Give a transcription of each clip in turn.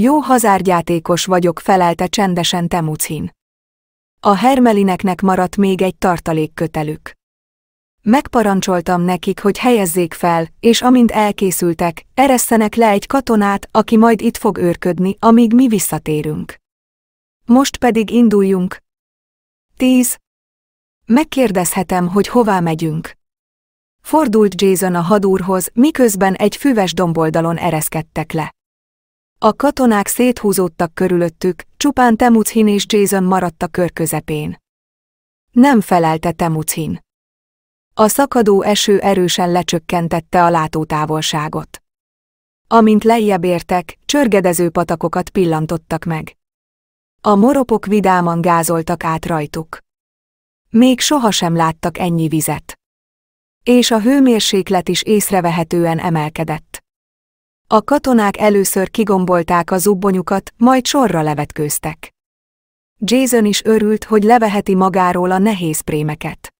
Jó hazárdjátékos vagyok felelte csendesen Temucin. A hermelineknek maradt még egy tartalékkötelük. Megparancsoltam nekik, hogy helyezzék fel, és amint elkészültek, eresszenek le egy katonát, aki majd itt fog őrködni, amíg mi visszatérünk. Most pedig induljunk. Tíz. Megkérdezhetem, hogy hová megyünk. Fordult Jason a hadúrhoz, miközben egy füves domboldalon ereszkedtek le. A katonák széthúzódtak körülöttük, csupán Temucin és Jason maradt a kör közepén. Nem felelte Temucin. A szakadó eső erősen lecsökkentette a látótávolságot. Amint lejjebb értek, csörgedező patakokat pillantottak meg. A moropok vidáman gázoltak át rajtuk. Még sohasem láttak ennyi vizet. És a hőmérséklet is észrevehetően emelkedett. A katonák először kigombolták a zubbonyukat, majd sorra levetkőztek. Jason is örült, hogy leveheti magáról a nehéz prémeket.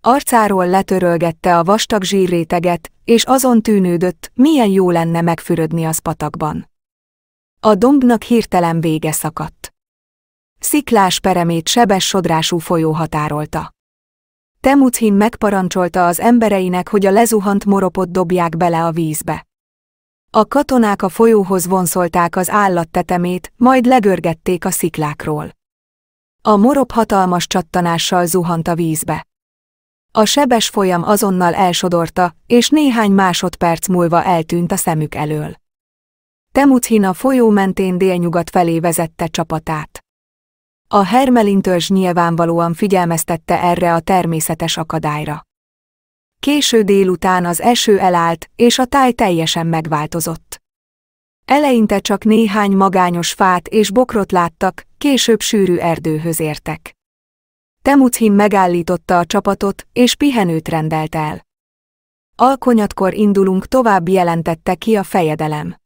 Arcáról letörölgette a vastag zsírréteget, és azon tűnődött, milyen jó lenne megfürödni az patakban. A dombnak hirtelen vége szakadt. Sziklás peremét sebes sodrású folyó határolta. Temuchin megparancsolta az embereinek, hogy a lezuhant moropot dobják bele a vízbe. A katonák a folyóhoz vonszolták az állattetemét, majd legörgették a sziklákról. A morob hatalmas csattanással zuhant a vízbe. A sebes folyam azonnal elsodorta, és néhány másodperc múlva eltűnt a szemük elől. Temuthin a folyó mentén délnyugat felé vezette csapatát. A hermelin törzs nyilvánvalóan figyelmeztette erre a természetes akadályra. Késő délután az eső elállt, és a táj teljesen megváltozott. Eleinte csak néhány magányos fát és bokrot láttak, később sűrű erdőhöz értek. Temuchin megállította a csapatot, és pihenőt rendelt el. Alkonyatkor indulunk tovább jelentette ki a fejedelem.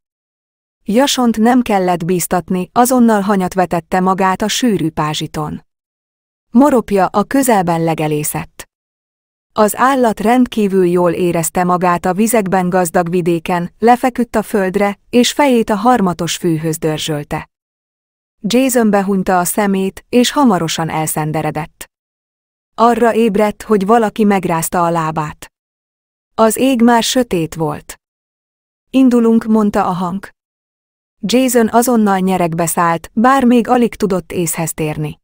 Jasont nem kellett bíztatni, azonnal hanyat vetette magát a sűrű pázsiton. Moropja a közelben legelészett. Az állat rendkívül jól érezte magát a vizekben gazdag vidéken, lefeküdt a földre, és fejét a harmatos fűhöz dörzsölte. Jason behunta a szemét, és hamarosan elszenderedett. Arra ébredt, hogy valaki megrázta a lábát. Az ég már sötét volt. Indulunk, mondta a hang. Jason azonnal nyerekbe szállt, bár még alig tudott észhez térni.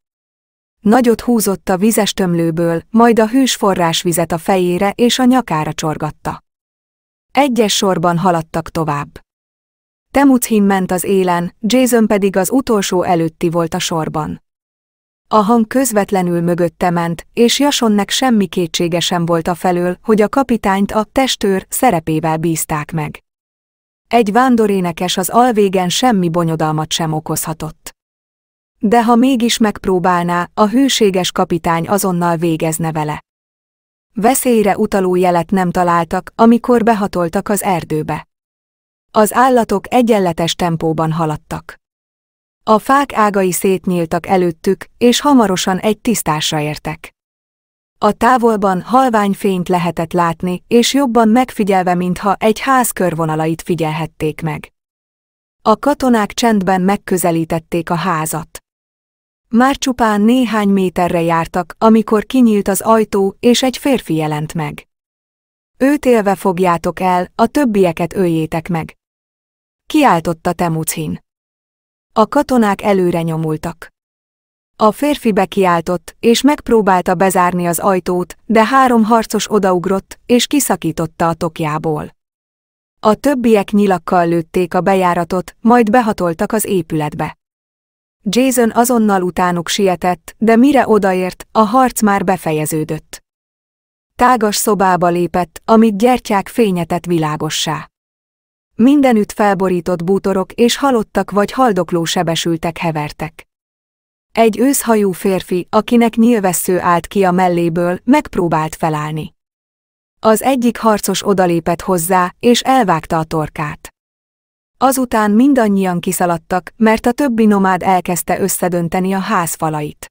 Nagyot húzott a vizes tömlőből, majd a hűs forrásvizet a fejére és a nyakára csorgatta. Egyes sorban haladtak tovább. Temuchin ment az élen, Jason pedig az utolsó előtti volt a sorban. A hang közvetlenül mögötte ment, és Jasonnek semmi kétsége sem volt a felől, hogy a kapitányt a testőr szerepével bízták meg. Egy vándorénekes az alvégen semmi bonyodalmat sem okozhatott. De ha mégis megpróbálná, a hőséges kapitány azonnal végezne vele. Veszélyre utaló jelet nem találtak, amikor behatoltak az erdőbe. Az állatok egyenletes tempóban haladtak. A fák ágai szétnyíltak előttük, és hamarosan egy tisztásra értek. A távolban halvány fényt lehetett látni, és jobban megfigyelve, mintha egy ház körvonalait figyelhették meg. A katonák csendben megközelítették a házat. Már csupán néhány méterre jártak, amikor kinyílt az ajtó, és egy férfi jelent meg. Őt élve fogjátok el, a többieket öljétek meg. Kiáltotta Temucin. A katonák előre nyomultak. A férfi bekiáltott, és megpróbálta bezárni az ajtót, de három harcos odaugrott, és kiszakította a tokjából. A többiek nyilakkal lőtték a bejáratot, majd behatoltak az épületbe. Jason azonnal utánuk sietett, de mire odaért, a harc már befejeződött. Tágas szobába lépett, amit gyertyák fényetett világossá. Mindenütt felborított bútorok és halottak vagy haldokló sebesültek hevertek. Egy őszhajú férfi, akinek nyilvessző állt ki a melléből, megpróbált felállni. Az egyik harcos odalépett hozzá, és elvágta a torkát. Azután mindannyian kiszaladtak, mert a többi nomád elkezdte összedönteni a ház falait.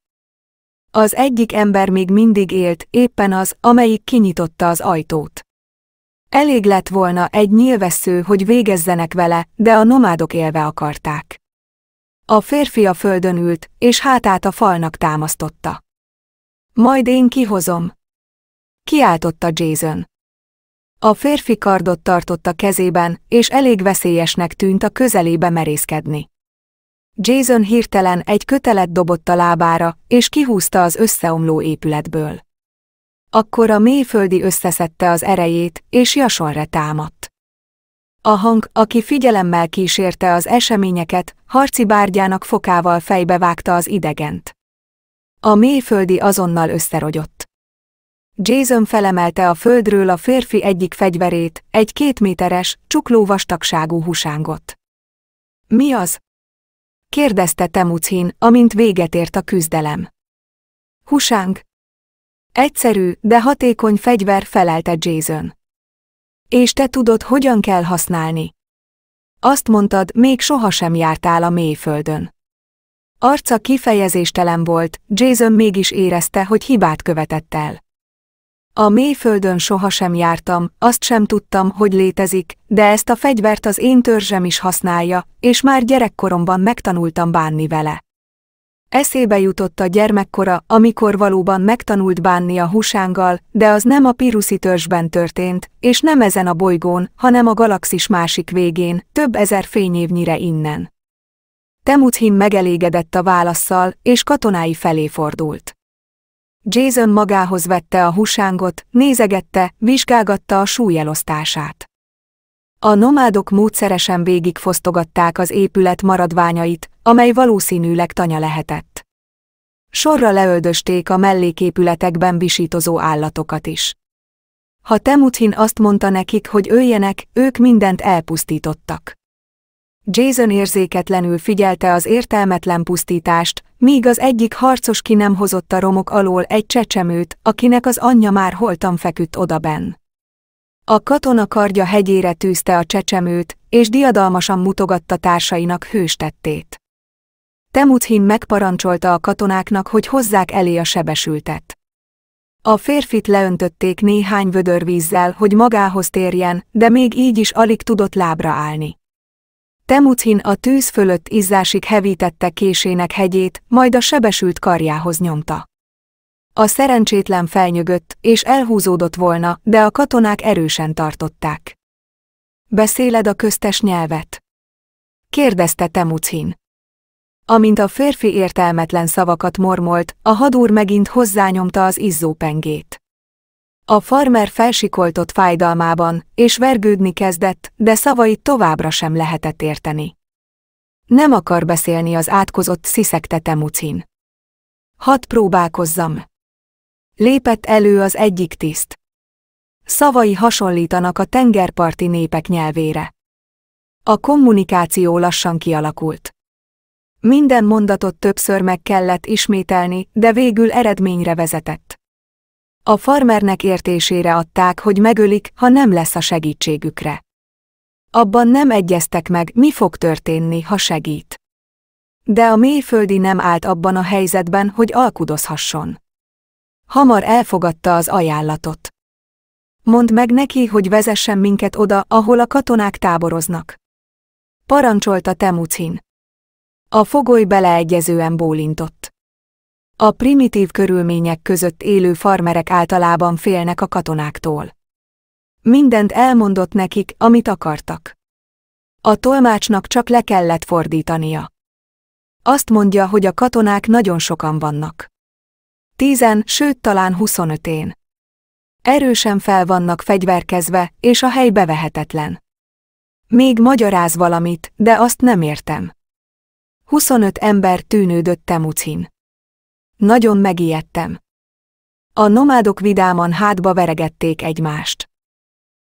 Az egyik ember még mindig élt, éppen az, amelyik kinyitotta az ajtót. Elég lett volna egy nyilvessző, hogy végezzenek vele, de a nomádok élve akarták. A férfi a földön ült, és hátát a falnak támasztotta. Majd én kihozom. Kiáltotta Jason. A férfi kardot tartotta kezében, és elég veszélyesnek tűnt a közelébe merészkedni. Jason hirtelen egy kötelet dobott a lábára, és kihúzta az összeomló épületből. Akkor a mélyföldi összeszedte az erejét, és jasonra támadt. A hang, aki figyelemmel kísérte az eseményeket, harci bárgyának fokával fejbe vágta az idegent. A mélyföldi azonnal összerogyott. Jason felemelte a földről a férfi egyik fegyverét, egy kétméteres, csukló vastagságú husángot. Mi az? kérdezte Temucin, amint véget ért a küzdelem. Husáng. Egyszerű, de hatékony fegyver felelte Jason. És te tudod, hogyan kell használni. Azt mondtad, még sohasem jártál a mélyföldön. Arca kifejezéstelen volt, Jason mégis érezte, hogy hibát követett el. A mélyföldön sohasem jártam, azt sem tudtam, hogy létezik, de ezt a fegyvert az én törzsem is használja, és már gyerekkoromban megtanultam bánni vele. Eszébe jutott a gyermekkora, amikor valóban megtanult bánni a husánggal, de az nem a piruszi törzsben történt, és nem ezen a bolygón, hanem a galaxis másik végén, több ezer fényévnyire innen. Temuthin megelégedett a válaszszal, és katonái felé fordult. Jason magához vette a husángot, nézegette, vizsgálgatta a súlyelosztását. A nomádok módszeresen végigfosztogatták az épület maradványait, amely valószínűleg tanya lehetett. Sorra leöldösték a melléképületekben visítozó állatokat is. Ha Temuthin azt mondta nekik, hogy öljenek, ők mindent elpusztítottak. Jason érzéketlenül figyelte az értelmetlen pusztítást, míg az egyik harcos ki nem hozott a romok alól egy csecsemőt, akinek az anyja már holtan feküdt odaben. A katona kardja hegyére tűzte a csecsemőt, és diadalmasan mutogatta társainak hőstettét. Temuthin megparancsolta a katonáknak, hogy hozzák elé a sebesültet. A férfit leöntötték néhány vödör vízzel, hogy magához térjen, de még így is alig tudott lábra állni. Temucin a tűz fölött izzásig hevítette késének hegyét, majd a sebesült karjához nyomta. A szerencsétlen felnyögött, és elhúzódott volna, de a katonák erősen tartották. Beszéled a köztes nyelvet? kérdezte Temucin. Amint a férfi értelmetlen szavakat mormolt, a hadúr megint hozzányomta az pengét. A farmer felsikoltott fájdalmában, és vergődni kezdett, de szavait továbbra sem lehetett érteni. Nem akar beszélni az átkozott sziszegtete mucin. Hadd próbálkozzam. Lépett elő az egyik tiszt. Szavai hasonlítanak a tengerparti népek nyelvére. A kommunikáció lassan kialakult. Minden mondatot többször meg kellett ismételni, de végül eredményre vezetett. A farmernek értésére adták, hogy megölik, ha nem lesz a segítségükre. Abban nem egyeztek meg, mi fog történni, ha segít. De a mélyföldi nem állt abban a helyzetben, hogy alkudozhasson. Hamar elfogadta az ajánlatot. Mondd meg neki, hogy vezessen minket oda, ahol a katonák táboroznak. Parancsolta Temucin. A fogoly beleegyezően bólintott. A primitív körülmények között élő farmerek általában félnek a katonáktól. Mindent elmondott nekik, amit akartak. A tolmácsnak csak le kellett fordítania. Azt mondja, hogy a katonák nagyon sokan vannak. Tízen, sőt talán huszonötén. Erősen fel vannak fegyverkezve, és a hely bevehetetlen. Még magyaráz valamit, de azt nem értem. Huszonöt ember tűnődött Temucin. Nagyon megijedtem. A nomádok vidáman hátba veregették egymást.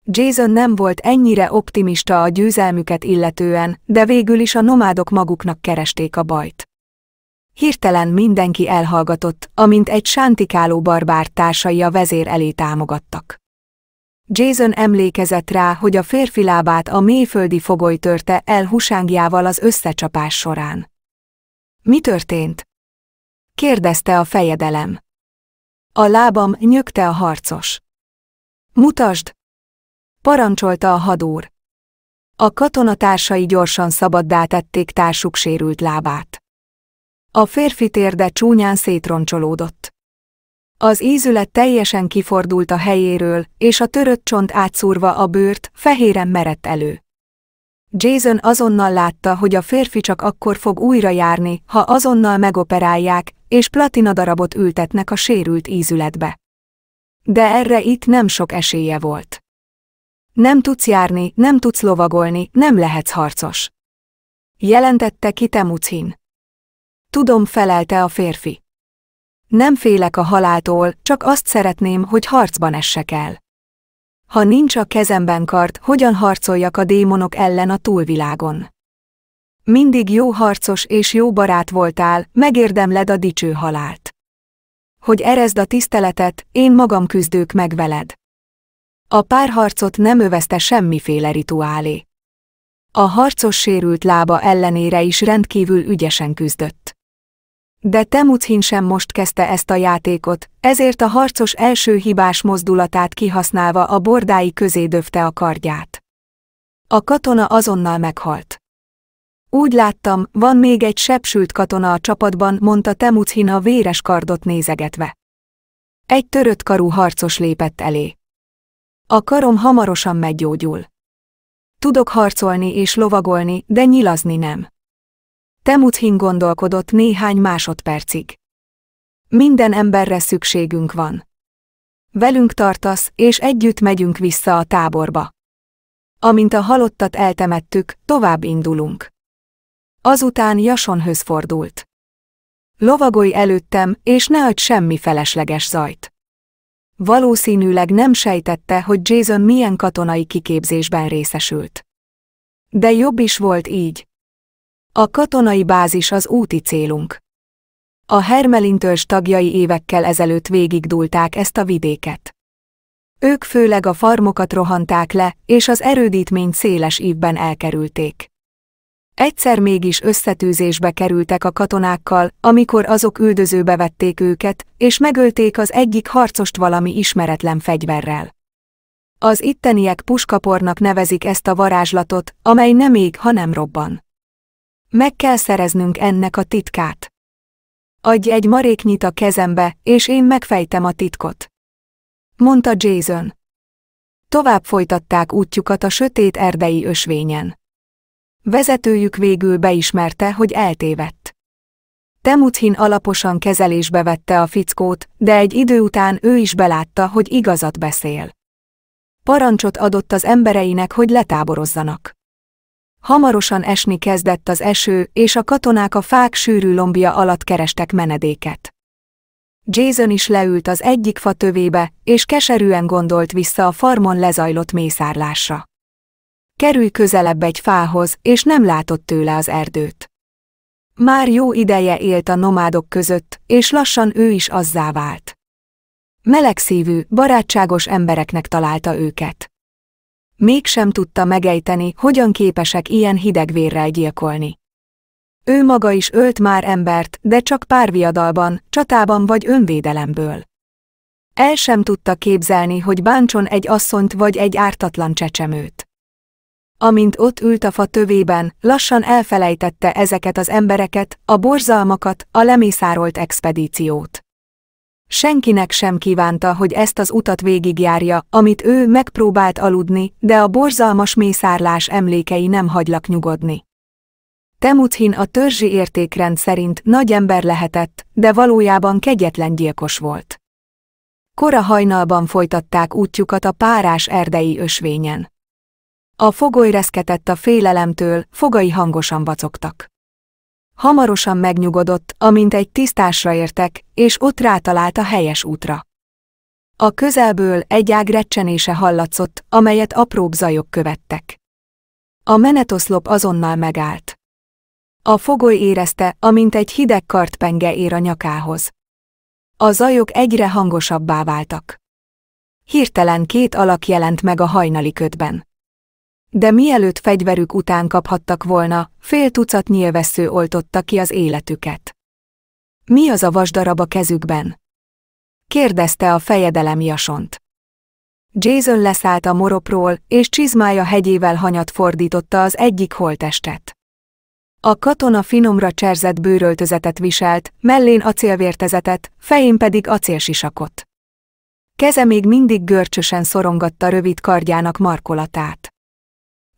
Jason nem volt ennyire optimista a győzelmüket illetően, de végül is a nomádok maguknak keresték a bajt. Hirtelen mindenki elhallgatott, amint egy sántikáló barbár társai a vezér elé támogattak. Jason emlékezett rá, hogy a férfi lábát a mélyföldi fogoly törte el husángjával az összecsapás során. Mi történt? kérdezte a fejedelem. A lábam nyögte a harcos. Mutasd! Parancsolta a hadúr. A katonatársai gyorsan szabaddá tették társuk sérült lábát. A férfi térde csúnyán szétroncsolódott. Az ízület teljesen kifordult a helyéről, és a törött csont átszúrva a bőrt, fehéren merett elő. Jason azonnal látta, hogy a férfi csak akkor fog újra járni, ha azonnal megoperálják, és platina darabot ültetnek a sérült ízületbe. De erre itt nem sok esélye volt. Nem tudsz járni, nem tudsz lovagolni, nem lehetsz harcos. Jelentette ki Temucin. Tudom, felelte a férfi. Nem félek a haláltól, csak azt szeretném, hogy harcban essek el. Ha nincs a kezemben kart, hogyan harcoljak a démonok ellen a túlvilágon? Mindig jó harcos és jó barát voltál, megérdemled a dicső halált. Hogy erezd a tiszteletet, én magam küzdők meg veled. A párharcot nem övezte semmiféle rituálé. A harcos sérült lába ellenére is rendkívül ügyesen küzdött. De Temuchin sem most kezdte ezt a játékot, ezért a harcos első hibás mozdulatát kihasználva a bordái közé döfte a kardját. A katona azonnal meghalt. Úgy láttam, van még egy sepsült katona a csapatban, mondta Temuchin a véres kardot nézegetve. Egy törött karú harcos lépett elé. A karom hamarosan meggyógyul. Tudok harcolni és lovagolni, de nyilazni nem. Temuthin gondolkodott néhány másodpercig. Minden emberre szükségünk van. Velünk tartasz, és együtt megyünk vissza a táborba. Amint a halottat eltemettük, tovább indulunk. Azután Jasonhöz fordult. Lovagolj előttem, és ne adj semmi felesleges zajt. Valószínűleg nem sejtette, hogy Jason milyen katonai kiképzésben részesült. De jobb is volt így, a katonai bázis az úti célunk. A Hermelin tagjai évekkel ezelőtt végigdulták ezt a vidéket. Ők főleg a farmokat rohanták le, és az erődítmény széles ívben elkerülték. Egyszer mégis összetűzésbe kerültek a katonákkal, amikor azok üldözőbe vették őket, és megölték az egyik harcost valami ismeretlen fegyverrel. Az itteniek puskapornak nevezik ezt a varázslatot, amely nem ég, hanem robban. Meg kell szereznünk ennek a titkát. Adj egy maréknyit a kezembe, és én megfejtem a titkot. Mondta Jason. Tovább folytatták útjukat a sötét erdei ösvényen. Vezetőjük végül beismerte, hogy eltévedt. Temuthin alaposan kezelésbe vette a fickót, de egy idő után ő is belátta, hogy igazat beszél. Parancsot adott az embereinek, hogy letáborozzanak. Hamarosan esni kezdett az eső, és a katonák a fák sűrű lombja alatt kerestek menedéket. Jason is leült az egyik fa tövébe, és keserűen gondolt vissza a farmon lezajlott mészárlásra. Kerülj közelebb egy fához, és nem látott tőle az erdőt. Már jó ideje élt a nomádok között, és lassan ő is azzá vált. Melegszívű, barátságos embereknek találta őket mégsem tudta megejteni, hogyan képesek ilyen hidegvérrel gyilkolni. Ő maga is ölt már embert, de csak párviadalban, csatában vagy önvédelemből. El sem tudta képzelni, hogy bántson egy asszonyt vagy egy ártatlan csecsemőt. Amint ott ült a fa tövében, lassan elfelejtette ezeket az embereket, a borzalmakat, a lemészárolt expedíciót. Senkinek sem kívánta, hogy ezt az utat végigjárja, amit ő megpróbált aludni, de a borzalmas mészárlás emlékei nem hagylak nyugodni. Temuthin a törzsi értékrend szerint nagy ember lehetett, de valójában kegyetlen gyilkos volt. Kora hajnalban folytatták útjukat a párás erdei ösvényen. A fogoly reszketett a félelemtől, fogai hangosan vacogtak. Hamarosan megnyugodott, amint egy tisztásra értek, és ott rátalált a helyes útra. A közelből egy ág recsenése hallatszott, amelyet apróbb zajok követtek. A menetoszlop azonnal megállt. A fogoly érezte, amint egy hideg kartpenge ér a nyakához. A zajok egyre hangosabbá váltak. Hirtelen két alak jelent meg a hajnali ködben de mielőtt fegyverük után kaphattak volna, fél tucat nyilvessző oltotta ki az életüket. Mi az a vasdarab a kezükben? Kérdezte a fejedelem jasont. Jason leszállt a moropról, és csizmája hegyével hanyat fordította az egyik holtestet. A katona finomra cserzett bőröltözetet viselt, mellén acélvértezetet, fején pedig acélsisakot. Keze még mindig görcsösen szorongatta rövid kardjának markolatát.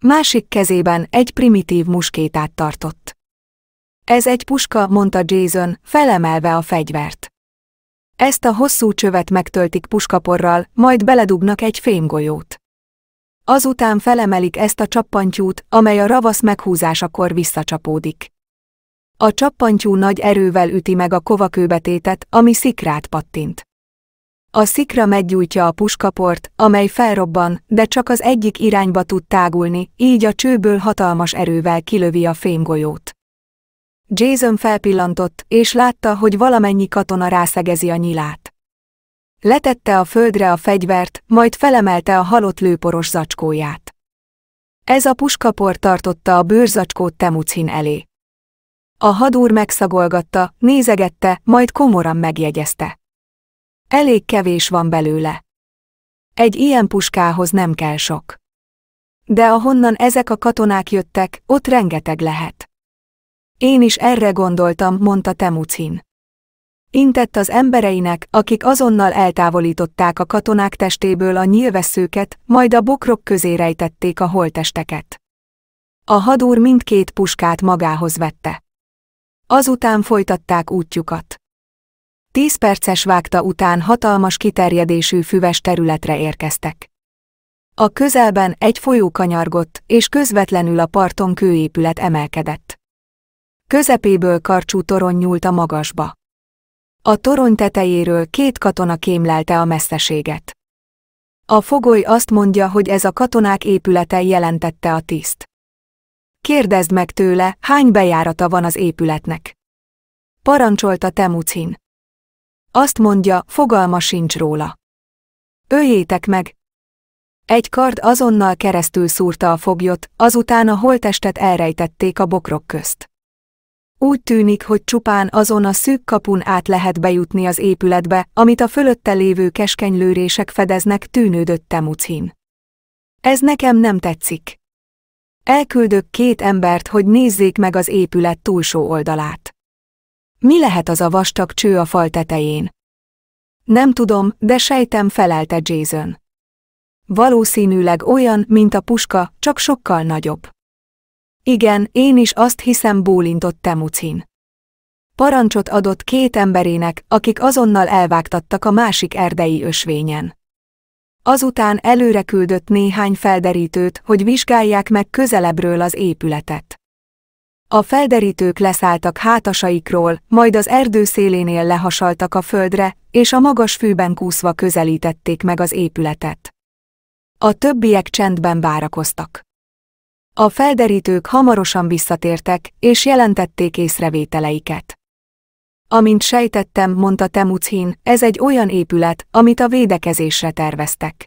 Másik kezében egy primitív muskétát tartott. Ez egy puska, mondta Jason, felemelve a fegyvert. Ezt a hosszú csövet megtöltik puskaporral, majd beledugnak egy fémgolyót. Azután felemelik ezt a csappantyút, amely a ravasz meghúzásakor visszacsapódik. A csappantyú nagy erővel üti meg a kovakőbetétet, ami szikrát pattint. A szikra meggyújtja a puskaport, amely felrobban, de csak az egyik irányba tud tágulni, így a csőből hatalmas erővel kilövi a fémgolyót. Jason felpillantott, és látta, hogy valamennyi katona rászegezi a nyilát. Letette a földre a fegyvert, majd felemelte a halott lőporos zacskóját. Ez a puskapor tartotta a bőrzacskót Temucin elé. A hadúr megszagolgatta, nézegette, majd komoran megjegyezte. Elég kevés van belőle. Egy ilyen puskához nem kell sok. De ahonnan ezek a katonák jöttek, ott rengeteg lehet. Én is erre gondoltam, mondta Temucin. Intett az embereinek, akik azonnal eltávolították a katonák testéből a nyilveszőket, majd a bokrok közé rejtették a holtesteket. A hadúr mindkét puskát magához vette. Azután folytatták útjukat. Tíz perces vágta után hatalmas kiterjedésű füves területre érkeztek. A közelben egy folyó kanyargott, és közvetlenül a parton kőépület emelkedett. Közepéből karcsú torony nyúlt a magasba. A torony tetejéről két katona kémlelte a messzeséget. A fogoly azt mondja, hogy ez a katonák épülete jelentette a tiszt. Kérdezd meg tőle, hány bejárata van az épületnek. Parancsolta Temucin. Azt mondja, fogalma sincs róla. Öljétek meg! Egy kard azonnal keresztül szúrta a foglyot, azután a holtestet elrejtették a bokrok közt. Úgy tűnik, hogy csupán azon a szűk kapun át lehet bejutni az épületbe, amit a fölötte lévő keskeny lőrések fedeznek tűnődött Temucin. Ez nekem nem tetszik. Elküldök két embert, hogy nézzék meg az épület túlsó oldalát. Mi lehet az a vastag cső a fal tetején? Nem tudom, de sejtem felelte Jason. Valószínűleg olyan, mint a puska, csak sokkal nagyobb. Igen, én is azt hiszem bólintott Temucin. Parancsot adott két emberének, akik azonnal elvágtattak a másik erdei ösvényen. Azután előre küldött néhány felderítőt, hogy vizsgálják meg közelebbről az épületet. A felderítők leszálltak hátasaikról, majd az erdő szélénél lehasaltak a földre, és a magas fűben kúszva közelítették meg az épületet. A többiek csendben várakoztak. A felderítők hamarosan visszatértek, és jelentették észrevételeiket. Amint sejtettem, mondta Temucin, ez egy olyan épület, amit a védekezésre terveztek.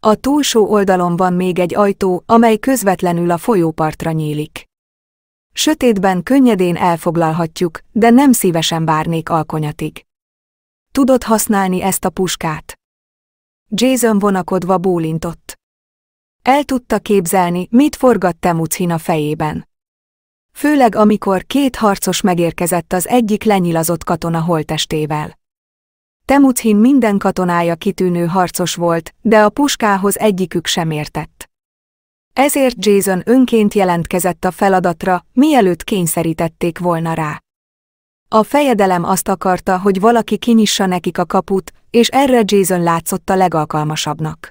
A túlsó oldalon van még egy ajtó, amely közvetlenül a folyópartra nyílik. Sötétben könnyedén elfoglalhatjuk, de nem szívesen várnék alkonyatig. Tudod használni ezt a puskát? Jason vonakodva bólintott. El tudta képzelni, mit forgat Temucina a fejében. Főleg amikor két harcos megérkezett az egyik lenyilazott katona holtestével. Temuchin minden katonája kitűnő harcos volt, de a puskához egyikük sem értett. Ezért Jason önként jelentkezett a feladatra, mielőtt kényszerítették volna rá. A fejedelem azt akarta, hogy valaki kinyissa nekik a kaput, és erre Jason látszott a legalkalmasabbnak.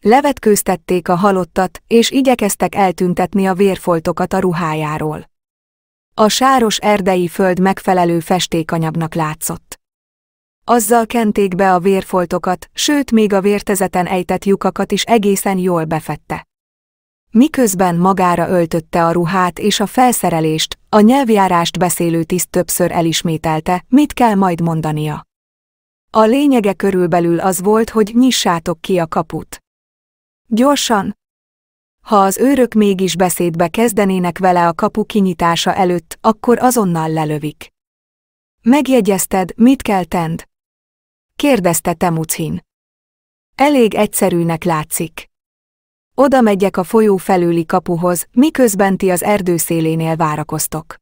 Levetkőztették a halottat, és igyekeztek eltüntetni a vérfoltokat a ruhájáról. A sáros erdei föld megfelelő festékanyagnak látszott. Azzal kenték be a vérfoltokat, sőt még a vértezeten ejtett lyukakat is egészen jól befette. Miközben magára öltötte a ruhát és a felszerelést, a nyelvjárást beszélő tiszt többször elismételte, mit kell majd mondania. A lényege körülbelül az volt, hogy nyissátok ki a kaput. Gyorsan! Ha az őrök mégis beszédbe kezdenének vele a kapu kinyitása előtt, akkor azonnal lelövik. Megjegyezted, mit kell tend? Kérdezte Temucin. Elég egyszerűnek látszik. Oda megyek a folyó felüli kapuhoz, miközben ti az erdő szélénél várakoztok.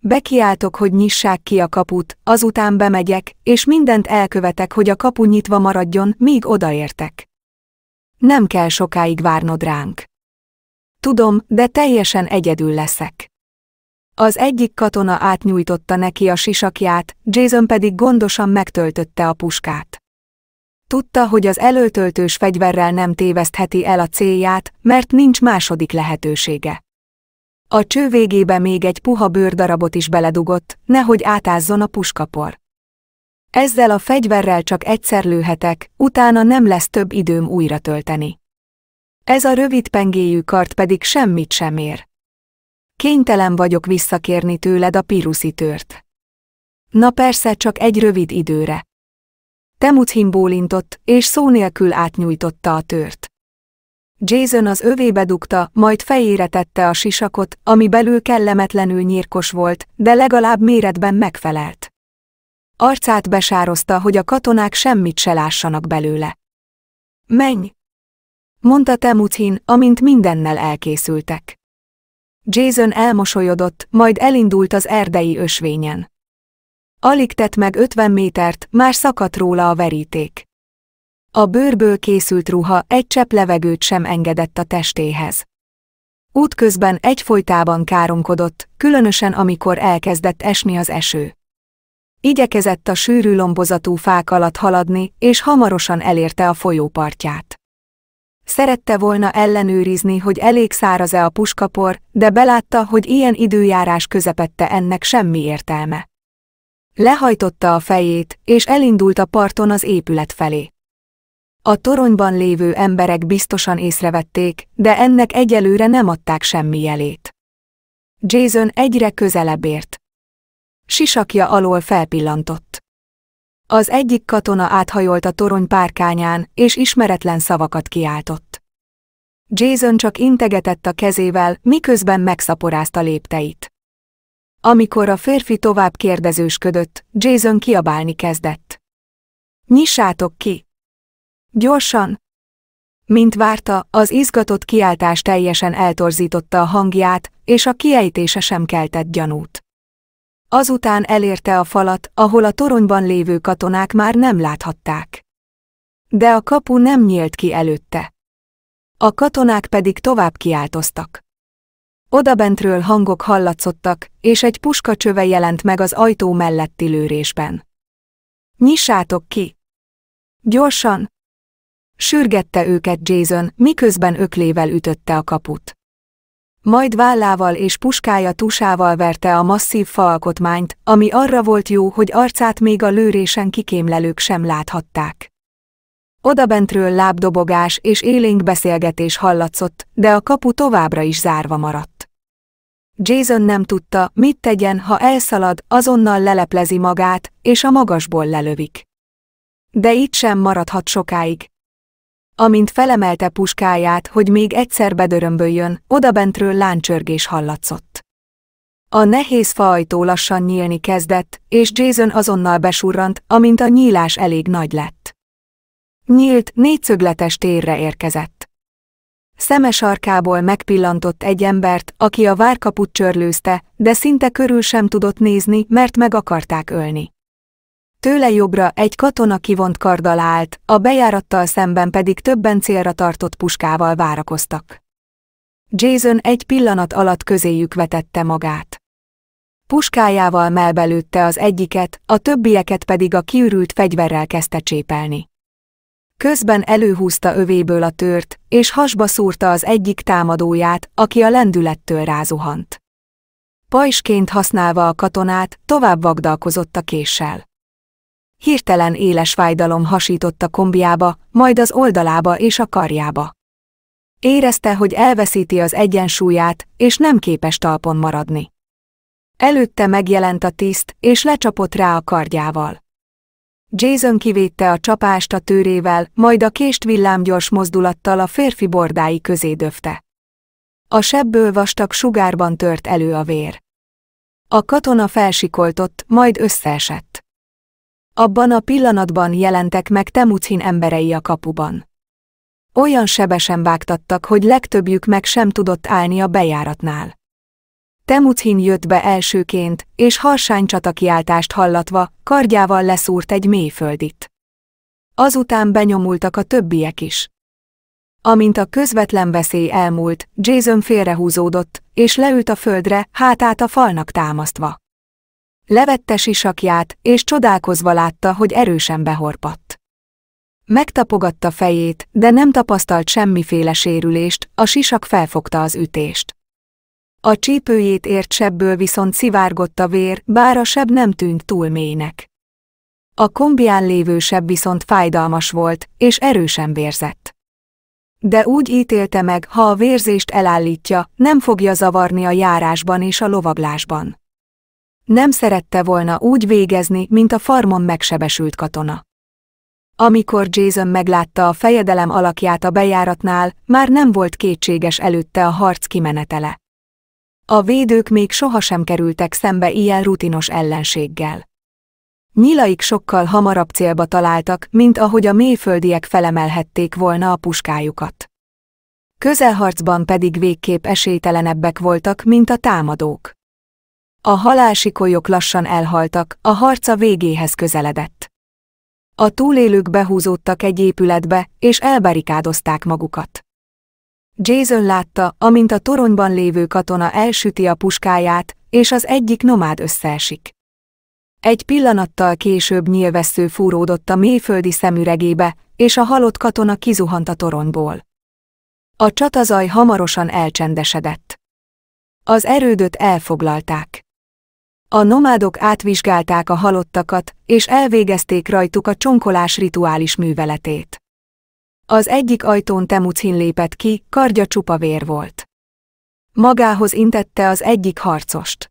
Bekiáltok, hogy nyissák ki a kaput, azután bemegyek, és mindent elkövetek, hogy a kapu nyitva maradjon, míg odaértek. Nem kell sokáig várnod ránk. Tudom, de teljesen egyedül leszek. Az egyik katona átnyújtotta neki a sisakját, Jason pedig gondosan megtöltötte a puskát. Tudta, hogy az előtöltős fegyverrel nem tévesztheti el a célját, mert nincs második lehetősége. A cső végébe még egy puha bőrdarabot is beledugott, nehogy átázzon a puskapor. Ezzel a fegyverrel csak egyszer lőhetek, utána nem lesz több időm újra tölteni. Ez a rövid pengéjű kart pedig semmit sem ér. Kénytelen vagyok visszakérni tőled a tört. Na persze csak egy rövid időre. Temuthin bólintott, és szó nélkül átnyújtotta a tört. Jason az övébe dugta, majd fejére tette a sisakot, ami belül kellemetlenül nyírkos volt, de legalább méretben megfelelt. Arcát besározta, hogy a katonák semmit se lássanak belőle. Menj! mondta Temuthin, amint mindennel elkészültek. Jason elmosolyodott, majd elindult az erdei ösvényen. Alig tett meg 50 métert, már szakadt róla a veríték. A bőrből készült ruha egy csepp levegőt sem engedett a testéhez. Útközben egyfolytában káromkodott, különösen amikor elkezdett esni az eső. Igyekezett a sűrű lombozatú fák alatt haladni, és hamarosan elérte a folyópartját. Szerette volna ellenőrizni, hogy elég száraz-e a puskapor, de belátta, hogy ilyen időjárás közepette ennek semmi értelme. Lehajtotta a fejét, és elindult a parton az épület felé. A toronyban lévő emberek biztosan észrevették, de ennek egyelőre nem adták semmi jelét. Jason egyre közelebb ért. Sisakja alól felpillantott. Az egyik katona áthajolt a torony párkányán, és ismeretlen szavakat kiáltott. Jason csak integetett a kezével, miközben megszaporázta lépteit. Amikor a férfi tovább kérdezősködött, Jason kiabálni kezdett. Nyissátok ki! Gyorsan! Mint várta, az izgatott kiáltás teljesen eltorzította a hangját, és a kiejtése sem keltett gyanút. Azután elérte a falat, ahol a toronyban lévő katonák már nem láthatták. De a kapu nem nyílt ki előtte. A katonák pedig tovább kiáltoztak. Odabentről hangok hallatszottak, és egy puska csöve jelent meg az ajtó melletti lőrésben. Nyissátok ki! Gyorsan! Sürgette őket Jason, miközben öklével ütötte a kaput. Majd vállával és puskája tusával verte a masszív faalkotmányt, ami arra volt jó, hogy arcát még a lőrésen kikémlelők sem láthatták. Odabentről lábdobogás és élénk beszélgetés hallatszott, de a kapu továbbra is zárva maradt. Jason nem tudta, mit tegyen, ha elszalad, azonnal leleplezi magát, és a magasból lelövik. De itt sem maradhat sokáig. Amint felemelte puskáját, hogy még egyszer bedörömböljön, odabentről láncsörgés hallatszott. A nehéz faajtó lassan nyílni kezdett, és Jason azonnal besurrant, amint a nyílás elég nagy lett. Nyílt, négyszögletes térre érkezett. Szeme sarkából megpillantott egy embert, aki a várkaput csörlőzte, de szinte körül sem tudott nézni, mert meg akarták ölni. Tőle jobbra egy katona kivont karddal állt, a bejárattal szemben pedig többen célra tartott puskával várakoztak. Jason egy pillanat alatt közéjük vetette magát. Puskájával melbelőtte az egyiket, a többieket pedig a kiürült fegyverrel kezdte csépelni. Közben előhúzta övéből a tört, és hasba szúrta az egyik támadóját, aki a lendülettől rázuhant. Pajsként használva a katonát, tovább vagdalkozott a késsel. Hirtelen éles fájdalom hasított a kombiába, majd az oldalába és a karjába. Érezte, hogy elveszíti az egyensúlyát, és nem képes talpon maradni. Előtte megjelent a tiszt, és lecsapott rá a kardjával. Jason kivédte a csapást a tőrével, majd a kést villámgyors mozdulattal a férfi bordái közé döfte. A sebből vastag sugárban tört elő a vér. A katona felsikoltott, majd összeesett. Abban a pillanatban jelentek meg Temucin emberei a kapuban. Olyan sebesen vágtattak, hogy legtöbbjük meg sem tudott állni a bejáratnál. Temucin jött be elsőként, és harsány csatakiáltást hallatva, kardjával leszúrt egy mélyföldit. Azután benyomultak a többiek is. Amint a közvetlen veszély elmúlt, Jason félrehúzódott, és leült a földre, hátát a falnak támasztva. Levette sisakját, és csodálkozva látta, hogy erősen behorpadt. Megtapogatta fejét, de nem tapasztalt semmiféle sérülést, a sisak felfogta az ütést. A csípőjét ért sebből viszont szivárgott a vér, bár a seb nem tűnt túl mélynek. A kombián lévő seb viszont fájdalmas volt, és erősen vérzett. De úgy ítélte meg, ha a vérzést elállítja, nem fogja zavarni a járásban és a lovaglásban. Nem szerette volna úgy végezni, mint a farmon megsebesült katona. Amikor Jason meglátta a fejedelem alakját a bejáratnál, már nem volt kétséges előtte a harc kimenetele. A védők még sohasem kerültek szembe ilyen rutinos ellenséggel. Nyilaik sokkal hamarabb célba találtak, mint ahogy a mélyföldiek felemelhették volna a puskájukat. Közelharcban pedig végképp esélytelenebbek voltak, mint a támadók. A halálsikolyok lassan elhaltak, a harca végéhez közeledett. A túlélők behúzódtak egy épületbe, és elbarikádozták magukat. Jason látta, amint a toronyban lévő katona elsüti a puskáját, és az egyik nomád összeesik. Egy pillanattal később nyilvessző fúródott a mélyföldi szemüregébe, és a halott katona kizuhant a toronyból. A csatazaj hamarosan elcsendesedett. Az erődöt elfoglalták. A nomádok átvizsgálták a halottakat, és elvégezték rajtuk a csonkolás rituális műveletét. Az egyik ajtón Temucin lépett ki, kardja csupa vér volt. Magához intette az egyik harcost.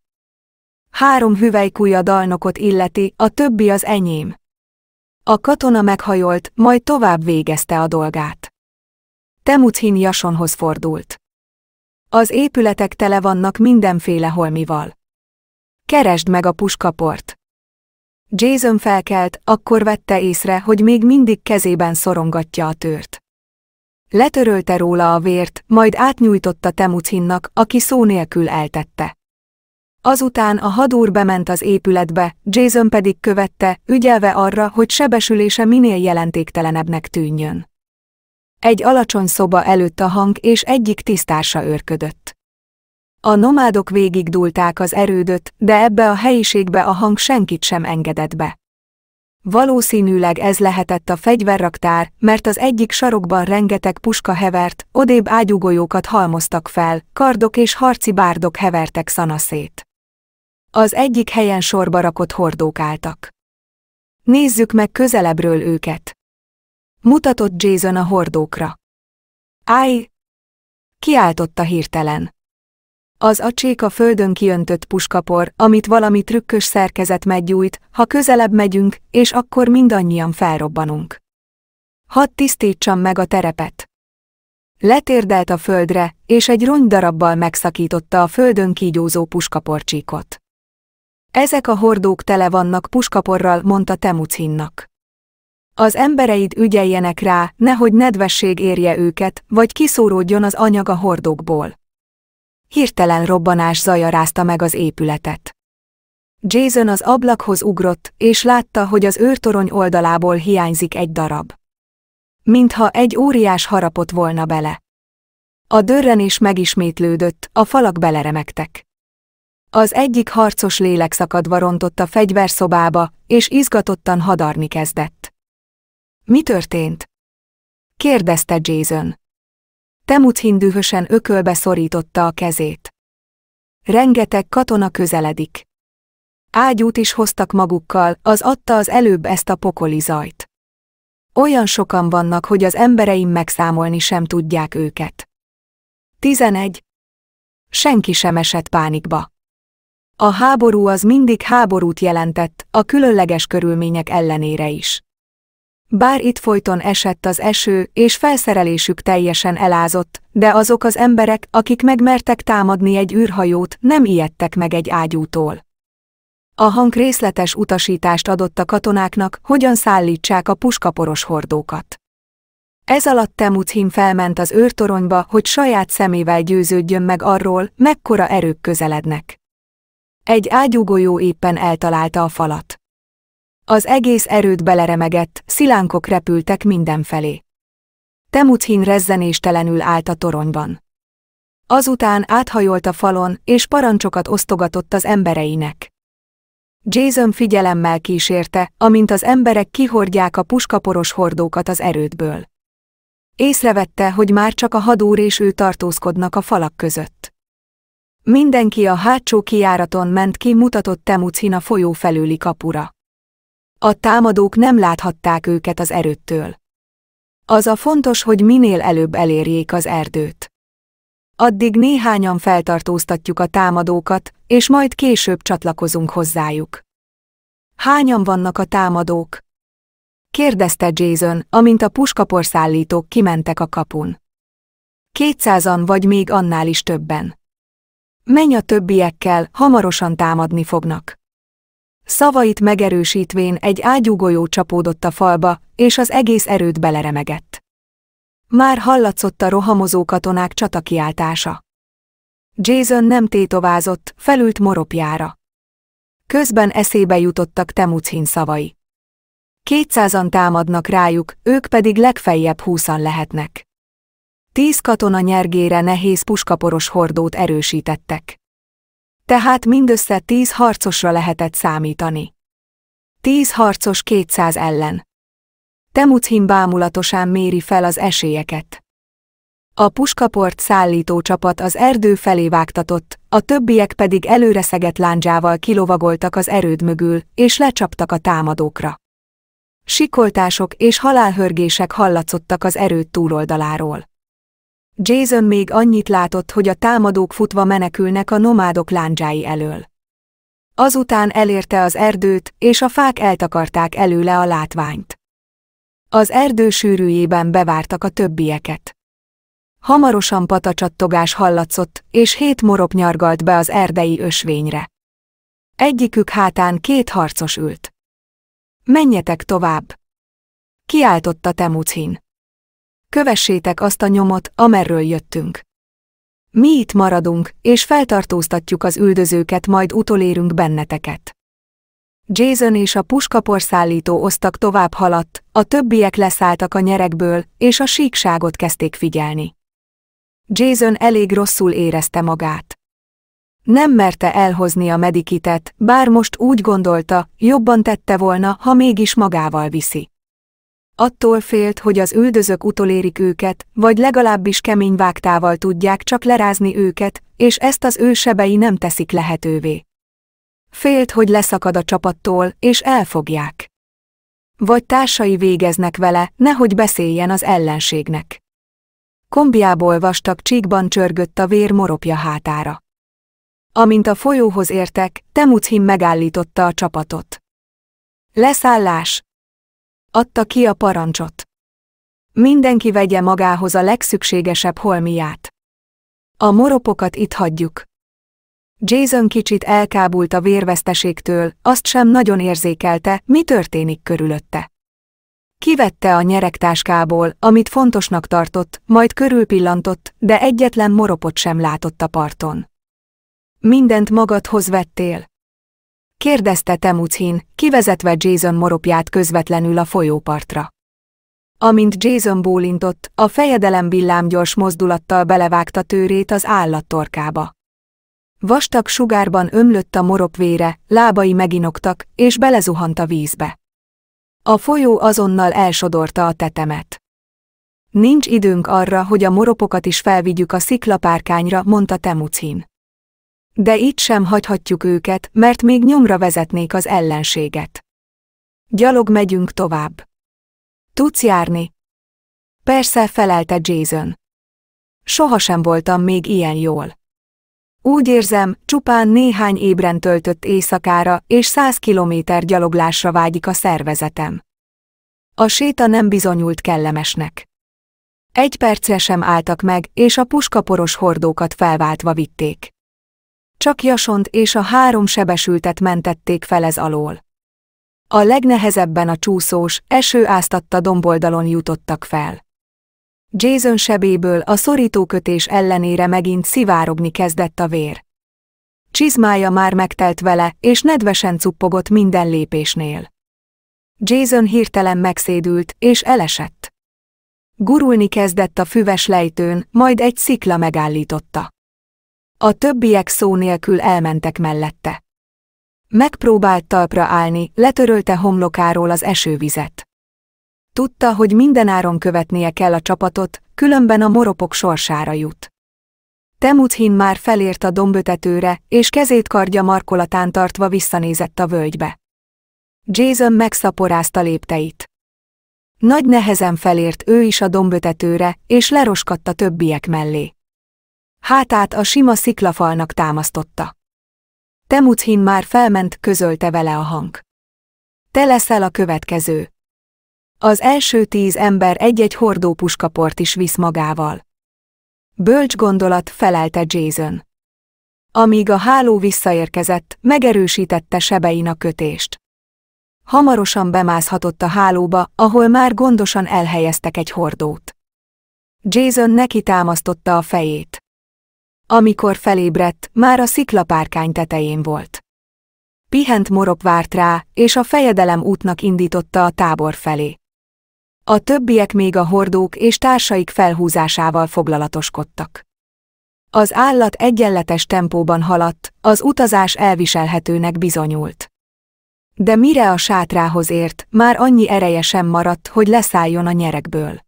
Három hüvelykúja dalnokot illeti, a többi az enyém. A katona meghajolt, majd tovább végezte a dolgát. Temucin Jasonhoz fordult. Az épületek tele vannak mindenféle holmival. Keresd meg a puskaport. Jason felkelt, akkor vette észre, hogy még mindig kezében szorongatja a tört. Letörölte róla a vért, majd átnyújtotta Temucinnak, aki szó nélkül eltette. Azután a hadúr bement az épületbe, Jason pedig követte, ügyelve arra, hogy sebesülése minél jelentéktelenebbnek tűnjön. Egy alacsony szoba előtt a hang és egyik tisztársa őrködött. A nomádok végigdulták az erődöt, de ebbe a helyiségbe a hang senkit sem engedett be. Valószínűleg ez lehetett a fegyverraktár, mert az egyik sarokban rengeteg puska hevert, odébb ágyugolyókat halmoztak fel, kardok és harci bárdok hevertek szanaszét. Az egyik helyen sorba rakott hordók álltak. Nézzük meg közelebbről őket. Mutatott Jason a hordókra. Áj! Kiáltotta hirtelen az a a földön kiöntött puskapor, amit valami trükkös szerkezet meggyújt, ha közelebb megyünk, és akkor mindannyian felrobbanunk. Hadd tisztítsam meg a terepet. Letérdelt a földre, és egy rony darabbal megszakította a földön kígyózó puskaporcsíkot. Ezek a hordók tele vannak puskaporral, mondta Temucinnak. Az embereid ügyeljenek rá, nehogy nedvesség érje őket, vagy kiszóródjon az anyag a hordókból hirtelen robbanás zaja rázta meg az épületet. Jason az ablakhoz ugrott, és látta, hogy az őrtorony oldalából hiányzik egy darab. Mintha egy óriás harapott volna bele. A dörrenés megismétlődött, a falak beleremektek. Az egyik harcos lélek szakadva rontott a fegyverszobába, és izgatottan hadarni kezdett. Mi történt? kérdezte Jason. Temuchin dühösen ökölbe szorította a kezét. Rengeteg katona közeledik. Ágyút is hoztak magukkal, az adta az előbb ezt a pokoli zajt. Olyan sokan vannak, hogy az embereim megszámolni sem tudják őket. 11. Senki sem esett pánikba. A háború az mindig háborút jelentett, a különleges körülmények ellenére is. Bár itt folyton esett az eső, és felszerelésük teljesen elázott, de azok az emberek, akik megmertek támadni egy űrhajót, nem ijedtek meg egy ágyútól. A hang részletes utasítást adott a katonáknak, hogyan szállítsák a puskaporos hordókat. Ez alatt Temuchin felment az őrtoronyba, hogy saját szemével győződjön meg arról, mekkora erők közelednek. Egy ágyúgolyó éppen eltalálta a falat. Az egész erőd beleremegett, szilánkok repültek mindenfelé. Temuthin rezzenéstelenül állt a toronyban. Azután áthajolt a falon, és parancsokat osztogatott az embereinek. Jason figyelemmel kísérte, amint az emberek kihordják a puskaporos hordókat az erődből. Észrevette, hogy már csak a hadúr és ő tartózkodnak a falak között. Mindenki a hátsó kijáraton ment ki mutatott Temuthin a folyó felőli kapura. A támadók nem láthatták őket az erőttől. Az a fontos, hogy minél előbb elérjék az erdőt. Addig néhányan feltartóztatjuk a támadókat, és majd később csatlakozunk hozzájuk. Hányan vannak a támadók? Kérdezte Jason, amint a puskaporszállítók kimentek a kapun. Kétszázan vagy még annál is többen. Menj a többiekkel, hamarosan támadni fognak. Szavait megerősítvén egy ágyúgolyó csapódott a falba, és az egész erőt beleremegett. Már hallatszott a rohamozó katonák csatakiáltása. Jason nem tétovázott, felült moropjára. Közben eszébe jutottak Temucin szavai. Kétszázan támadnak rájuk, ők pedig legfeljebb húszan lehetnek. Tíz katona nyergére nehéz puskaporos hordót erősítettek. Tehát mindössze tíz harcosra lehetett számítani. Tíz harcos kétszáz ellen. Temuchin bámulatosan méri fel az esélyeket. A puskaport szállító csapat az erdő felé vágtatott, a többiek pedig előre szegett lándzsával kilovagoltak az erőd mögül, és lecsaptak a támadókra. Sikoltások és halálhörgések hallatszottak az erőd túloldaláról. Jason még annyit látott, hogy a támadók futva menekülnek a nomádok lándzsái elől. Azután elérte az erdőt, és a fák eltakarták előle a látványt. Az erdő sűrűjében bevártak a többieket. Hamarosan patacsattogás hallatszott, és hét morok nyargalt be az erdei ösvényre. Egyikük hátán két harcos ült. Menjetek tovább! Kiáltotta Temucin kövessétek azt a nyomot, amerről jöttünk. Mi itt maradunk, és feltartóztatjuk az üldözőket, majd utolérünk benneteket. Jason és a puskaporszállító osztak tovább haladt, a többiek leszálltak a nyerekből, és a síkságot kezdték figyelni. Jason elég rosszul érezte magát. Nem merte elhozni a medikitet, bár most úgy gondolta, jobban tette volna, ha mégis magával viszi. Attól félt, hogy az üldözök utolérik őket, vagy legalábbis kemény vágtával tudják csak lerázni őket, és ezt az ő sebei nem teszik lehetővé. Félt, hogy leszakad a csapattól, és elfogják. Vagy társai végeznek vele, nehogy beszéljen az ellenségnek. Kombiából vastag csíkban csörgött a vér moropja hátára. Amint a folyóhoz értek, Temuchin megállította a csapatot. Leszállás, adta ki a parancsot. Mindenki vegye magához a legszükségesebb holmiát. A moropokat itt hagyjuk. Jason kicsit elkábult a vérveszteségtől, azt sem nagyon érzékelte, mi történik körülötte. Kivette a nyeregtáskából, amit fontosnak tartott, majd körülpillantott, de egyetlen moropot sem látott a parton. Mindent magadhoz vettél kérdezte Temuchin, kivezetve Jason moropját közvetlenül a folyópartra. Amint Jason bólintott, a fejedelem villámgyors mozdulattal belevágta tőrét az állattorkába. Vastag sugárban ömlött a morop vére, lábai meginoktak, és belezuhant a vízbe. A folyó azonnal elsodorta a tetemet. Nincs időnk arra, hogy a moropokat is felvigyük a sziklapárkányra, mondta Temucin. De itt sem hagyhatjuk őket, mert még nyomra vezetnék az ellenséget. Gyalog megyünk tovább. Tudsz járni? Persze felelte Jason. Sohasem voltam még ilyen jól. Úgy érzem, csupán néhány ébren töltött éjszakára és száz kilométer gyaloglásra vágyik a szervezetem. A séta nem bizonyult kellemesnek. Egy percre sem álltak meg, és a puskaporos hordókat felváltva vitték. Csak Jasont és a három sebesültet mentették fel ez alól. A legnehezebben a csúszós, eső áztatta domboldalon jutottak fel. Jason sebéből a szorítókötés ellenére megint szivárogni kezdett a vér. Csizmája már megtelt vele, és nedvesen cuppogott minden lépésnél. Jason hirtelen megszédült, és elesett. Gurulni kezdett a füves lejtőn, majd egy szikla megállította. A többiek szó nélkül elmentek mellette. Megpróbált talpra állni, letörölte homlokáról az esővizet. Tudta, hogy mindenáron követnie kell a csapatot, különben a moropok sorsára jut. Temuthin már felért a dombötetőre, és kezét kardja markolatán tartva visszanézett a völgybe. Jason megszaporázta lépteit. Nagy nehezen felért ő is a dombötetőre, és leroskadt a többiek mellé. Hátát a sima sziklafalnak támasztotta. Temuchin már felment, közölte vele a hang. Te leszel a következő. Az első tíz ember egy-egy hordópuskaport is visz magával. Bölcs gondolat felelte Jason. Amíg a háló visszaérkezett, megerősítette sebein a kötést. Hamarosan bemászhatott a hálóba, ahol már gondosan elhelyeztek egy hordót. Jason neki támasztotta a fejét. Amikor felébredt, már a sziklapárkány tetején volt. Pihent morok várt rá, és a fejedelem útnak indította a tábor felé. A többiek még a hordók és társaik felhúzásával foglalatoskodtak. Az állat egyenletes tempóban haladt, az utazás elviselhetőnek bizonyult. De mire a sátrához ért, már annyi ereje sem maradt, hogy leszálljon a nyerekből.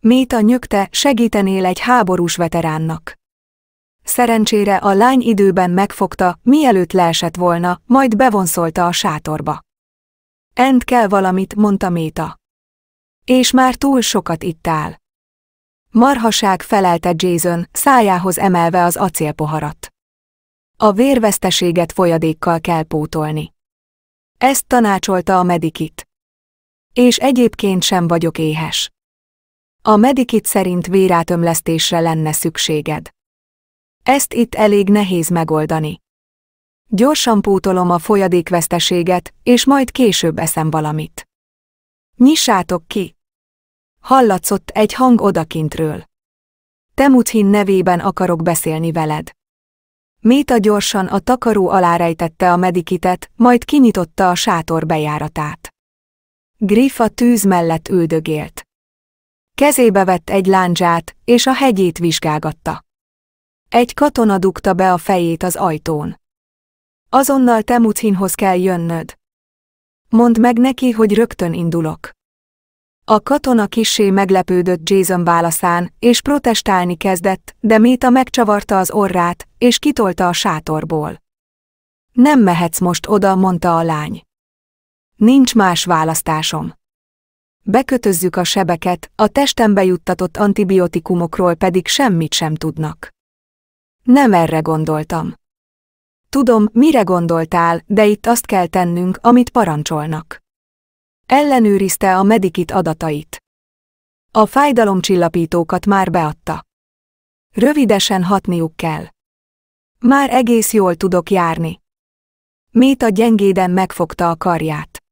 Méta nyögte, segítenél egy háborús veteránnak. Szerencsére a lány időben megfogta, mielőtt leesett volna, majd bevonszolta a sátorba. Ent kell valamit, mondta Méta. És már túl sokat itt áll. Marhaság felelte Jason, szájához emelve az acélpoharat. A vérveszteséget folyadékkal kell pótolni. Ezt tanácsolta a medikit. És egyébként sem vagyok éhes. A medikit szerint vérátömlesztésre lenne szükséged. Ezt itt elég nehéz megoldani. Gyorsan pótolom a folyadékveszteséget, és majd később eszem valamit. Nyissátok ki! Hallatszott egy hang odakintről. Temuthin nevében akarok beszélni veled. Méta gyorsan a takaró alá rejtette a medikitet, majd kinyitotta a sátor bejáratát. Griff a tűz mellett üldögélt. Kezébe vett egy láncsát, és a hegyét vizsgálgatta. Egy katona dugta be a fejét az ajtón. Azonnal Temucinhoz kell jönnöd. Mondd meg neki, hogy rögtön indulok. A katona kissé meglepődött Jason válaszán, és protestálni kezdett, de Méta megcsavarta az orrát, és kitolta a sátorból. Nem mehetsz most oda, mondta a lány. Nincs más választásom. Bekötözzük a sebeket, a testembe juttatott antibiotikumokról pedig semmit sem tudnak. Nem erre gondoltam. Tudom, mire gondoltál, de itt azt kell tennünk, amit parancsolnak. Ellenőrizte a medikit adatait. A fájdalomcsillapítókat már beadta. Rövidesen hatniuk kell. Már egész jól tudok járni. Méta gyengéden megfogta a karját.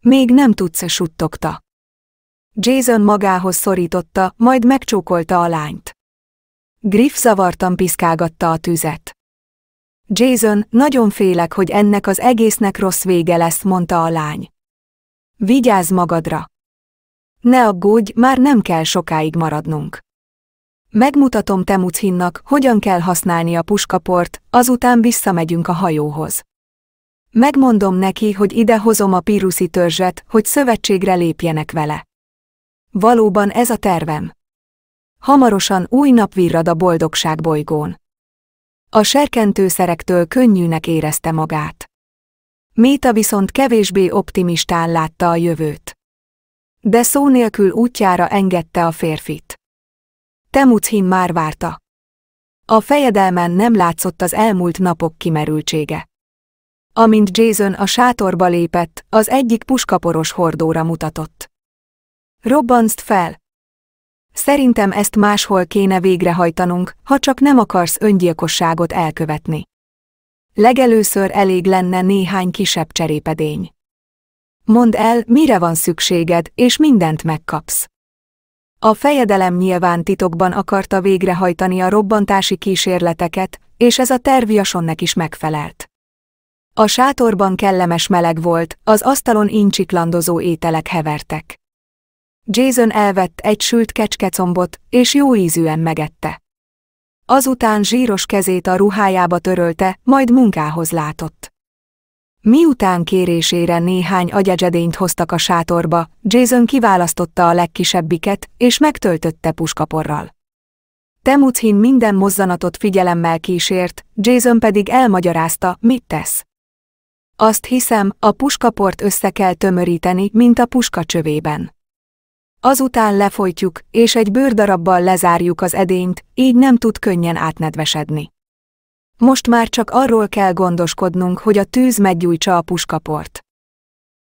Még nem tudsz, suttogta. Jason magához szorította, majd megcsókolta a lányt. Griff zavartan piszkálgatta a tüzet. Jason, nagyon félek, hogy ennek az egésznek rossz vége lesz, mondta a lány. Vigyázz magadra! Ne aggódj, már nem kell sokáig maradnunk. Megmutatom Temuchinnak, hogyan kell használni a puskaport, azután visszamegyünk a hajóhoz. Megmondom neki, hogy idehozom a píruszi törzset, hogy szövetségre lépjenek vele. Valóban ez a tervem. Hamarosan új nap virrad a boldogság bolygón. A serkentőszerektől könnyűnek érezte magát. Méta viszont kevésbé optimistán látta a jövőt. De szó nélkül útjára engedte a férfit. Temuchin már várta. A fejedelmen nem látszott az elmúlt napok kimerültsége. Amint Jason a sátorba lépett, az egyik puskaporos hordóra mutatott. Robbanzt fel, Szerintem ezt máshol kéne végrehajtanunk, ha csak nem akarsz öngyilkosságot elkövetni. Legelőször elég lenne néhány kisebb cserépedény. Mondd el, mire van szükséged, és mindent megkapsz. A fejedelem nyilván titokban akarta végrehajtani a robbantási kísérleteket, és ez a terv Jasonnek is megfelelt. A sátorban kellemes meleg volt, az asztalon incsiklandozó ételek hevertek. Jason elvett egy sült kecskecombot, és jó ízűen megette. Azután zsíros kezét a ruhájába törölte, majd munkához látott. Miután kérésére néhány agyedzsedényt hoztak a sátorba, Jason kiválasztotta a legkisebbiket, és megtöltötte puskaporral. Temuchin minden mozzanatot figyelemmel kísért, Jason pedig elmagyarázta, mit tesz. Azt hiszem, a puskaport össze kell tömöríteni, mint a puska csövében. Azután lefolytjuk, és egy bőrdarabbal lezárjuk az edényt, így nem tud könnyen átnedvesedni. Most már csak arról kell gondoskodnunk, hogy a tűz meggyújtsa a puskaport.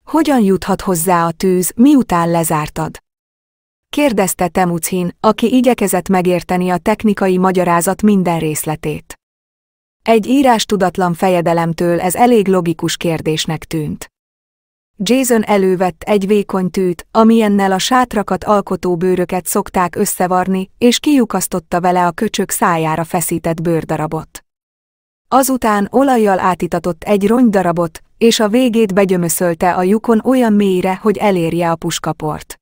Hogyan juthat hozzá a tűz, miután lezártad? Kérdezte Temucin, aki igyekezett megérteni a technikai magyarázat minden részletét. Egy írás tudatlan fejedelemtől ez elég logikus kérdésnek tűnt. Jason elővett egy vékony tűt, amilyennel a sátrakat alkotó bőröket szokták összevarni, és kiukasztotta vele a köcsök szájára feszített bőrdarabot. Azután olajjal átitatott egy ronydarabot, és a végét begyömöszölte a lyukon olyan mélyre, hogy elérje a puskaport.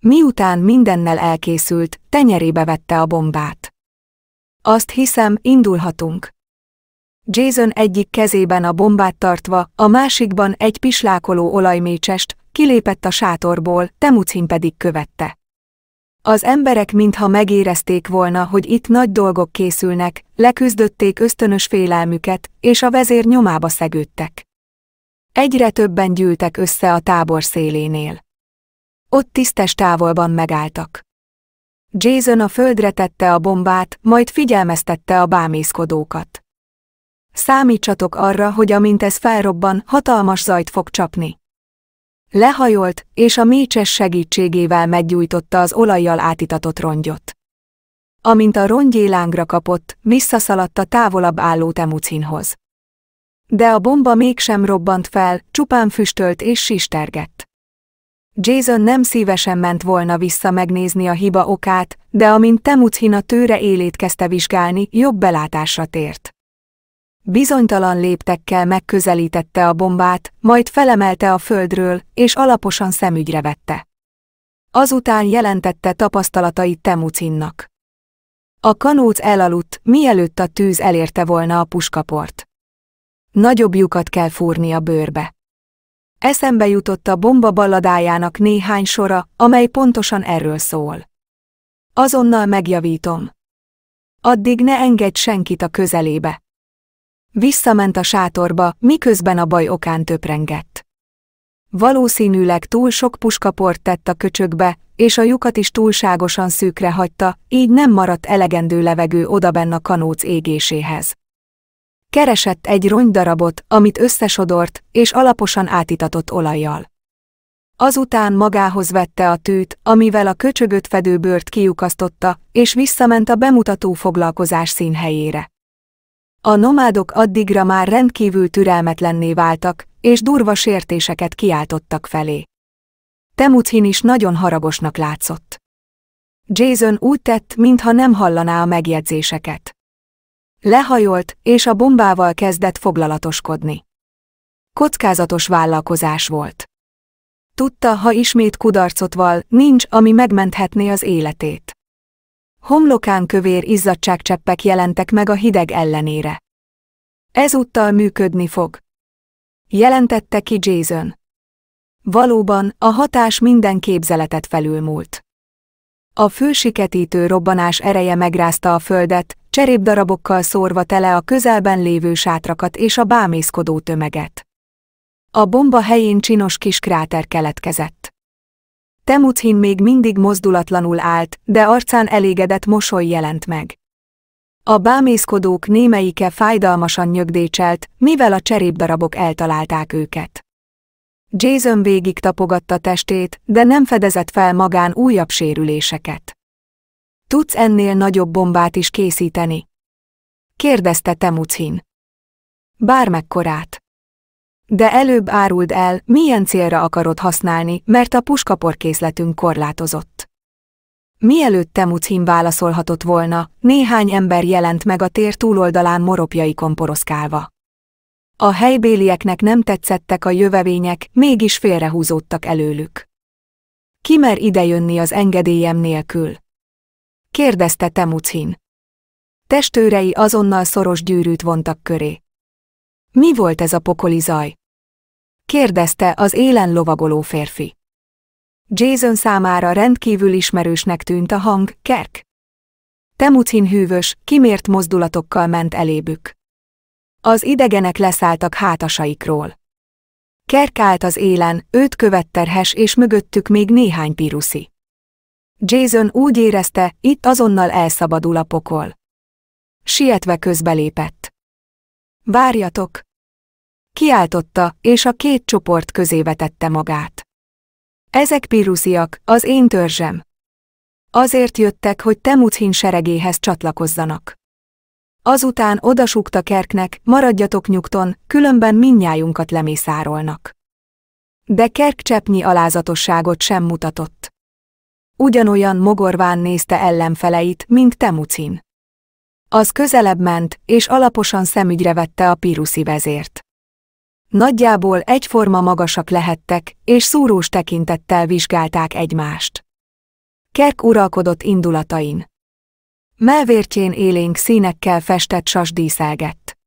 Miután mindennel elkészült, tenyerébe vette a bombát. Azt hiszem, indulhatunk. Jason egyik kezében a bombát tartva, a másikban egy pislákoló olajmécsest, kilépett a sátorból, Temucin pedig követte. Az emberek mintha megérezték volna, hogy itt nagy dolgok készülnek, leküzdötték ösztönös félelmüket, és a vezér nyomába szegődtek. Egyre többen gyűltek össze a tábor szélénél. Ott tisztes távolban megálltak. Jason a földre tette a bombát, majd figyelmeztette a bámészkodókat. Számítsatok arra, hogy amint ez felrobban, hatalmas zajt fog csapni. Lehajolt, és a mécses segítségével meggyújtotta az olajjal átitatott rongyot. Amint a rongyé lángra kapott, visszaszaladt a távolabb álló temucinhoz. De a bomba mégsem robbant fel, csupán füstölt és sistergett. Jason nem szívesen ment volna vissza megnézni a hiba okát, de amint Temuchin a tőre élét kezdte vizsgálni, jobb belátásra tért. Bizonytalan léptekkel megközelítette a bombát, majd felemelte a földről, és alaposan szemügyre vette. Azután jelentette tapasztalatait Temucinnak. A kanóc elaludt, mielőtt a tűz elérte volna a puskaport. Nagyobb lyukat kell fúrni a bőrbe. Eszembe jutott a bomba balladájának néhány sora, amely pontosan erről szól. Azonnal megjavítom. Addig ne engedj senkit a közelébe, Visszament a sátorba, miközben a baj okán töprengett. Valószínűleg túl sok puskaport tett a köcsökbe, és a lyukat is túlságosan szűkre hagyta, így nem maradt elegendő levegő odabenn a kanóc égéséhez. Keresett egy rony darabot, amit összesodort, és alaposan átitatott olajjal. Azután magához vette a tűt, amivel a köcsögött fedő bőrt kiukasztotta, és visszament a bemutató foglalkozás színhelyére. A nomádok addigra már rendkívül türelmetlenné váltak, és durva sértéseket kiáltottak felé. Temuchin is nagyon haragosnak látszott. Jason úgy tett, mintha nem hallaná a megjegyzéseket. Lehajolt, és a bombával kezdett foglalatoskodni. Kockázatos vállalkozás volt. Tudta, ha ismét kudarcot val, nincs, ami megmenthetné az életét. Homlokán kövér izzadságcseppek jelentek meg a hideg ellenére. Ezúttal működni fog. Jelentette ki Jason. Valóban, a hatás minden képzeletet felülmúlt. A fősiketítő robbanás ereje megrázta a földet, cserépdarabokkal szórva tele a közelben lévő sátrakat és a bámészkodó tömeget. A bomba helyén csinos kis kráter keletkezett. Temuchin még mindig mozdulatlanul állt, de arcán elégedett mosoly jelent meg. A bámészkodók némeike fájdalmasan nyögdécselt, mivel a cserépdarabok eltalálták őket. Jason végig tapogatta testét, de nem fedezett fel magán újabb sérüléseket. Tudsz ennél nagyobb bombát is készíteni? Kérdezte Temuchin. Bármekkorát. De előbb áruld el, milyen célra akarod használni, mert a puskaporkészletünk korlátozott. Mielőtt Temuchin válaszolhatott volna, néhány ember jelent meg a tér túloldalán moropjai komporoszkálva. A helybélieknek nem tetszettek a jövevények, mégis félrehúzódtak előlük. Kimer idejönni az engedélyem nélkül? Kérdezte Temuchin. Testőrei azonnal szoros gyűrűt vontak köré. Mi volt ez a pokoli zaj? kérdezte az élen lovagoló férfi. Jason számára rendkívül ismerősnek tűnt a hang, kerk. Temucin hűvös, kimért mozdulatokkal ment elébük. Az idegenek leszálltak hátasaikról. Kerk állt az élen, őt követterhes és mögöttük még néhány piruszi. Jason úgy érezte, itt azonnal elszabadul a pokol. Sietve közbelépett. Várjatok! Kiáltotta, és a két csoport közé vetette magát. Ezek pirusziak, az én törzsem. Azért jöttek, hogy Temuthin seregéhez csatlakozzanak. Azután odasúgta Kerknek, maradjatok nyugton, különben minnyájunkat lemészárolnak. De Kerk cseppnyi alázatosságot sem mutatott. Ugyanolyan mogorván nézte ellenfeleit, mint Temucin. Az közelebb ment, és alaposan szemügyre vette a piruszi vezért. Nagyjából egyforma magasak lehettek, és szúrós tekintettel vizsgálták egymást. Kerk uralkodott indulatain. Melvértjén élénk színekkel festett sas díszelgett.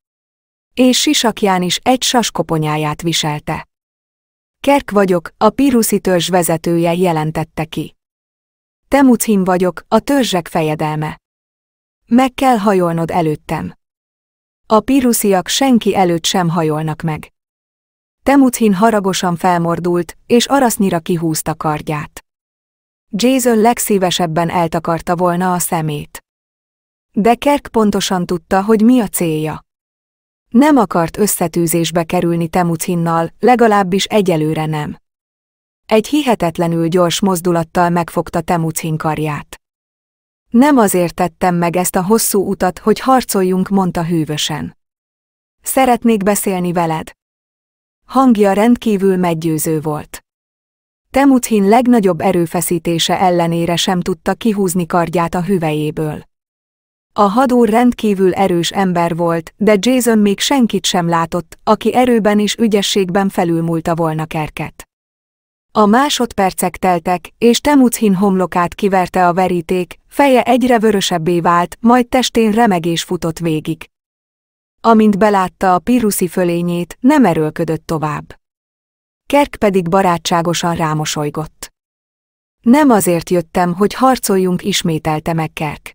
És sisakján is egy sas koponyáját viselte. Kerk vagyok, a Piruszi törzs vezetője jelentette ki. Temucim vagyok, a törzsek fejedelme. Meg kell hajolnod előttem. A pirusziak senki előtt sem hajolnak meg. Temuthin haragosan felmordult, és arasznyira kihúzta kardját. Jason legszívesebben eltakarta volna a szemét. De Kerk pontosan tudta, hogy mi a célja. Nem akart összetűzésbe kerülni Temuthinnal, legalábbis egyelőre nem. Egy hihetetlenül gyors mozdulattal megfogta Temuthin karját. Nem azért tettem meg ezt a hosszú utat, hogy harcoljunk, mondta hűvösen. Szeretnék beszélni veled. Hangja rendkívül meggyőző volt. Temuthin legnagyobb erőfeszítése ellenére sem tudta kihúzni kardját a hüvejéből. A hadúr rendkívül erős ember volt, de Jason még senkit sem látott, aki erőben és ügyességben felülmúlta volna kerket. A másodpercek teltek, és Temuthin homlokát kiverte a veríték, feje egyre vörösebbé vált, majd testén remegés futott végig amint belátta a piruszi fölényét, nem erőlködött tovább. Kerk pedig barátságosan rámosolygott. Nem azért jöttem, hogy harcoljunk, ismételte meg Kerk.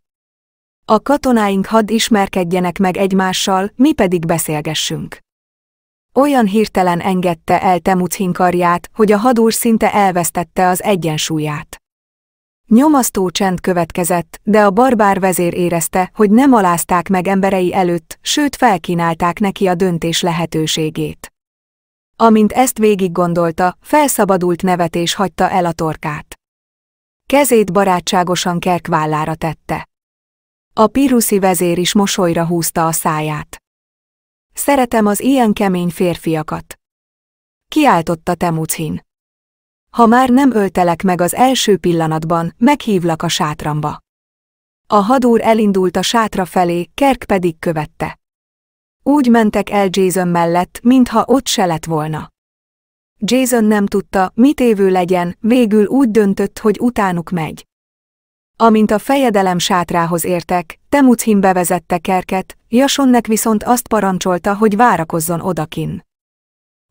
A katonáink hadd ismerkedjenek meg egymással, mi pedig beszélgessünk. Olyan hirtelen engedte el Temuchin karját, hogy a hadúr szinte elvesztette az egyensúlyát. Nyomasztó csend következett, de a barbár vezér érezte, hogy nem alázták meg emberei előtt, sőt felkínálták neki a döntés lehetőségét. Amint ezt végig gondolta, felszabadult nevetés hagyta el a torkát. Kezét barátságosan Kerk vállára tette. A piruszi vezér is mosolyra húzta a száját. Szeretem az ilyen kemény férfiakat. Kiáltotta Temucin. Ha már nem öltelek meg az első pillanatban, meghívlak a sátramba. A hadúr elindult a sátra felé, Kerk pedig követte. Úgy mentek el Jason mellett, mintha ott se lett volna. Jason nem tudta, mit évő legyen, végül úgy döntött, hogy utánuk megy. Amint a fejedelem sátrához értek, Temuchin bevezette kerket, Jasonnek viszont azt parancsolta, hogy várakozzon odakin.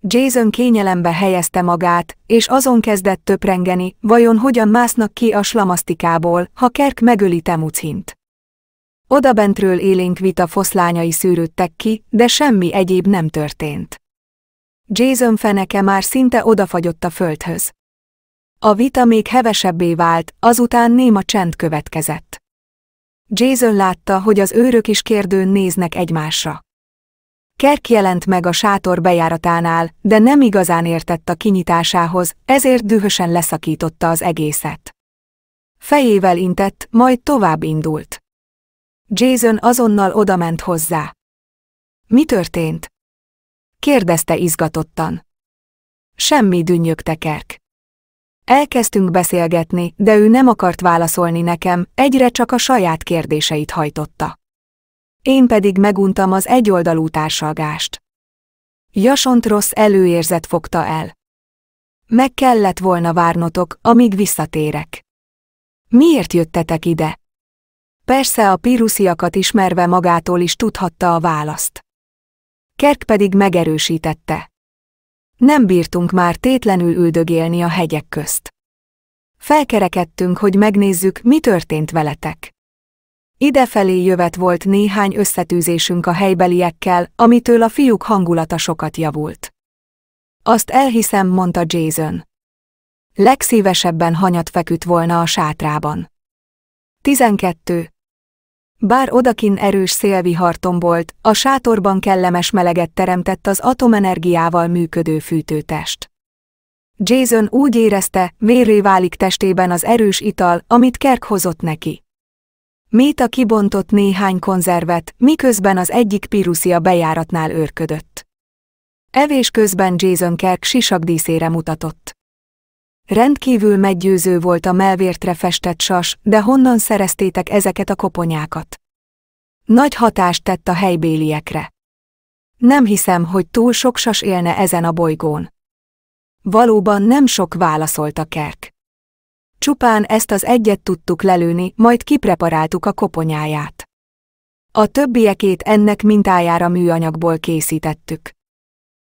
Jason kényelembe helyezte magát, és azon kezdett töprengeni, vajon hogyan másznak ki a slamasztikából, ha Kerk megöli Temucint. Odabentről élénk vita foszlányai szűrődtek ki, de semmi egyéb nem történt. Jason feneke már szinte odafagyott a földhöz. A vita még hevesebbé vált, azután néma csend következett. Jason látta, hogy az őrök is kérdőn néznek egymásra. Kerk jelent meg a sátor bejáratánál, de nem igazán értett a kinyitásához, ezért dühösen leszakította az egészet. Fejével intett, majd tovább indult. Jason azonnal odament hozzá. Mi történt? kérdezte izgatottan. Semmi dünnyögte Kerk. Elkezdtünk beszélgetni, de ő nem akart válaszolni nekem, egyre csak a saját kérdéseit hajtotta. Én pedig meguntam az egyoldalú társalgást. Jasont rossz előérzet fogta el. Meg kellett volna várnotok, amíg visszatérek. Miért jöttetek ide? Persze a pirusziakat ismerve magától is tudhatta a választ. Kerk pedig megerősítette. Nem bírtunk már tétlenül üldögélni a hegyek közt. Felkerekedtünk, hogy megnézzük, mi történt veletek. Idefelé jövet volt néhány összetűzésünk a helybeliekkel, amitől a fiúk hangulata sokat javult. Azt elhiszem, mondta Jason. Legszívesebben hanyat feküdt volna a sátrában. 12. Bár odakin erős szélvihar tombolt, a sátorban kellemes meleget teremtett az atomenergiával működő fűtőtest. Jason úgy érezte, vérré válik testében az erős ital, amit Kerk hozott neki. Méta kibontott néhány konzervet, miközben az egyik piruszi bejáratnál őrködött. Evés közben Jason Kerk sisakdíszére mutatott. Rendkívül meggyőző volt a melvértre festett sas, de honnan szereztétek ezeket a koponyákat? Nagy hatást tett a helybéliekre. Nem hiszem, hogy túl sok sas élne ezen a bolygón. Valóban nem sok válaszolta Kerk. Csupán ezt az egyet tudtuk lelőni, majd kipreparáltuk a koponyáját. A többiekét ennek mintájára műanyagból készítettük.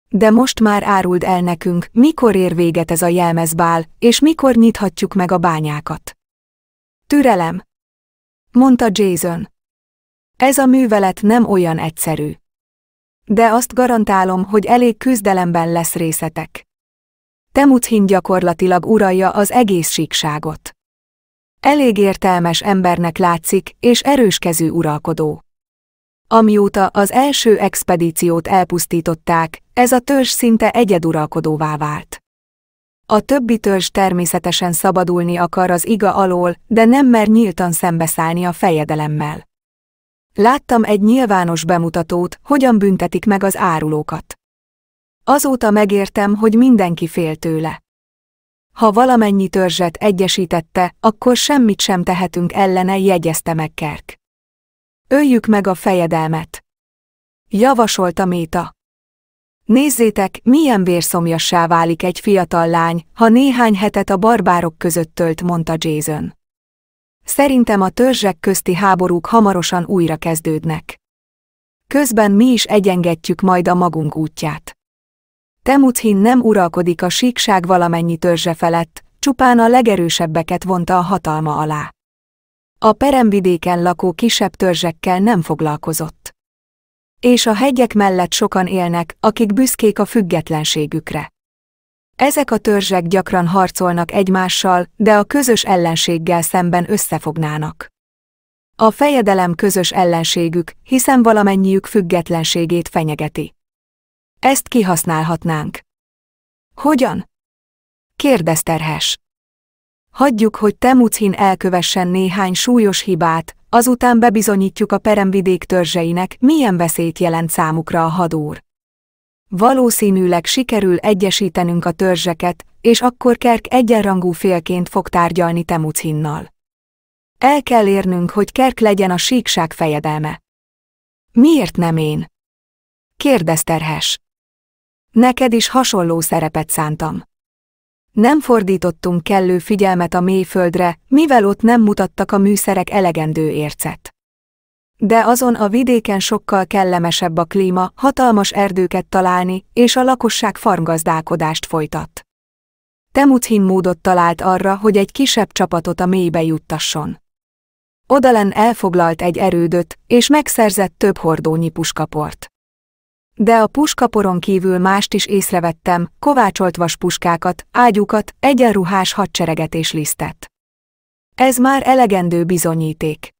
De most már áruld el nekünk, mikor ér véget ez a jelmezbál, és mikor nyithatjuk meg a bányákat. Türelem, mondta Jason. Ez a művelet nem olyan egyszerű. De azt garantálom, hogy elég küzdelemben lesz részetek. Temuthin gyakorlatilag uralja az egész síkságot. Elég értelmes embernek látszik, és kezű uralkodó. Amióta az első expedíciót elpusztították, ez a törzs szinte egyeduralkodóvá vált. A többi törzs természetesen szabadulni akar az iga alól, de nem mer nyíltan szembeszállni a fejedelemmel. Láttam egy nyilvános bemutatót, hogyan büntetik meg az árulókat. Azóta megértem, hogy mindenki fél tőle. Ha valamennyi törzset egyesítette, akkor semmit sem tehetünk ellene, jegyezte meg Kerk. Öljük meg a fejedelmet. Javasolta Méta. Nézzétek, milyen vérszomjassá válik egy fiatal lány, ha néhány hetet a barbárok között tölt, mondta Jason. Szerintem a törzsek közti háborúk hamarosan újra kezdődnek. Közben mi is egyengetjük majd a magunk útját. Temuchin nem uralkodik a síkság valamennyi törzse felett, csupán a legerősebbeket vonta a hatalma alá. A peremvidéken lakó kisebb törzsekkel nem foglalkozott. És a hegyek mellett sokan élnek, akik büszkék a függetlenségükre. Ezek a törzsek gyakran harcolnak egymással, de a közös ellenséggel szemben összefognának. A fejedelem közös ellenségük, hiszen valamennyiük függetlenségét fenyegeti. Ezt kihasználhatnánk. Hogyan? Kérdez terhes. Hagyjuk, hogy Temucin elkövessen néhány súlyos hibát, azután bebizonyítjuk a peremvidék törzseinek, milyen veszélyt jelent számukra a hadúr. Valószínűleg sikerül egyesítenünk a törzseket, és akkor Kerk egyenrangú félként fog tárgyalni Temucinnal. El kell érnünk, hogy Kerk legyen a síkság fejedelme. Miért nem én? Kérdez terhes. Neked is hasonló szerepet szántam. Nem fordítottunk kellő figyelmet a mélyföldre, mivel ott nem mutattak a műszerek elegendő ércet. De azon a vidéken sokkal kellemesebb a klíma, hatalmas erdőket találni, és a lakosság farmgazdálkodást folytat. Temuthin módot talált arra, hogy egy kisebb csapatot a mélybe juttasson. Odalen elfoglalt egy erődöt, és megszerzett több hordónyi puskaport. De a puskaporon kívül mást is észrevettem, kovácsolt vaspuskákat, ágyukat, egyenruhás hadsereget és lisztet. Ez már elegendő bizonyíték.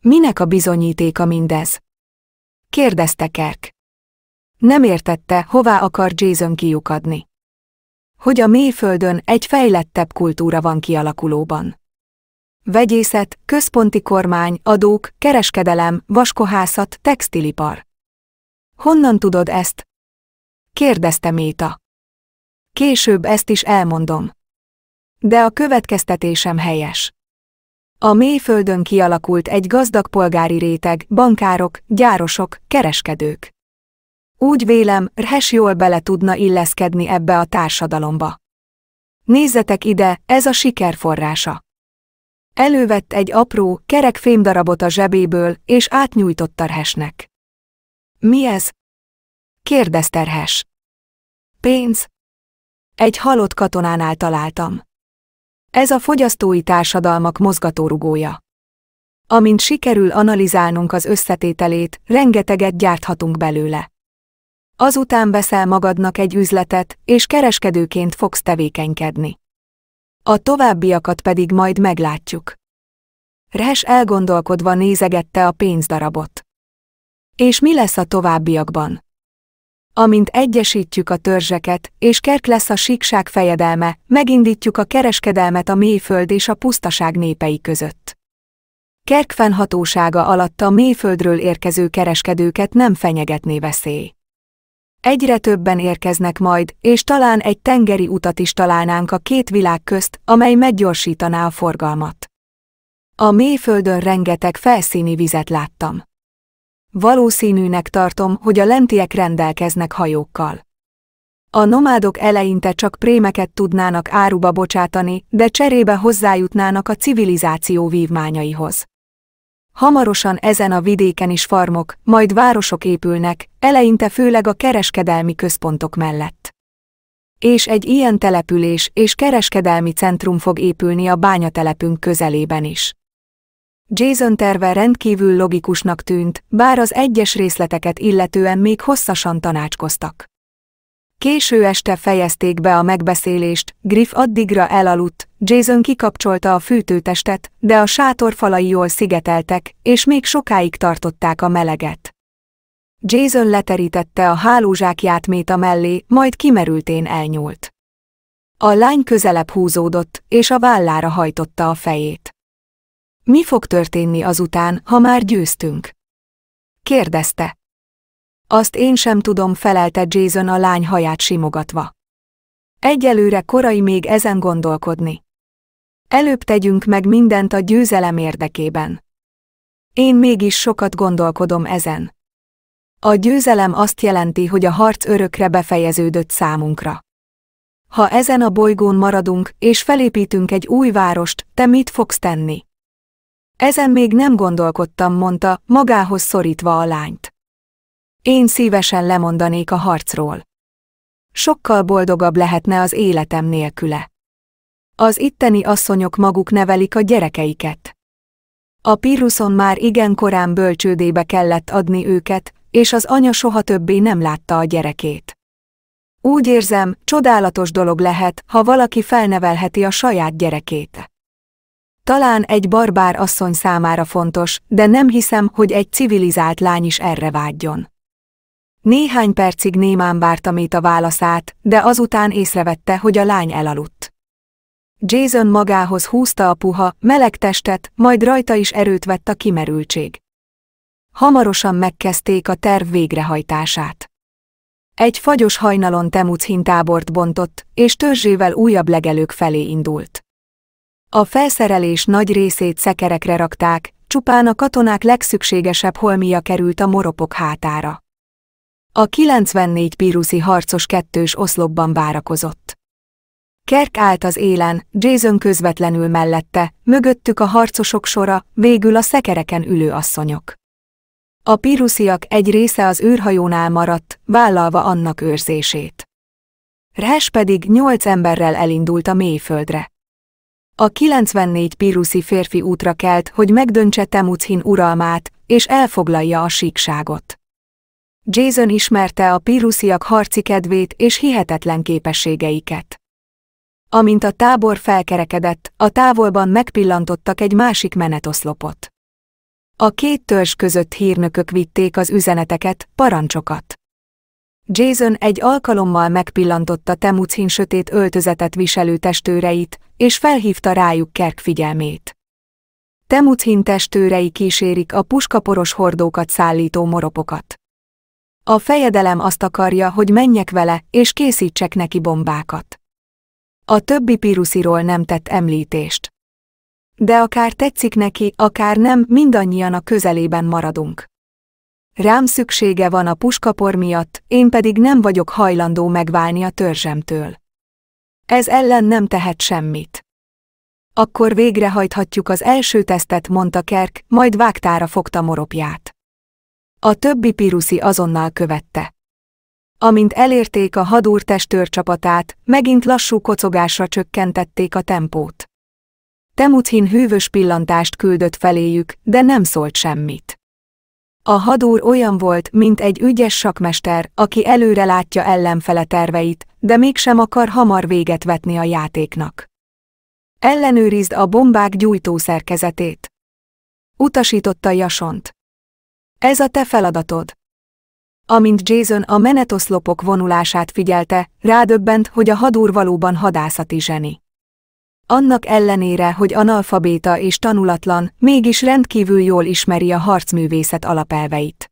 Minek a bizonyítéka mindez? Kérdezte Kerk. Nem értette, hová akar Jason kiukadni. Hogy a mélyföldön egy fejlettebb kultúra van kialakulóban. Vegyészet, központi kormány, adók, kereskedelem, vaskohászat, textilipar. Honnan tudod ezt? Kérdezte Méta. Később ezt is elmondom. De a következtetésem helyes. A mélyföldön kialakult egy gazdag polgári réteg, bankárok, gyárosok, kereskedők. Úgy vélem, Rhes jól bele tudna illeszkedni ebbe a társadalomba. Nézzetek ide, ez a siker forrása. Elővett egy apró, kerek fémdarabot a zsebéből, és átnyújtotta Rhesnek. Mi ez? Kérdez terhes. Pénz? Egy halott katonánál találtam. Ez a fogyasztói társadalmak mozgatórugója. Amint sikerül analizálnunk az összetételét, rengeteget gyárthatunk belőle. Azután veszel magadnak egy üzletet, és kereskedőként fogsz tevékenykedni. A továbbiakat pedig majd meglátjuk. Res elgondolkodva nézegette a pénzdarabot. És mi lesz a továbbiakban? Amint egyesítjük a törzseket, és kerk lesz a síkság fejedelme, megindítjuk a kereskedelmet a mélyföld és a pusztaság népei között. Kerk fennhatósága alatt a mélyföldről érkező kereskedőket nem fenyegetné veszély. Egyre többen érkeznek majd, és talán egy tengeri utat is találnánk a két világ közt, amely meggyorsítaná a forgalmat. A mélyföldön rengeteg felszíni vizet láttam valószínűnek tartom, hogy a lentiek rendelkeznek hajókkal. A nomádok eleinte csak prémeket tudnának áruba bocsátani, de cserébe hozzájutnának a civilizáció vívmányaihoz. Hamarosan ezen a vidéken is farmok, majd városok épülnek, eleinte főleg a kereskedelmi központok mellett. És egy ilyen település és kereskedelmi centrum fog épülni a bányatelepünk közelében is. Jason terve rendkívül logikusnak tűnt, bár az egyes részleteket illetően még hosszasan tanácskoztak. Késő este fejezték be a megbeszélést, Griff addigra elaludt, Jason kikapcsolta a fűtőtestet, de a sátor falai jól szigeteltek, és még sokáig tartották a meleget. Jason leterítette a hálózsákját méta mellé, majd kimerültén elnyúlt. A lány közelebb húzódott, és a vállára hajtotta a fejét. Mi fog történni azután, ha már győztünk? Kérdezte. Azt én sem tudom, felelte Jason a lány haját simogatva. Egyelőre korai még ezen gondolkodni. Előbb tegyünk meg mindent a győzelem érdekében. Én mégis sokat gondolkodom ezen. A győzelem azt jelenti, hogy a harc örökre befejeződött számunkra. Ha ezen a bolygón maradunk, és felépítünk egy új várost, te mit fogsz tenni? Ezen még nem gondolkodtam, mondta, magához szorítva a lányt. Én szívesen lemondanék a harcról. Sokkal boldogabb lehetne az életem nélküle. Az itteni asszonyok maguk nevelik a gyerekeiket. A Pyrruson már igen korán bölcsődébe kellett adni őket, és az anya soha többé nem látta a gyerekét. Úgy érzem, csodálatos dolog lehet, ha valaki felnevelheti a saját gyerekét. Talán egy barbár asszony számára fontos, de nem hiszem, hogy egy civilizált lány is erre vágyjon. Néhány percig némán várta a válaszát, de azután észrevette, hogy a lány elaludt. Jason magához húzta a puha, meleg testet, majd rajta is erőt vett a kimerültség. Hamarosan megkezdték a terv végrehajtását. Egy fagyos hajnalon Temuc hintábort bontott, és törzsével újabb legelők felé indult. A felszerelés nagy részét szekerekre rakták, csupán a katonák legszükségesebb holmia került a moropok hátára. A 94 píruszi harcos kettős oszlopban várakozott. Kerk állt az élen, Jason közvetlenül mellette, mögöttük a harcosok sora, végül a szekereken ülő asszonyok. A pirusziak egy része az űrhajónál maradt, vállalva annak őrzését. Rás pedig nyolc emberrel elindult a mélyföldre. A 94 piruszi férfi útra kelt, hogy megdöntse Temucin uralmát, és elfoglalja a síkságot. Jason ismerte a pírusziak harci kedvét és hihetetlen képességeiket. Amint a tábor felkerekedett, a távolban megpillantottak egy másik menetoszlopot. A két törzs között hírnökök vitték az üzeneteket, parancsokat. Jason egy alkalommal megpillantotta Temucin sötét öltözetet viselő testőreit, és felhívta rájuk Kerk figyelmét. Temuchin testőrei kísérik a puskaporos hordókat szállító moropokat. A fejedelem azt akarja, hogy menjek vele, és készítsek neki bombákat. A többi pirusziról nem tett említést. De akár tetszik neki, akár nem, mindannyian a közelében maradunk. Rám szüksége van a puskapor miatt, én pedig nem vagyok hajlandó megválni a törzsemtől. Ez ellen nem tehet semmit. Akkor végrehajthatjuk az első tesztet, mondta Kerk, majd vágtára fogta moropját. A többi piruszi azonnal követte. Amint elérték a hadúr csapatát, megint lassú kocogásra csökkentették a tempót. Temuthin hűvös pillantást küldött feléjük, de nem szólt semmit. A hadúr olyan volt, mint egy ügyes sakmester, aki előre látja ellenfele terveit, de mégsem akar hamar véget vetni a játéknak. Ellenőrizd a bombák gyújtószerkezetét. Utasította Jasont. Ez a te feladatod. Amint Jason a menetoszlopok vonulását figyelte, rádöbbent, hogy a hadúr valóban hadászati zseni. Annak ellenére, hogy analfabéta és tanulatlan, mégis rendkívül jól ismeri a harcművészet alapelveit.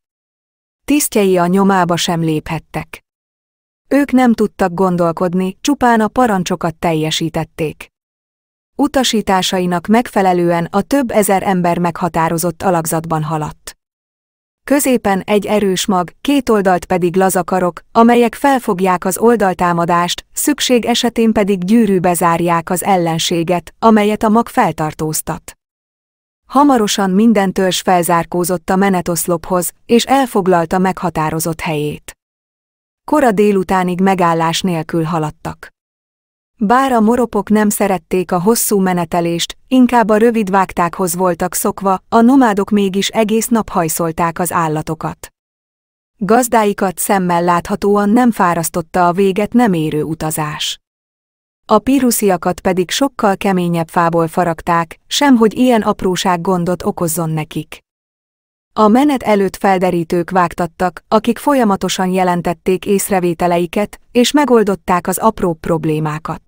Tisztjei a nyomába sem léphettek. Ők nem tudtak gondolkodni, csupán a parancsokat teljesítették. Utasításainak megfelelően a több ezer ember meghatározott alakzatban haladt középen egy erős mag, két oldalt pedig lazakarok, amelyek felfogják az oldaltámadást, szükség esetén pedig gyűrűbe zárják az ellenséget, amelyet a mag feltartóztat. Hamarosan minden törzs felzárkózott a menetoszlophoz, és elfoglalta meghatározott helyét. Kora délutánig megállás nélkül haladtak. Bár a moropok nem szerették a hosszú menetelést, inkább a rövid vágtákhoz voltak szokva, a nomádok mégis egész nap hajszolták az állatokat. Gazdáikat szemmel láthatóan nem fárasztotta a véget nem érő utazás. A pirusziakat pedig sokkal keményebb fából faragták, semhogy ilyen apróság gondot okozzon nekik. A menet előtt felderítők vágtattak, akik folyamatosan jelentették észrevételeiket, és megoldották az apró problémákat.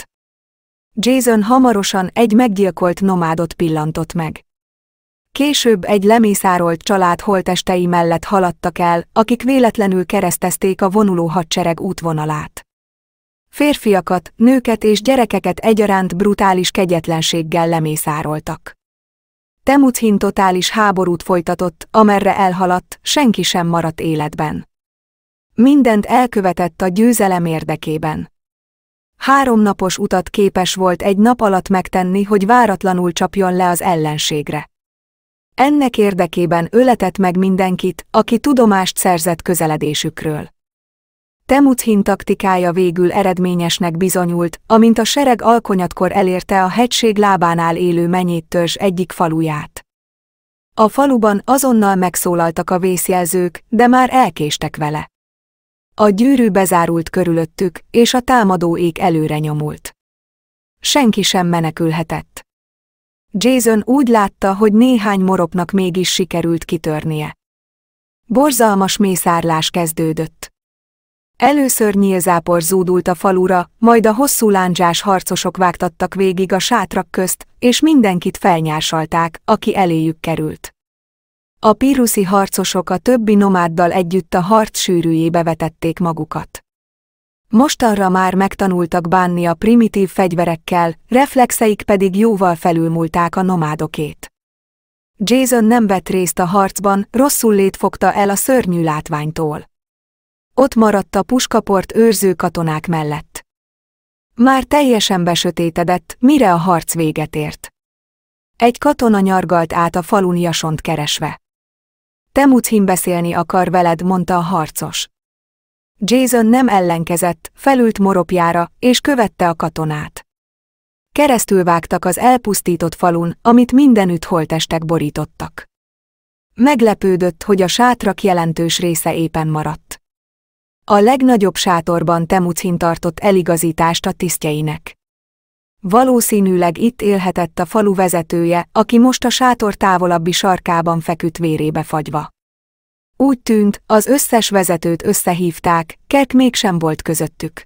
Jason hamarosan egy meggyilkolt nomádot pillantott meg. Később egy lemészárolt család holtestei mellett haladtak el, akik véletlenül keresztezték a vonuló hadsereg útvonalát. Férfiakat, nőket és gyerekeket egyaránt brutális kegyetlenséggel lemészároltak. Temuchin totális háborút folytatott, amerre elhaladt, senki sem maradt életben. Mindent elkövetett a győzelem érdekében. Háromnapos utat képes volt egy nap alatt megtenni, hogy váratlanul csapjon le az ellenségre. Ennek érdekében öletett meg mindenkit, aki tudomást szerzett közeledésükről. Temuthin taktikája végül eredményesnek bizonyult, amint a sereg alkonyatkor elérte a hegység lábánál élő menyéttörzs egyik faluját. A faluban azonnal megszólaltak a vészjelzők, de már elkéstek vele. A gyűrű bezárult körülöttük, és a támadó ég előre nyomult. Senki sem menekülhetett. Jason úgy látta, hogy néhány moropnak mégis sikerült kitörnie. Borzalmas mészárlás kezdődött. Először nyílzápor zúdult a falura, majd a hosszú lándzsás harcosok vágtattak végig a sátrak közt, és mindenkit felnyársalták, aki eléjük került. A píruszi harcosok a többi nomáddal együtt a harc sűrűjébe vetették magukat. Mostanra már megtanultak bánni a primitív fegyverekkel, reflexeik pedig jóval felülmúlták a nomádokét. Jason nem vett részt a harcban, rosszul létfogta el a szörnyű látványtól. Ott maradt a puskaport őrző katonák mellett. Már teljesen besötétedett, mire a harc véget ért. Egy katona nyargalt át a falun jasont keresve. Temuchin beszélni akar veled, mondta a harcos. Jason nem ellenkezett, felült moropjára, és követte a katonát. Keresztül vágtak az elpusztított falun, amit mindenütt holtestek borítottak. Meglepődött, hogy a sátrak jelentős része éppen maradt. A legnagyobb sátorban Temucin tartott eligazítást a tisztjeinek. Valószínűleg itt élhetett a falu vezetője, aki most a sátor távolabbi sarkában feküdt vérébe fagyva. Úgy tűnt, az összes vezetőt összehívták, kert mégsem volt közöttük.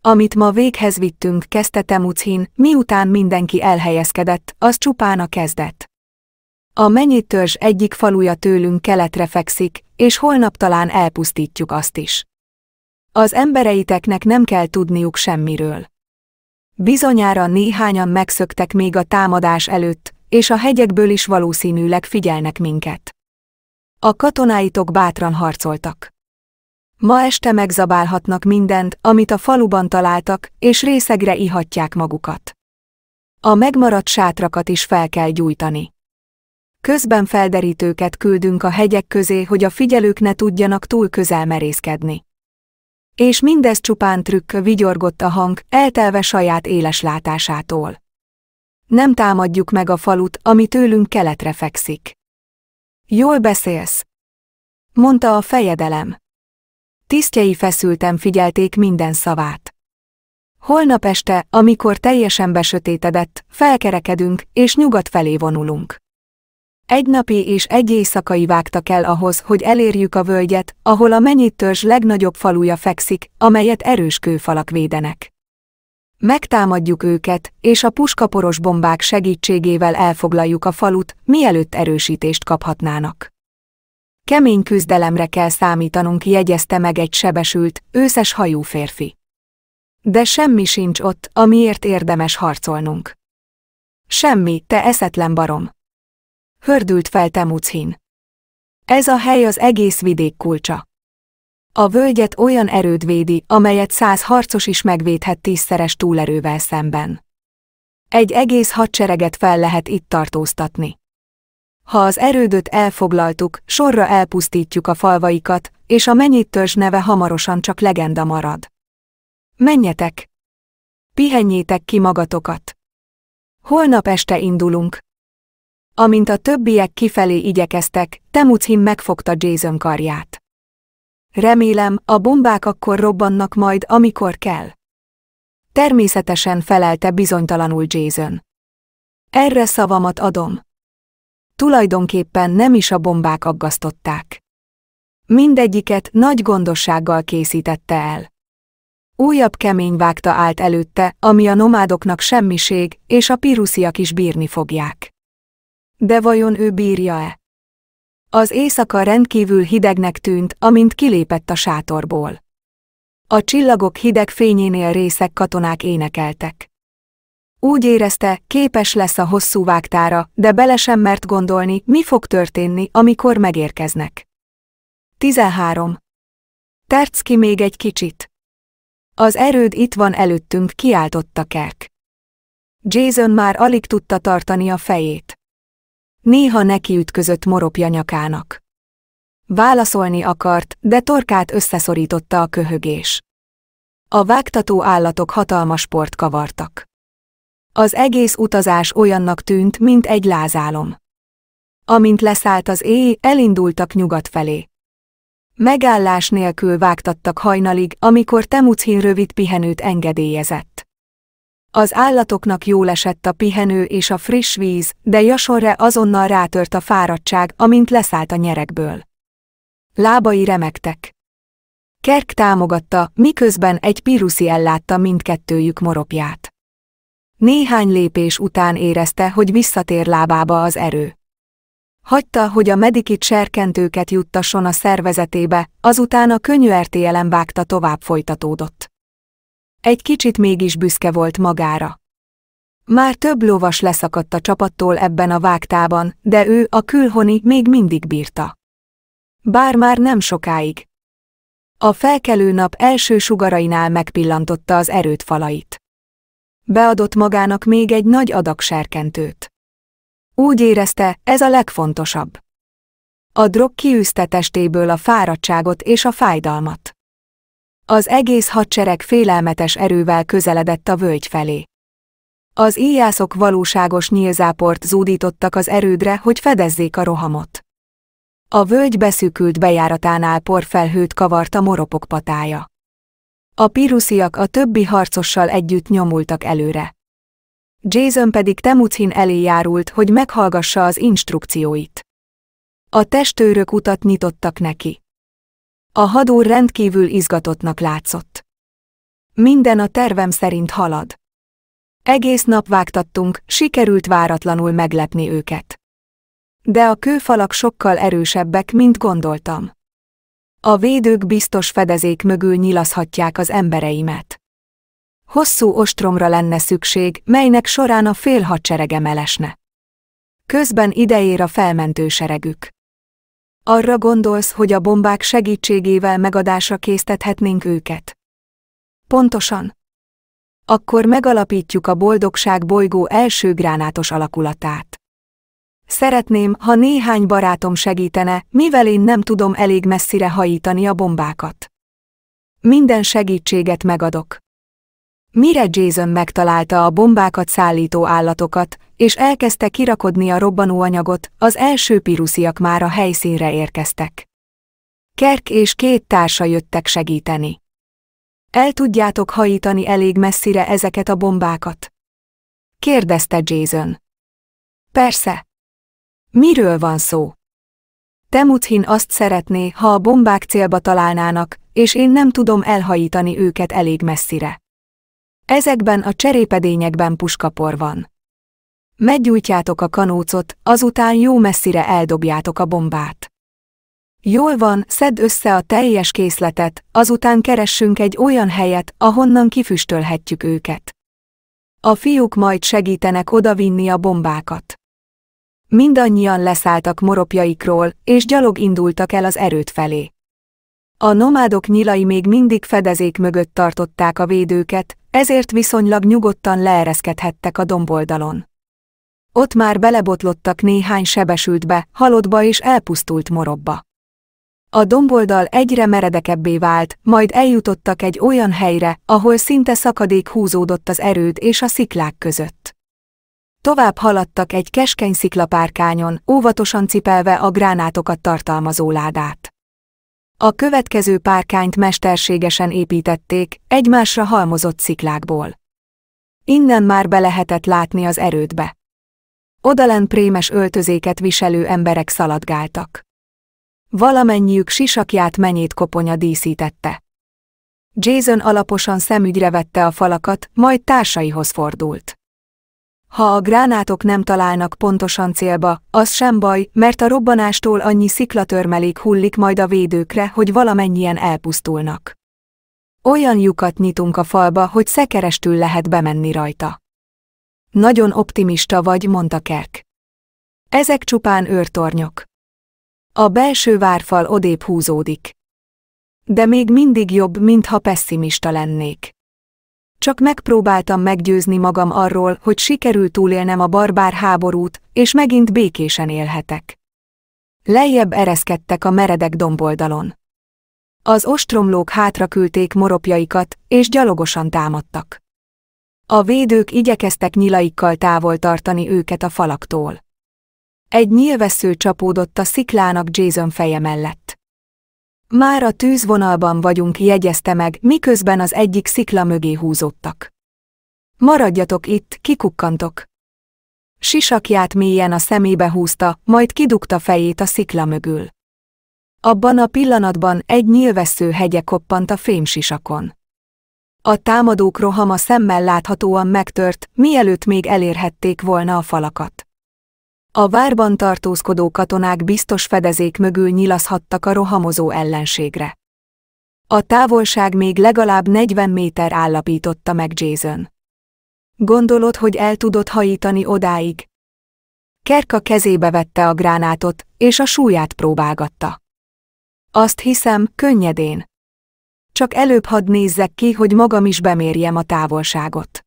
Amit ma véghez vittünk, kezdte Temucin, miután mindenki elhelyezkedett, az csupán a kezdet. A mennyittörzs egyik faluja tőlünk keletre fekszik, és holnap talán elpusztítjuk azt is. Az embereiteknek nem kell tudniuk semmiről. Bizonyára néhányan megszöktek még a támadás előtt, és a hegyekből is valószínűleg figyelnek minket. A katonáitok bátran harcoltak. Ma este megzabálhatnak mindent, amit a faluban találtak, és részegre ihatják magukat. A megmaradt sátrakat is fel kell gyújtani. Közben felderítőket küldünk a hegyek közé, hogy a figyelők ne tudjanak túl közel merészkedni. És mindez csupán trükk, vigyorgott a hang, eltelve saját éles látásától. Nem támadjuk meg a falut, ami tőlünk keletre fekszik. Jól beszélsz, mondta a fejedelem. Tisztjei feszültem figyelték minden szavát. Holnap este, amikor teljesen besötétedett, felkerekedünk és nyugat felé vonulunk. Egy napi és egy éjszakai vágtak el ahhoz, hogy elérjük a völgyet, ahol a mennyittörzs legnagyobb faluja fekszik, amelyet erős kőfalak védenek. Megtámadjuk őket, és a puskaporos bombák segítségével elfoglaljuk a falut, mielőtt erősítést kaphatnának. Kemény küzdelemre kell számítanunk, jegyezte meg egy sebesült, őszes hajú férfi. De semmi sincs ott, amiért érdemes harcolnunk. Semmi, te eszetlen barom. Hördült fel Temucin. Ez a hely az egész vidék kulcsa. A völgyet olyan erőd védi, amelyet száz harcos is megvédhet tízszeres túlerővel szemben. Egy egész hadsereget fel lehet itt tartóztatni. Ha az erődöt elfoglaltuk, sorra elpusztítjuk a falvaikat, és a mennyittörzs neve hamarosan csak legenda marad. Menjetek! Pihenjétek ki magatokat! Holnap este indulunk, Amint a többiek kifelé igyekeztek, Temucin megfogta Jason karját. Remélem, a bombák akkor robbannak majd, amikor kell. Természetesen felelte bizonytalanul Jason. Erre szavamat adom. Tulajdonképpen nem is a bombák aggasztották. Mindegyiket nagy gondossággal készítette el. Újabb kemény vágta állt előtte, ami a nomádoknak semmiség, és a pirusziak is bírni fogják. De vajon ő bírja-e? Az éjszaka rendkívül hidegnek tűnt, amint kilépett a sátorból. A csillagok hideg fényénél részek katonák énekeltek. Úgy érezte, képes lesz a hosszú vágtára, de bele sem mert gondolni, mi fog történni, amikor megérkeznek. 13. Terc ki még egy kicsit. Az erőd itt van előttünk, kiáltotta Kerk. Jason már alig tudta tartani a fejét. Néha nekiütközött moropja nyakának. Válaszolni akart, de torkát összeszorította a köhögés. A vágtató állatok hatalmas port kavartak. Az egész utazás olyannak tűnt, mint egy lázálom. Amint leszállt az éj, elindultak nyugat felé. Megállás nélkül vágtattak hajnalig, amikor Temuchin rövid pihenőt engedélyezett. Az állatoknak jól esett a pihenő és a friss víz, de Jasorre azonnal rátört a fáradtság, amint leszállt a nyerekből. Lábai remektek. Kerk támogatta, miközben egy piruszi ellátta mindkettőjük moropját. Néhány lépés után érezte, hogy visszatér lábába az erő. Hagyta, hogy a medikit serkentőket juttasson a szervezetébe, azután a könnyű ertéjelen vágta tovább folytatódott. Egy kicsit mégis büszke volt magára. Már több lovas leszakadt a csapattól ebben a vágtában, de ő, a külhoni, még mindig bírta. Bár már nem sokáig. A felkelő nap első sugarainál megpillantotta az erőt falait. Beadott magának még egy nagy adag serkentőt. Úgy érezte, ez a legfontosabb. A drog kiűzte testéből a fáradtságot és a fájdalmat. Az egész hadsereg félelmetes erővel közeledett a völgy felé. Az íjászok valóságos nyílzáport zúdítottak az erődre, hogy fedezzék a rohamot. A völgy beszűkült bejáratánál porfelhőt kavart a moropok patája. A pirusziak a többi harcossal együtt nyomultak előre. Jason pedig Temucin elé járult, hogy meghallgassa az instrukcióit. A testőrök utat nyitottak neki. A hadúr rendkívül izgatottnak látszott. Minden a tervem szerint halad. Egész nap vágtattunk, sikerült váratlanul meglepni őket. De a kőfalak sokkal erősebbek, mint gondoltam. A védők biztos fedezék mögül nyilaszhatják az embereimet. Hosszú ostromra lenne szükség, melynek során a fél hadserege melesne. Közben ideér a felmentő seregük. Arra gondolsz, hogy a bombák segítségével megadásra késztethetnénk őket? Pontosan. Akkor megalapítjuk a boldogság bolygó első gránátos alakulatát. Szeretném, ha néhány barátom segítene, mivel én nem tudom elég messzire hajítani a bombákat. Minden segítséget megadok. Mire Jason megtalálta a bombákat szállító állatokat, és elkezdte kirakodni a robbanóanyagot, az első pirusziak már a helyszínre érkeztek. Kerk és két társa jöttek segíteni. El tudjátok hajítani elég messzire ezeket a bombákat? Kérdezte Jason. Persze. Miről van szó? Temuthin azt szeretné, ha a bombák célba találnának, és én nem tudom elhajítani őket elég messzire. Ezekben a cserépedényekben puskapor van. Meggyújtjátok a kanócot, azután jó messzire eldobjátok a bombát. Jól van, szedd össze a teljes készletet, azután keressünk egy olyan helyet, ahonnan kifüstölhetjük őket. A fiúk majd segítenek odavinni a bombákat. Mindannyian leszálltak moropjaikról, és gyalog indultak el az erőt felé. A nomádok nyilai még mindig fedezék mögött tartották a védőket, ezért viszonylag nyugodtan leereszkedhettek a domboldalon. Ott már belebotlottak néhány sebesültbe, halottba és elpusztult morobba. A domboldal egyre meredekebbé vált, majd eljutottak egy olyan helyre, ahol szinte szakadék húzódott az erőd és a sziklák között. Tovább haladtak egy keskeny sziklapárkányon, óvatosan cipelve a gránátokat tartalmazó ládát. A következő párkányt mesterségesen építették, egymásra halmozott sziklákból. Innen már be lehetett látni az erődbe. Odalent prémes öltözéket viselő emberek szaladgáltak. Valamennyiük sisakját menyét koponya díszítette. Jason alaposan szemügyre vette a falakat, majd társaihoz fordult. Ha a gránátok nem találnak pontosan célba, az sem baj, mert a robbanástól annyi sziklatörmelék hullik majd a védőkre, hogy valamennyien elpusztulnak. Olyan lyukat nyitunk a falba, hogy szekerestül lehet bemenni rajta. Nagyon optimista vagy, mondta Kerk. Ezek csupán őrtornyok. A belső várfal odébb húzódik. De még mindig jobb, mintha pessimista lennék. Csak megpróbáltam meggyőzni magam arról, hogy sikerült túlélnem a barbár háborút, és megint békésen élhetek. Lejjebb ereszkedtek a meredek domboldalon. Az ostromlók hátra küldték moropjaikat, és gyalogosan támadtak. A védők igyekeztek nyilaikkal távol tartani őket a falaktól. Egy nyilvessző csapódott a sziklának Jason feje mellett. Már a tűzvonalban vagyunk, jegyezte meg, miközben az egyik szikla mögé húzódtak. Maradjatok itt, kikukkantok. Sisakját mélyen a szemébe húzta, majd kidugta fejét a szikla mögül. Abban a pillanatban egy nyilvessző hegye koppant a fémsisakon. A támadók rohama szemmel láthatóan megtört, mielőtt még elérhették volna a falakat. A várban tartózkodó katonák biztos fedezék mögül nyilaszhattak a rohamozó ellenségre. A távolság még legalább 40 méter állapította meg Jason. Gondolod, hogy el tudod hajítani odáig? Kerka kezébe vette a gránátot, és a súlyát próbálgatta. Azt hiszem, könnyedén. Csak előbb hadd nézzek ki, hogy magam is bemérjem a távolságot.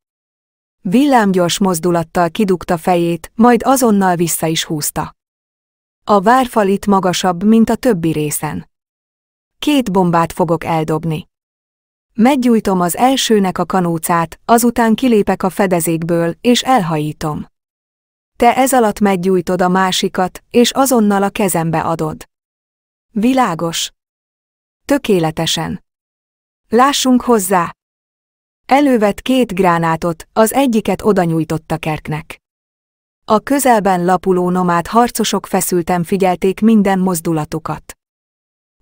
Villámgyors mozdulattal kidugta fejét, majd azonnal vissza is húzta. A várfal itt magasabb, mint a többi részen. Két bombát fogok eldobni. Meggyújtom az elsőnek a kanócát, azután kilépek a fedezékből, és elhajítom. Te ez alatt meggyújtod a másikat, és azonnal a kezembe adod. Világos? Tökéletesen. Lássunk hozzá! Elővett két gránátot, az egyiket odanyújtotta Kerknek. A közelben lapuló nomád harcosok feszülten figyelték minden mozdulatukat.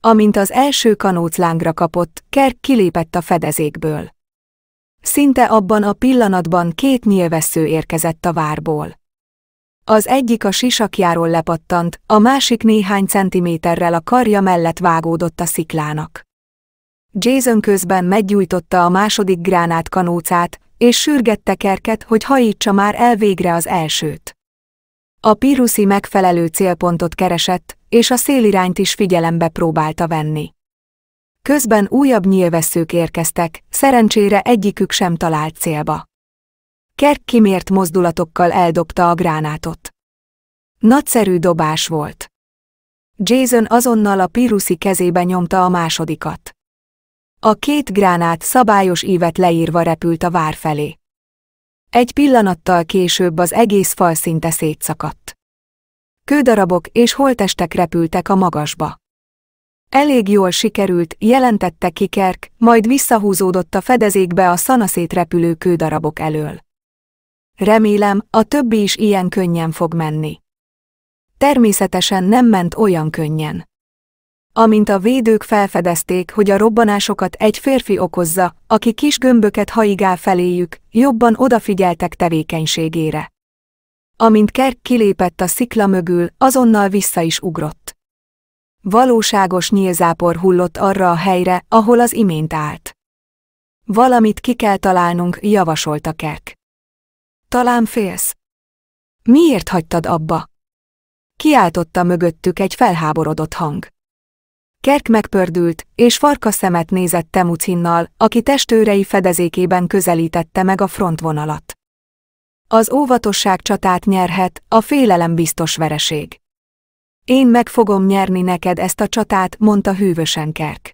Amint az első kanóc lángra kapott, Kerk kilépett a fedezékből. Szinte abban a pillanatban két nyilvessző érkezett a várból. Az egyik a sisakjáról lepattant, a másik néhány centiméterrel a karja mellett vágódott a sziklának. Jason közben meggyújtotta a második gránát kanócát, és sürgette kerket, hogy hajítsa már el végre az elsőt. A piruszi megfelelő célpontot keresett, és a szélirányt is figyelembe próbálta venni. Közben újabb nyilvesszők érkeztek, szerencsére egyikük sem talált célba. Kerk kimért mozdulatokkal eldobta a gránátot. Nagyszerű dobás volt. Jason azonnal a piruszi kezébe nyomta a másodikat. A két gránát szabályos ívet leírva repült a vár felé. Egy pillanattal később az egész fal szinte szétszakadt. Kődarabok és holtestek repültek a magasba. Elég jól sikerült, jelentette Kikerk, majd visszahúzódott a fedezékbe a szanaszét repülő kődarabok elől. Remélem, a többi is ilyen könnyen fog menni. Természetesen nem ment olyan könnyen. Amint a védők felfedezték, hogy a robbanásokat egy férfi okozza, aki kis gömböket haigál feléjük, jobban odafigyeltek tevékenységére. Amint Kerk kilépett a szikla mögül, azonnal vissza is ugrott. Valóságos nyílzápor hullott arra a helyre, ahol az imént állt. Valamit ki kell találnunk, javasolta Kerk. Talán félsz? Miért hagytad abba? Kiáltotta mögöttük egy felháborodott hang. Kerk megpördült, és farka szemet nézett Temucinnal, aki testőrei fedezékében közelítette meg a frontvonalat. Az óvatosság csatát nyerhet, a félelem biztos vereség. Én meg fogom nyerni neked ezt a csatát, mondta hűvösen Kerk.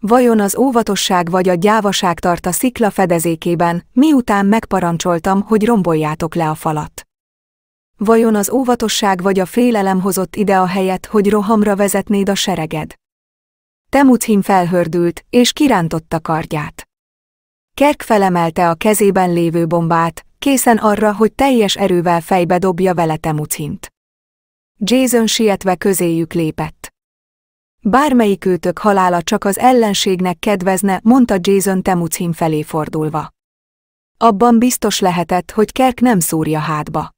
Vajon az óvatosság vagy a gyávaság tart a szikla fedezékében, miután megparancsoltam, hogy romboljátok le a falat? Vajon az óvatosság vagy a félelem hozott ide a helyet, hogy rohamra vezetnéd a sereged? Temuchin felhördült, és kirántotta kardját. Kerk felemelte a kezében lévő bombát, készen arra, hogy teljes erővel fejbe dobja vele Temucint. Jason sietve közéjük lépett. Bármelyik őtök halála csak az ellenségnek kedvezne, mondta Jason Temucin felé fordulva. Abban biztos lehetett, hogy Kerk nem szúrja hátba.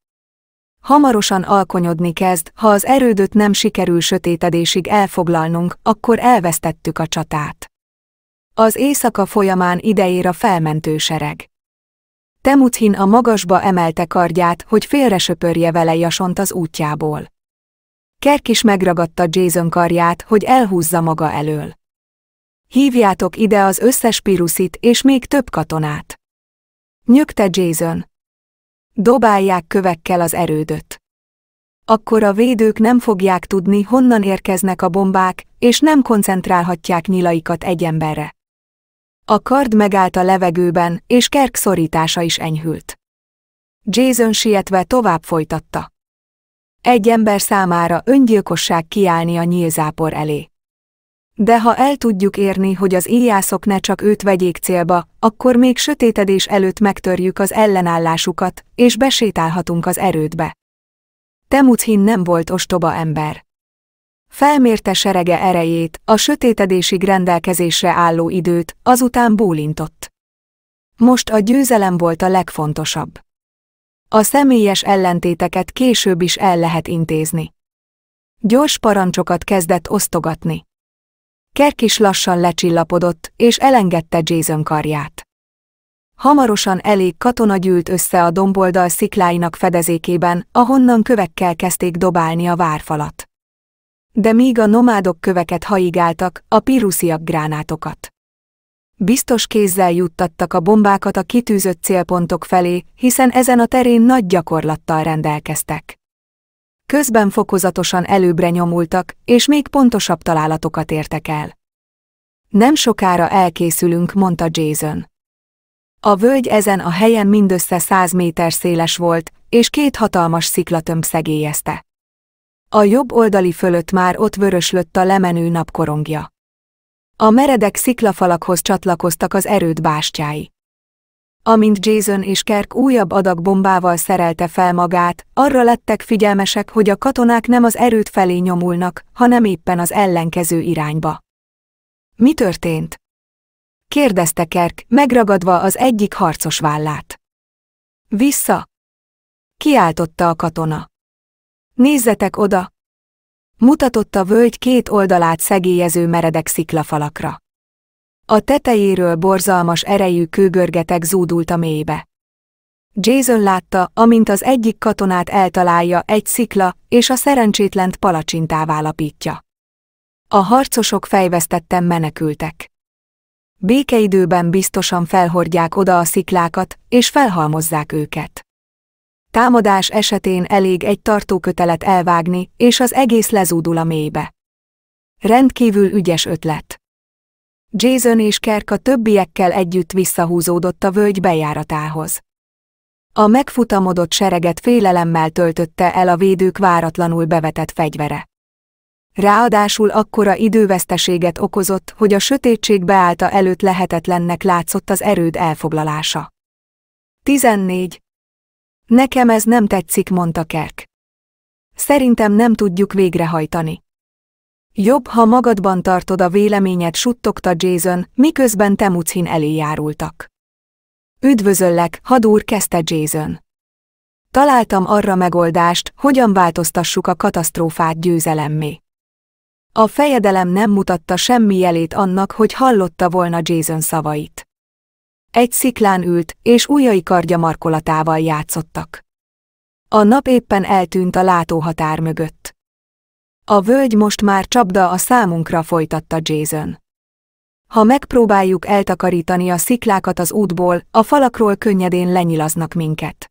Hamarosan alkonyodni kezd, ha az erődöt nem sikerül sötétedésig elfoglalnunk, akkor elvesztettük a csatát. Az éjszaka folyamán idejér a felmentő sereg. Temuthin a magasba emelte kardját, hogy félre söpörje vele jasont az útjából. Kerk is megragadta Jason karját, hogy elhúzza maga elől. Hívjátok ide az összes piruszit és még több katonát. Nyögte Jason. Dobálják kövekkel az erődöt. Akkor a védők nem fogják tudni, honnan érkeznek a bombák, és nem koncentrálhatják nyilaikat egy emberre. A kard megállt a levegőben, és Kerk szorítása is enyhült. Jason sietve tovább folytatta. Egy ember számára öngyilkosság kiállni a nyílzápor elé. De ha el tudjuk érni, hogy az íjászok ne csak őt vegyék célba, akkor még sötétedés előtt megtörjük az ellenállásukat, és besétálhatunk az erődbe. Temuchin nem volt ostoba ember. Felmérte serege erejét, a sötétedésig rendelkezésre álló időt, azután bólintott. Most a győzelem volt a legfontosabb. A személyes ellentéteket később is el lehet intézni. Gyors parancsokat kezdett osztogatni. Kerk is lassan lecsillapodott, és elengedte Jason karját. Hamarosan elég katona gyűlt össze a domboldal szikláinak fedezékében, ahonnan kövekkel kezdték dobálni a várfalat. De míg a nomádok köveket haigáltak, a pirusziak gránátokat. Biztos kézzel juttattak a bombákat a kitűzött célpontok felé, hiszen ezen a terén nagy gyakorlattal rendelkeztek. Közben fokozatosan előbbre nyomultak, és még pontosabb találatokat értek el. Nem sokára elkészülünk, mondta Jason. A völgy ezen a helyen mindössze száz méter széles volt, és két hatalmas sziklatömb szegélyezte. A jobb oldali fölött már ott vöröslött a lemenő napkorongja. A meredek sziklafalakhoz csatlakoztak az erőd bástyái. Amint Jason és Kirk újabb adag bombával szerelte fel magát, arra lettek figyelmesek, hogy a katonák nem az erőt felé nyomulnak, hanem éppen az ellenkező irányba. Mi történt? kérdezte Kerk, megragadva az egyik harcos vállát. Vissza! kiáltotta a katona. Nézzetek oda! mutatott a völgy két oldalát szegélyező meredek sziklafalakra. A tetejéről borzalmas erejű kőgörgetek zúdult a mélybe. Jason látta, amint az egyik katonát eltalálja egy szikla, és a szerencsétlent palacsintává lapítja. A harcosok fejvesztetten menekültek. Békeidőben biztosan felhordják oda a sziklákat, és felhalmozzák őket. Támadás esetén elég egy tartókötelet elvágni, és az egész lezúdul a mélybe. Rendkívül ügyes ötlet. Jason és Kerk a többiekkel együtt visszahúzódott a völgy bejáratához. A megfutamodott sereget félelemmel töltötte el a védők váratlanul bevetett fegyvere. Ráadásul akkora időveszteséget okozott, hogy a sötétség beállta előtt lehetetlennek látszott az erőd elfoglalása. 14. Nekem ez nem tetszik, mondta Kerk. Szerintem nem tudjuk végrehajtani. Jobb, ha magadban tartod a véleményed, suttogta Jason, miközben Temucin elé járultak. Üdvözöllek, hadúr, kezdte Jason. Találtam arra megoldást, hogyan változtassuk a katasztrófát győzelemmé. A fejedelem nem mutatta semmi jelét annak, hogy hallotta volna Jason szavait. Egy sziklán ült, és ujjai kardja markolatával játszottak. A nap éppen eltűnt a látóhatár mögött. A völgy most már csapda a számunkra, folytatta Jason. Ha megpróbáljuk eltakarítani a sziklákat az útból, a falakról könnyedén lenyilaznak minket.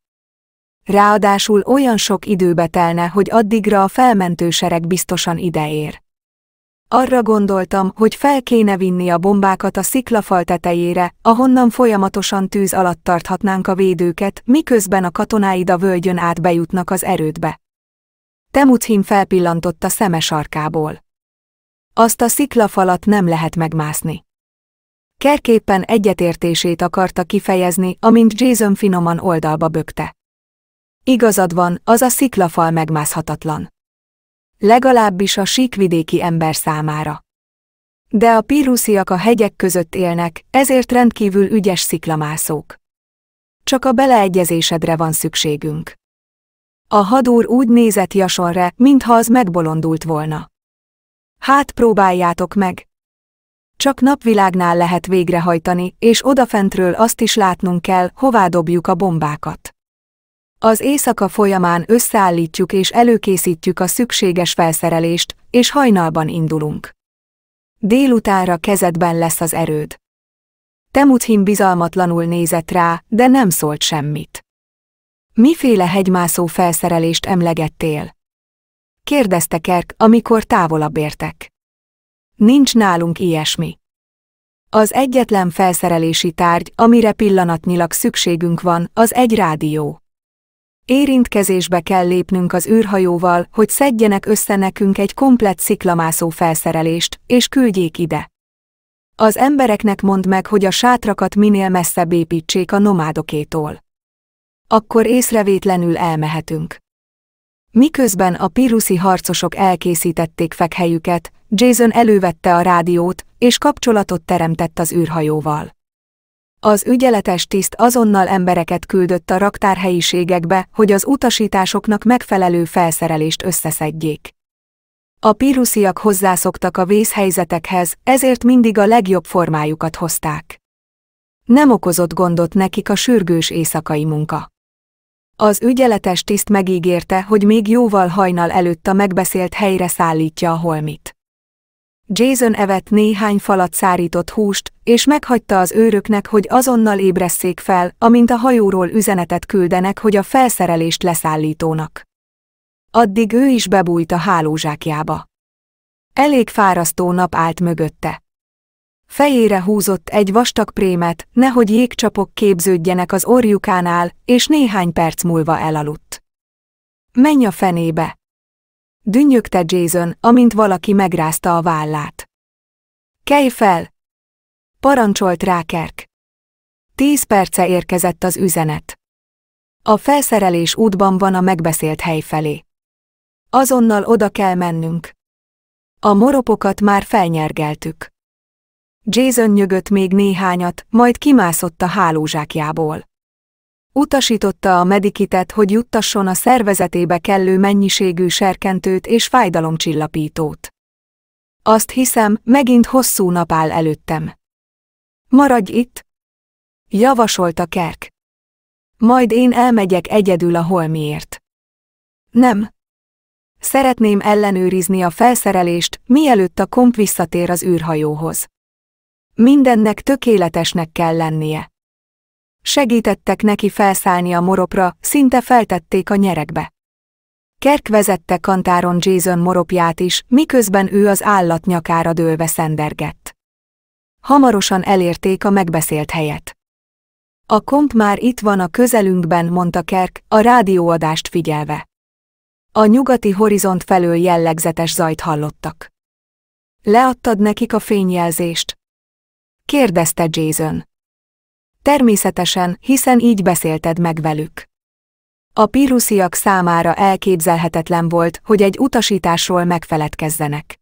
Ráadásul olyan sok időbe telne, hogy addigra a felmentő sereg biztosan ideér. Arra gondoltam, hogy fel kéne vinni a bombákat a sziklafal tetejére, ahonnan folyamatosan tűz alatt tarthatnánk a védőket, miközben a katonáid a völgyön át bejutnak az erődbe. Temuchin felpillantott a szeme sarkából. Azt a sziklafalat nem lehet megmászni. Kerképpen egyetértését akarta kifejezni, amint Jason finoman oldalba bökte. Igazad van, az a sziklafal megmászhatatlan. Legalábbis a síkvidéki ember számára. De a pírusziak a hegyek között élnek, ezért rendkívül ügyes sziklamászók. Csak a beleegyezésedre van szükségünk. A hadúr úgy nézett Jasonre, mintha az megbolondult volna. Hát próbáljátok meg! Csak napvilágnál lehet végrehajtani, és odafentről azt is látnunk kell, hová dobjuk a bombákat. Az éjszaka folyamán összeállítjuk és előkészítjük a szükséges felszerelést, és hajnalban indulunk. Délutánra kezedben lesz az erőd. Temuthin bizalmatlanul nézett rá, de nem szólt semmit. Miféle hegymászó felszerelést emlegettél? Kérdezte Kerk, amikor távolabb értek. Nincs nálunk ilyesmi. Az egyetlen felszerelési tárgy, amire pillanatnyilag szükségünk van, az egy rádió. Érintkezésbe kell lépnünk az űrhajóval, hogy szedjenek össze nekünk egy komplett sziklamászó felszerelést, és küldjék ide. Az embereknek mondd meg, hogy a sátrakat minél messzebb építsék a nomádokétól akkor észrevétlenül elmehetünk. Miközben a piruszi harcosok elkészítették fekhelyüket, Jason elővette a rádiót, és kapcsolatot teremtett az űrhajóval. Az ügyeletes tiszt azonnal embereket küldött a raktárhelyiségekbe, hogy az utasításoknak megfelelő felszerelést összeszedjék. A pirusziak hozzászoktak a vészhelyzetekhez, ezért mindig a legjobb formájukat hozták. Nem okozott gondot nekik a sürgős éjszakai munka. Az ügyeletes tiszt megígérte, hogy még jóval hajnal előtt a megbeszélt helyre szállítja a holmit. Jason evett néhány falat szárított húst, és meghagyta az őröknek, hogy azonnal ébresszék fel, amint a hajóról üzenetet küldenek, hogy a felszerelést leszállítónak. Addig ő is bebújt a hálózsákjába. Elég fárasztó nap állt mögötte. Fejére húzott egy vastag prémet, nehogy jégcsapok képződjenek az orjukánál, és néhány perc múlva elaludt. Menj a fenébe! Dünnyögte Jason, amint valaki megrázta a vállát. Kelj fel! Parancsolt Rákerk. Tíz perce érkezett az üzenet. A felszerelés útban van a megbeszélt hely felé. Azonnal oda kell mennünk. A moropokat már felnyergeltük. Jason nyögött még néhányat, majd kimászott a hálózsákjából. Utasította a medikitet, hogy juttasson a szervezetébe kellő mennyiségű serkentőt és fájdalomcsillapítót. Azt hiszem, megint hosszú nap áll előttem. Maradj itt! Javasolta Kerk. Majd én elmegyek egyedül a holmiért. Nem. Szeretném ellenőrizni a felszerelést, mielőtt a komp visszatér az űrhajóhoz. Mindennek tökéletesnek kell lennie. Segítettek neki felszállni a moropra, szinte feltették a nyerekbe. Kerk vezette kantáron Jason moropját is, miközben ő az állat nyakára dőlve szendergett. Hamarosan elérték a megbeszélt helyet. A komp már itt van a közelünkben, mondta Kerk, a rádióadást figyelve. A nyugati horizont felől jellegzetes zajt hallottak. Leadtad nekik a fényjelzést, kérdezte Jason. Természetesen, hiszen így beszélted meg velük. A pirusziak számára elképzelhetetlen volt, hogy egy utasításról megfeledkezzenek.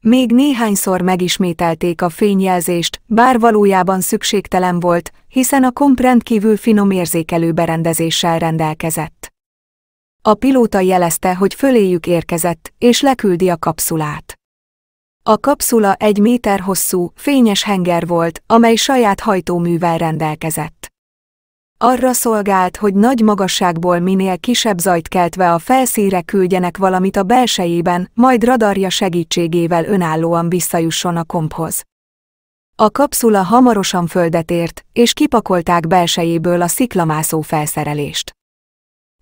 Még néhányszor megismételték a fényjelzést, bár valójában szükségtelen volt, hiszen a komp rendkívül finom érzékelő berendezéssel rendelkezett. A pilóta jelezte, hogy föléjük érkezett, és leküldi a kapszulát. A kapszula egy méter hosszú, fényes henger volt, amely saját hajtóművel rendelkezett. Arra szolgált, hogy nagy magasságból minél kisebb zajt keltve a felszíre küldjenek valamit a belsejében, majd radarja segítségével önállóan visszajusson a komphoz. A kapszula hamarosan földet ért, és kipakolták belsejéből a sziklamászó felszerelést.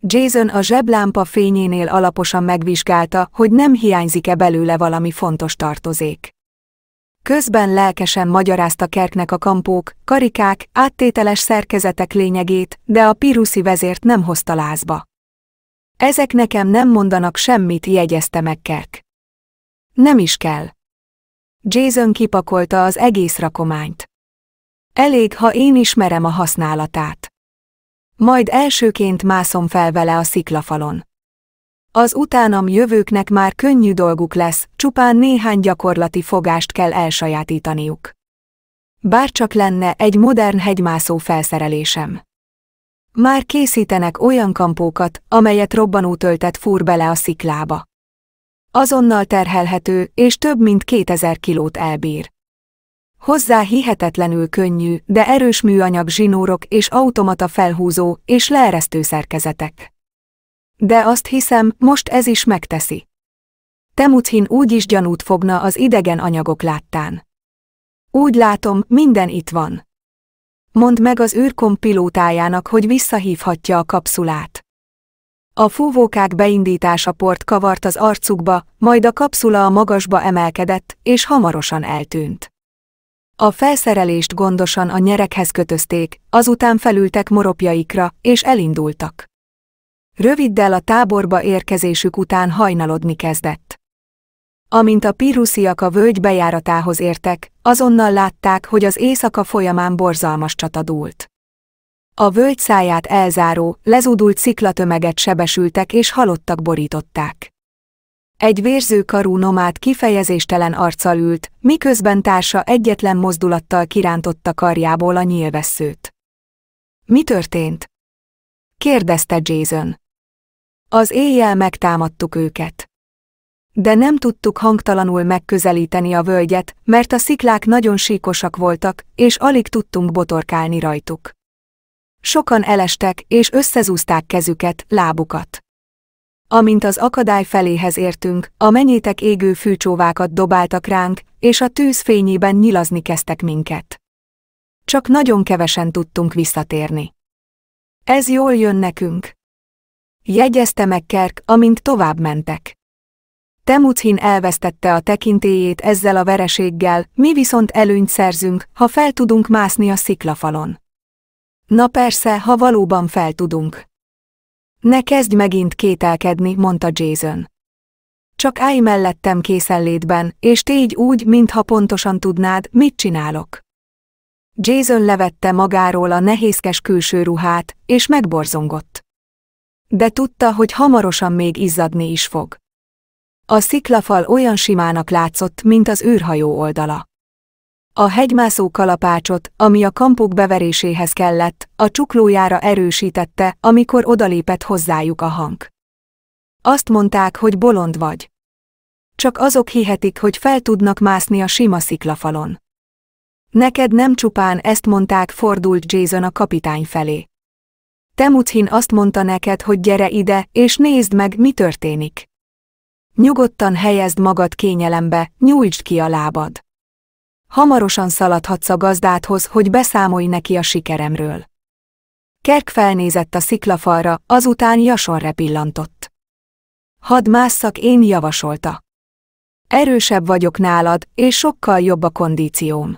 Jason a zseblámpa fényénél alaposan megvizsgálta, hogy nem hiányzik-e belőle valami fontos tartozék. Közben lelkesen magyarázta Kerknek a kampók, karikák, áttételes szerkezetek lényegét, de a piruszi vezért nem hozta lázba. Ezek nekem nem mondanak semmit, jegyezte meg Kerk. Nem is kell. Jason kipakolta az egész rakományt. Elég, ha én ismerem a használatát. Majd elsőként mászom fel vele a sziklafalon. Az utánam jövőknek már könnyű dolguk lesz, csupán néhány gyakorlati fogást kell elsajátítaniuk. Bárcsak lenne egy modern hegymászó felszerelésem. Már készítenek olyan kampókat, amelyet robbanó töltet fúr bele a sziklába. Azonnal terhelhető, és több mint 2000 kilót elbír. Hozzá hihetetlenül könnyű, de erős műanyag zsinórok és automata felhúzó és leeresztő szerkezetek. De azt hiszem, most ez is megteszi. Temuchin úgy is gyanút fogna az idegen anyagok láttán. Úgy látom, minden itt van. Mondd meg az űrkom pilótájának, hogy visszahívhatja a kapszulát. A fúvókák beindítása port kavart az arcukba, majd a kapszula a magasba emelkedett, és hamarosan eltűnt. A felszerelést gondosan a nyerekhez kötözték, azután felültek moropjaikra, és elindultak. Röviddel a táborba érkezésük után hajnalodni kezdett. Amint a pirusziak a völgy bejáratához értek, azonnal látták, hogy az éjszaka folyamán borzalmas csata dúlt. A völgy száját elzáró, lezúdult sziklatömeget sebesültek és halottak borították. Egy vérző karú nomád kifejezéstelen arccal ült, miközben társa egyetlen mozdulattal kirántotta karjából a nyílvesszőt. Mi történt? kérdezte Jason. Az éjjel megtámadtuk őket. De nem tudtuk hangtalanul megközelíteni a völgyet, mert a sziklák nagyon síkosak voltak, és alig tudtunk botorkálni rajtuk. Sokan elestek, és összezúzták kezüket, lábukat. Amint az akadály feléhez értünk, a menyétek égő fűcsóvákat dobáltak ránk, és a tűz fényében nyilazni kezdtek minket. Csak nagyon kevesen tudtunk visszatérni. Ez jól jön nekünk. Jegyezte meg Kerk, amint tovább mentek. Temuchin elvesztette a tekintélyét ezzel a vereséggel, mi viszont előnyt szerzünk, ha fel tudunk mászni a sziklafalon. Na persze, ha valóban fel tudunk. Ne kezdj megint kételkedni, mondta Jason. Csak állj mellettem készenlétben, és tégy úgy, mintha pontosan tudnád, mit csinálok. Jason levette magáról a nehézkes külső ruhát, és megborzongott. De tudta, hogy hamarosan még izzadni is fog. A sziklafal olyan simának látszott, mint az űrhajó oldala. A hegymászó kalapácsot, ami a kampuk beveréséhez kellett, a csuklójára erősítette, amikor odalépett hozzájuk a hang. Azt mondták, hogy bolond vagy. Csak azok hihetik, hogy fel tudnak mászni a sima sziklafalon. Neked nem csupán ezt mondták, fordult Jason a kapitány felé. Temuchin azt mondta neked, hogy gyere ide, és nézd meg, mi történik. Nyugodtan helyezd magad kényelembe, nyújtsd ki a lábad. Hamarosan szaladhatsz a gazdádhoz, hogy beszámolj neki a sikeremről. Kerk felnézett a sziklafalra, azután jasonre pillantott. Hadd másszak, én javasolta. Erősebb vagyok nálad, és sokkal jobb a kondícióm.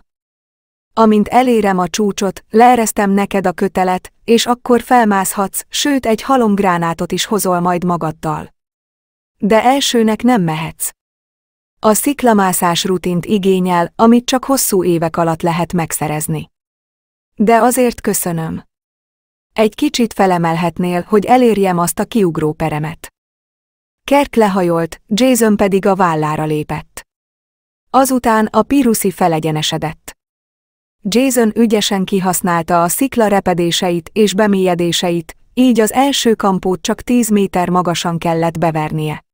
Amint elérem a csúcsot, leeresztem neked a kötelet, és akkor felmászhatsz, sőt egy halomgránátot is hozol majd magaddal. De elsőnek nem mehetsz. A sziklamászás rutint igényel, amit csak hosszú évek alatt lehet megszerezni. De azért köszönöm. Egy kicsit felemelhetnél, hogy elérjem azt a kiugró peremet. Kert lehajolt, Jason pedig a vállára lépett. Azután a piruszi felegyenesedett. Jason ügyesen kihasználta a szikla repedéseit és bemélyedéseit, így az első kampót csak 10 méter magasan kellett bevernie.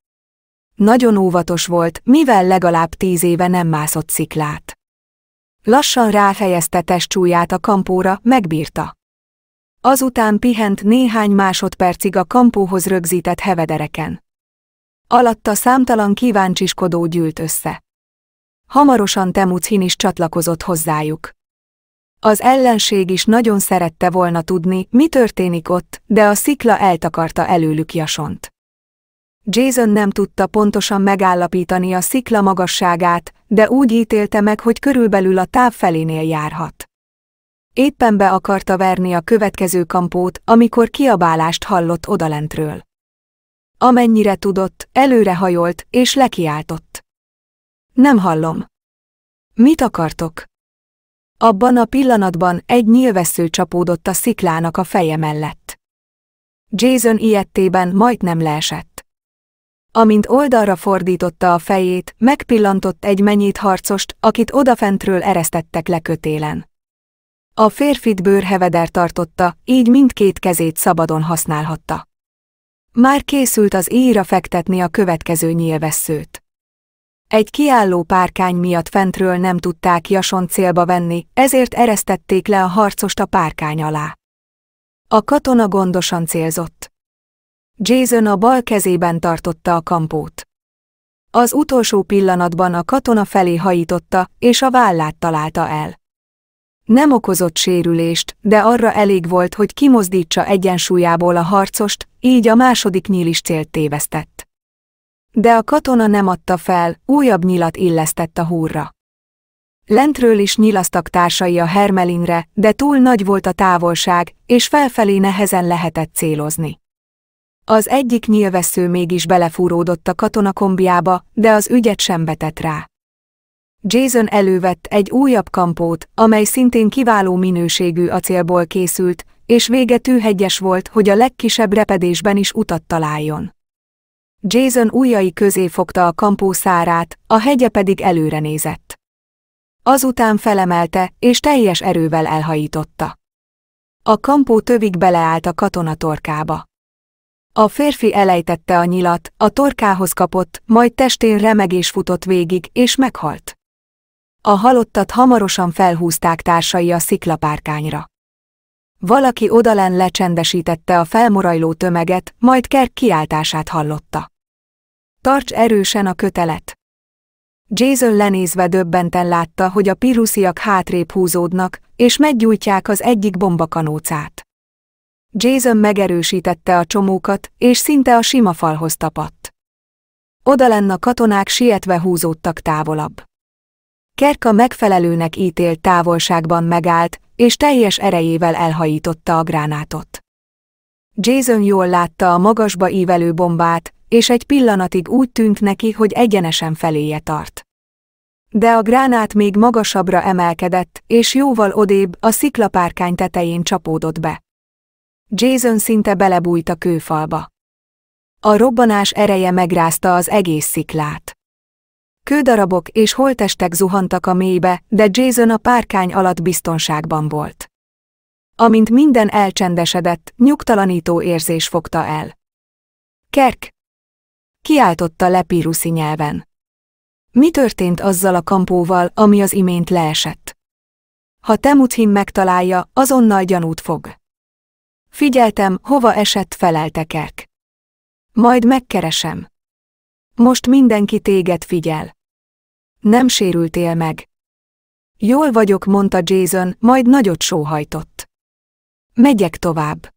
Nagyon óvatos volt, mivel legalább tíz éve nem mászott sziklát. Lassan ráfejezte testcsúját a kampóra, megbírta. Azután pihent néhány másodpercig a kampóhoz rögzített hevedereken. Alatta számtalan kíváncsiskodó gyűlt össze. Hamarosan Temucin is csatlakozott hozzájuk. Az ellenség is nagyon szerette volna tudni, mi történik ott, de a szikla eltakarta előlük jasont. Jason nem tudta pontosan megállapítani a szikla magasságát, de úgy ítélte meg, hogy körülbelül a táv felénél járhat. Éppen be akarta verni a következő kampót, amikor kiabálást hallott odalentről. Amennyire tudott, előrehajolt és lekiáltott. Nem hallom. Mit akartok? Abban a pillanatban egy nyilvessző csapódott a sziklának a feje mellett. Jason ilyettében majdnem leesett. Amint oldalra fordította a fejét, megpillantott egy mennyit harcost, akit odafentről eresztettek lekötélen. A férfit bőrheveder tartotta, így mindkét kezét szabadon használhatta. Már készült az íjra fektetni a következő nyilvesszőt. Egy kiálló párkány miatt fentről nem tudták Jason célba venni, ezért eresztették le a harcost a párkány alá. A katona gondosan célzott. Jason a bal kezében tartotta a kampót. Az utolsó pillanatban a katona felé hajította, és a vállát találta el. Nem okozott sérülést, de arra elég volt, hogy kimozdítsa egyensúlyából a harcost, így a második nyíl is célt tévesztett. De a katona nem adta fel, újabb nyilat illesztett a húrra. Lentről is nyilasztak társai a Hermelinre, de túl nagy volt a távolság, és felfelé nehezen lehetett célozni. Az egyik nyilvessző mégis belefúródott a katona kombiába, de az ügyet sem vetett rá. Jason elővett egy újabb kampót, amely szintén kiváló minőségű acélból készült, és vége tűhegyes volt, hogy a legkisebb repedésben is utat találjon. Jason ujjai közé fogta a kampó szárát, a hegye pedig előre nézett. Azután felemelte, és teljes erővel elhajította. A kampó tövig beleállt a katona torkába. A férfi elejtette a nyilat, a torkához kapott, majd testén remegés futott végig, és meghalt. A halottat hamarosan felhúzták társai a sziklapárkányra. Valaki odalen lecsendesítette a felmorajló tömeget, majd Kerk kiáltását hallotta. Tarts erősen a kötelet! Jason lenézve döbbenten látta, hogy a pirusziak hátrébb húzódnak, és meggyújtják az egyik bombakanócát. Jason megerősítette a csomókat, és szinte a sima falhoz tapadt. Oda lenne a katonák sietve húzódtak távolabb. Kerka megfelelőnek ítélt távolságban megállt, és teljes erejével elhajította a gránátot. Jason jól látta a magasba ívelő bombát, és egy pillanatig úgy tűnt neki, hogy egyenesen feléje tart. De a gránát még magasabbra emelkedett, és jóval odébb a sziklapárkány tetején csapódott be. Jason szinte belebújt a kőfalba. A robbanás ereje megrázta az egész sziklát. Kődarabok és holtestek zuhantak a mélybe, de Jason a párkány alatt biztonságban volt. Amint minden elcsendesedett, nyugtalanító érzés fogta el. Kerk! Kiáltotta le piruszi nyelven. Mi történt azzal a kampóval, ami az imént leesett? Ha Temuthin megtalálja, azonnal gyanút fog. Figyeltem, hova esett feleltekek. Majd megkeresem. Most mindenki téged figyel. Nem sérültél meg. Jól vagyok, mondta Jason, majd nagyot sóhajtott. Megyek tovább.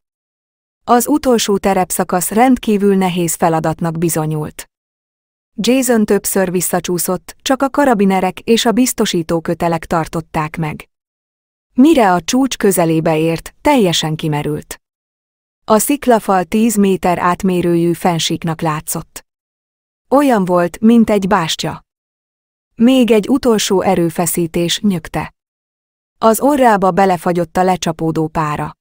Az utolsó terepszakasz rendkívül nehéz feladatnak bizonyult. Jason többször visszacsúszott, csak a karabinerek és a biztosító kötelek tartották meg. Mire a csúcs közelébe ért, teljesen kimerült. A sziklafal tíz méter átmérőjű fensíknak látszott. Olyan volt, mint egy bástya. Még egy utolsó erőfeszítés nyögte. Az orrába belefagyott a lecsapódó pára.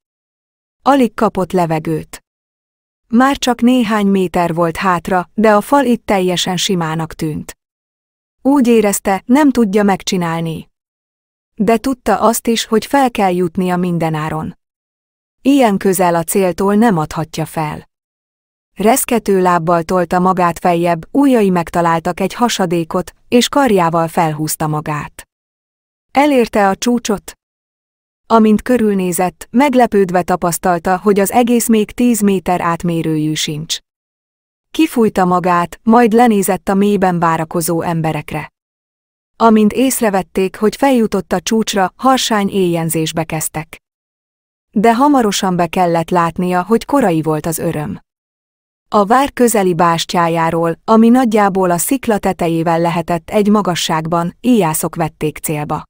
Alig kapott levegőt. Már csak néhány méter volt hátra, de a fal itt teljesen simának tűnt. Úgy érezte, nem tudja megcsinálni. De tudta azt is, hogy fel kell jutnia mindenáron. Ilyen közel a céltól nem adhatja fel. Reszkető lábbal tolta magát feljebb, újai megtaláltak egy hasadékot, és karjával felhúzta magát. Elérte a csúcsot? Amint körülnézett, meglepődve tapasztalta, hogy az egész még tíz méter átmérőjű sincs. Kifújta magát, majd lenézett a mélyben várakozó emberekre. Amint észrevették, hogy feljutott a csúcsra, harsány éjjenzésbe kezdtek de hamarosan be kellett látnia, hogy korai volt az öröm. A vár közeli bástyájáról, ami nagyjából a szikla tetejével lehetett egy magasságban, íjászok vették célba.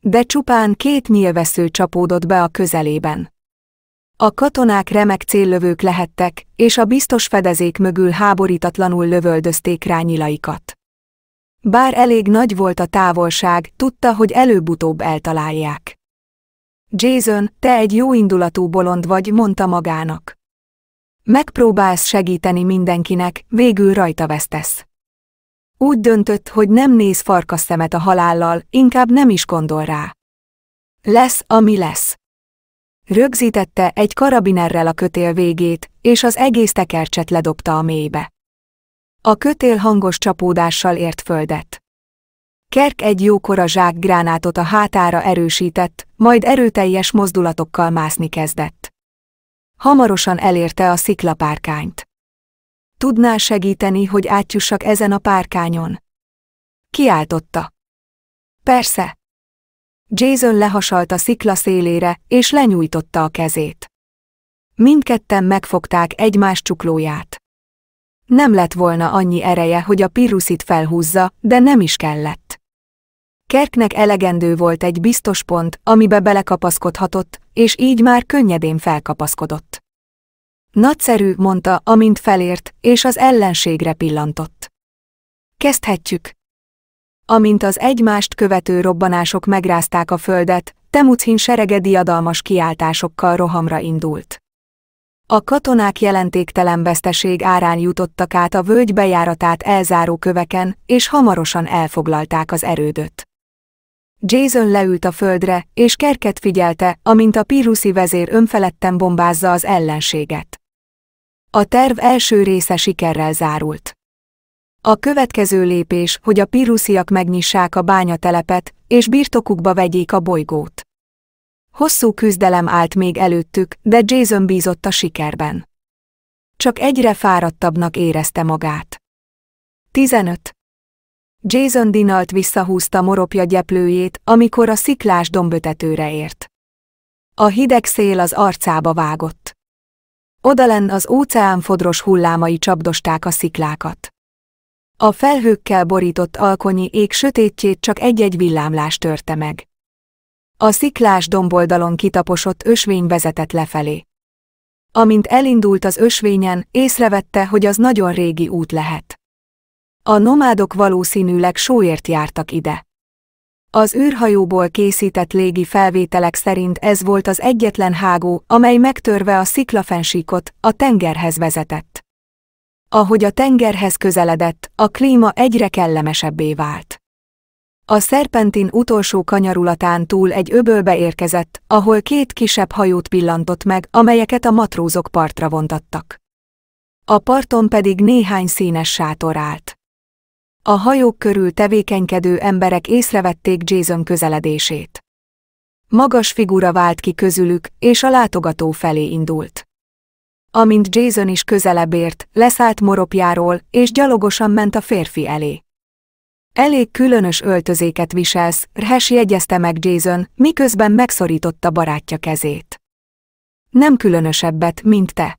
De csupán két nyilvesző csapódott be a közelében. A katonák remek céllövők lehettek, és a biztos fedezék mögül háborítatlanul lövöldözték rá nyilaikat. Bár elég nagy volt a távolság, tudta, hogy előbb-utóbb eltalálják. Jason, te egy jóindulatú bolond vagy, mondta magának. Megpróbálsz segíteni mindenkinek, végül rajta vesztesz. Úgy döntött, hogy nem néz farkas szemet a halállal, inkább nem is gondol rá. Lesz, ami lesz. Rögzítette egy karabinerrel a kötél végét, és az egész tekercset ledobta a mélybe. A kötél hangos csapódással ért földet. Kerk egy jókora gránátot a hátára erősített, majd erőteljes mozdulatokkal mászni kezdett. Hamarosan elérte a sziklapárkányt. Tudná segíteni, hogy átjussak ezen a párkányon? Kiáltotta. Persze. Jason lehasalt a szikla szélére, és lenyújtotta a kezét. Mindketten megfogták egymás csuklóját. Nem lett volna annyi ereje, hogy a piruszit felhúzza, de nem is kellett. Kerknek elegendő volt egy biztos pont, amibe belekapaszkodhatott, és így már könnyedén felkapaszkodott. Nagyszerű, mondta, amint felért, és az ellenségre pillantott. Kezdhetjük. Amint az egymást követő robbanások megrázták a földet, Temucin serege diadalmas kiáltásokkal rohamra indult. A katonák jelentéktelen veszteség árán jutottak át a völgy bejáratát elzáró köveken, és hamarosan elfoglalták az erődöt. Jason leült a földre, és kerket figyelte, amint a píruszi vezér önfeledten bombázza az ellenséget. A terv első része sikerrel zárult. A következő lépés, hogy a pirusziak megnyissák a bányatelepet, és birtokukba vegyék a bolygót. Hosszú küzdelem állt még előttük, de Jason bízott a sikerben. Csak egyre fáradtabbnak érezte magát. 15. Jason Dinalt visszahúzta moropja gyeplőjét, amikor a sziklás dombötetőre ért. A hideg szél az arcába vágott. Odalen az óceán fodros hullámai csapdosták a sziklákat. A felhőkkel borított alkonyi ég sötétjét csak egy-egy villámlás törte meg. A sziklás domboldalon kitaposott ösvény vezetett lefelé. Amint elindult az ösvényen, észrevette, hogy az nagyon régi út lehet. A nomádok valószínűleg sóért jártak ide. Az űrhajóból készített légi felvételek szerint ez volt az egyetlen hágó, amely megtörve a sziklafensíkot, a tengerhez vezetett. Ahogy a tengerhez közeledett, a klíma egyre kellemesebbé vált. A szerpentin utolsó kanyarulatán túl egy öbölbe érkezett, ahol két kisebb hajót pillantott meg, amelyeket a matrózok partra vontattak. A parton pedig néhány színes sátor állt. A hajók körül tevékenykedő emberek észrevették Jason közeledését. Magas figura vált ki közülük, és a látogató felé indult. Amint Jason is közelebb ért, leszállt moropjáról, és gyalogosan ment a férfi elé. Elég különös öltözéket viselsz, Rhes jegyezte meg Jason, miközben megszorította barátja kezét. Nem különösebbet, mint te.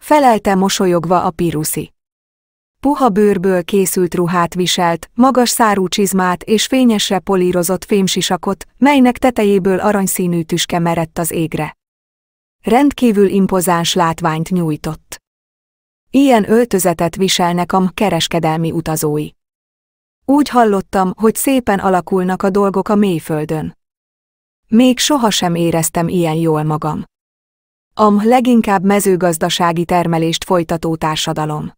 Felelte mosolyogva a piruszi puha bőrből készült ruhát viselt, magas szárú csizmát és fényesre polírozott fémsisakot, melynek tetejéből aranyszínű tüske merett az égre. Rendkívül impozáns látványt nyújtott. Ilyen öltözetet viselnek a kereskedelmi utazói. Úgy hallottam, hogy szépen alakulnak a dolgok a mélyföldön. Még sohasem éreztem ilyen jól magam. Am leginkább mezőgazdasági termelést folytató társadalom.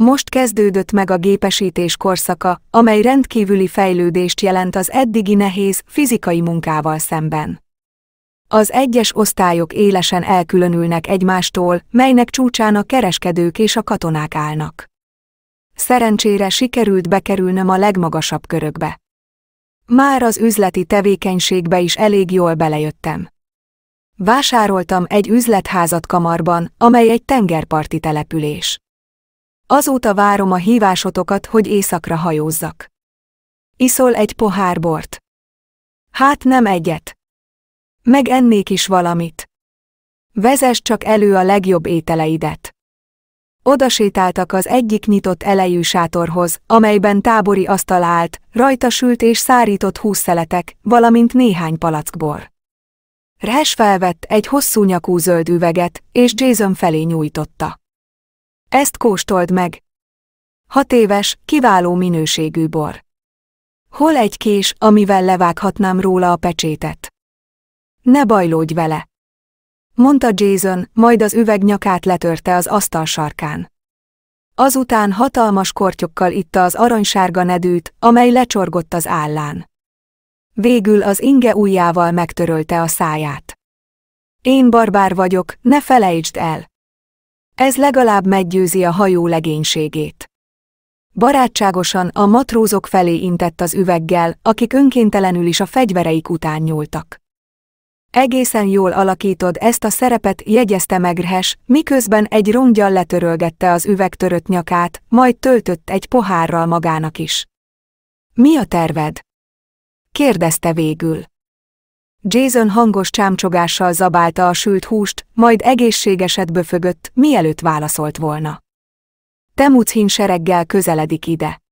Most kezdődött meg a gépesítés korszaka, amely rendkívüli fejlődést jelent az eddigi nehéz, fizikai munkával szemben. Az egyes osztályok élesen elkülönülnek egymástól, melynek csúcsán a kereskedők és a katonák állnak. Szerencsére sikerült bekerülnöm a legmagasabb körökbe. Már az üzleti tevékenységbe is elég jól belejöttem. Vásároltam egy üzletházat kamarban, amely egy tengerparti település. Azóta várom a hívásotokat, hogy éjszakra hajózzak. Iszol egy pohár bort. Hát nem egyet. Meg ennék is valamit. Vezess csak elő a legjobb ételeidet. Odasétáltak az egyik nyitott elejű sátorhoz, amelyben tábori asztal állt, rajta sült és szárított húszszeletek, valamint néhány palackbor. Rás felvett egy hosszú nyakú zöld üveget, és Jason felé nyújtotta. Ezt kóstold meg! Hat éves, kiváló minőségű bor. Hol egy kés, amivel levághatnám róla a pecsétet? Ne bajlódj vele! Mondta Jason, majd az üveg nyakát letörte az asztal sarkán. Azután hatalmas kortyokkal itta az aranysárga nedűt, amely lecsorgott az állán. Végül az inge ujjával megtörölte a száját. Én barbár vagyok, ne felejtsd el! Ez legalább meggyőzi a hajó legénységét. Barátságosan a matrózok felé intett az üveggel, akik önkéntelenül is a fegyvereik után nyúltak. Egészen jól alakítod ezt a szerepet, jegyezte megrhes, miközben egy rongyal letörölgette az üvegtörött nyakát, majd töltött egy pohárral magának is. Mi a terved? kérdezte végül. Jason hangos csámcsogással zabálta a sült húst, majd egészségeset böfögött, mielőtt válaszolt volna. Temuchin sereggel közeledik ide.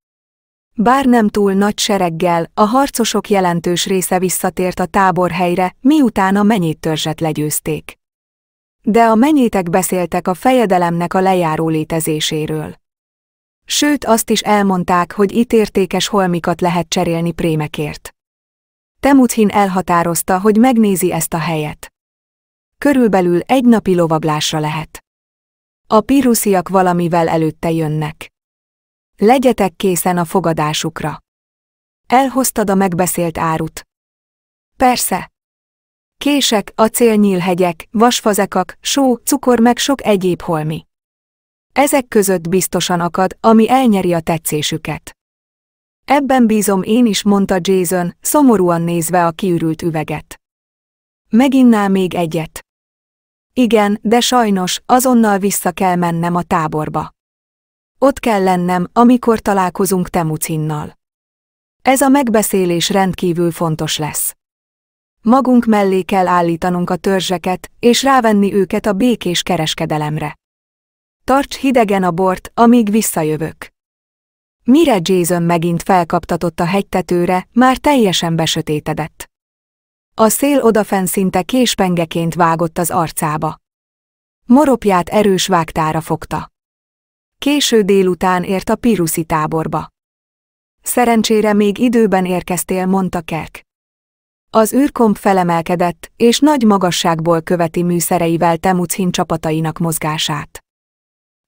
Bár nem túl nagy sereggel, a harcosok jelentős része visszatért a táborhelyre, miután a menyét törzset legyőzték. De a menyétek beszéltek a fejedelemnek a lejáró létezéséről. Sőt azt is elmondták, hogy itt értékes holmikat lehet cserélni prémekért. Temuthin elhatározta, hogy megnézi ezt a helyet. Körülbelül egy napi lovaglásra lehet. A pirusziak valamivel előtte jönnek. Legyetek készen a fogadásukra. Elhoztad a megbeszélt árut. Persze. Kések, acélnyílhegyek, vasfazekak, só, cukor meg sok egyéb holmi. Ezek között biztosan akad, ami elnyeri a tetszésüket. Ebben bízom én is, mondta Jason, szomorúan nézve a kiürült üveget. Meginnál még egyet. Igen, de sajnos, azonnal vissza kell mennem a táborba. Ott kell lennem, amikor találkozunk Temucinnal. Ez a megbeszélés rendkívül fontos lesz. Magunk mellé kell állítanunk a törzseket, és rávenni őket a békés kereskedelemre. Tarts hidegen a bort, amíg visszajövök. Mire Jason megint felkaptatott a hegytetőre, már teljesen besötétedett. A szél odafen szinte késpengeként vágott az arcába. Moropját erős vágtára fogta. Késő délután ért a piruszi táborba. Szerencsére még időben érkeztél, mondta Kerk. Az űrkomp felemelkedett, és nagy magasságból követi műszereivel Temuchin csapatainak mozgását.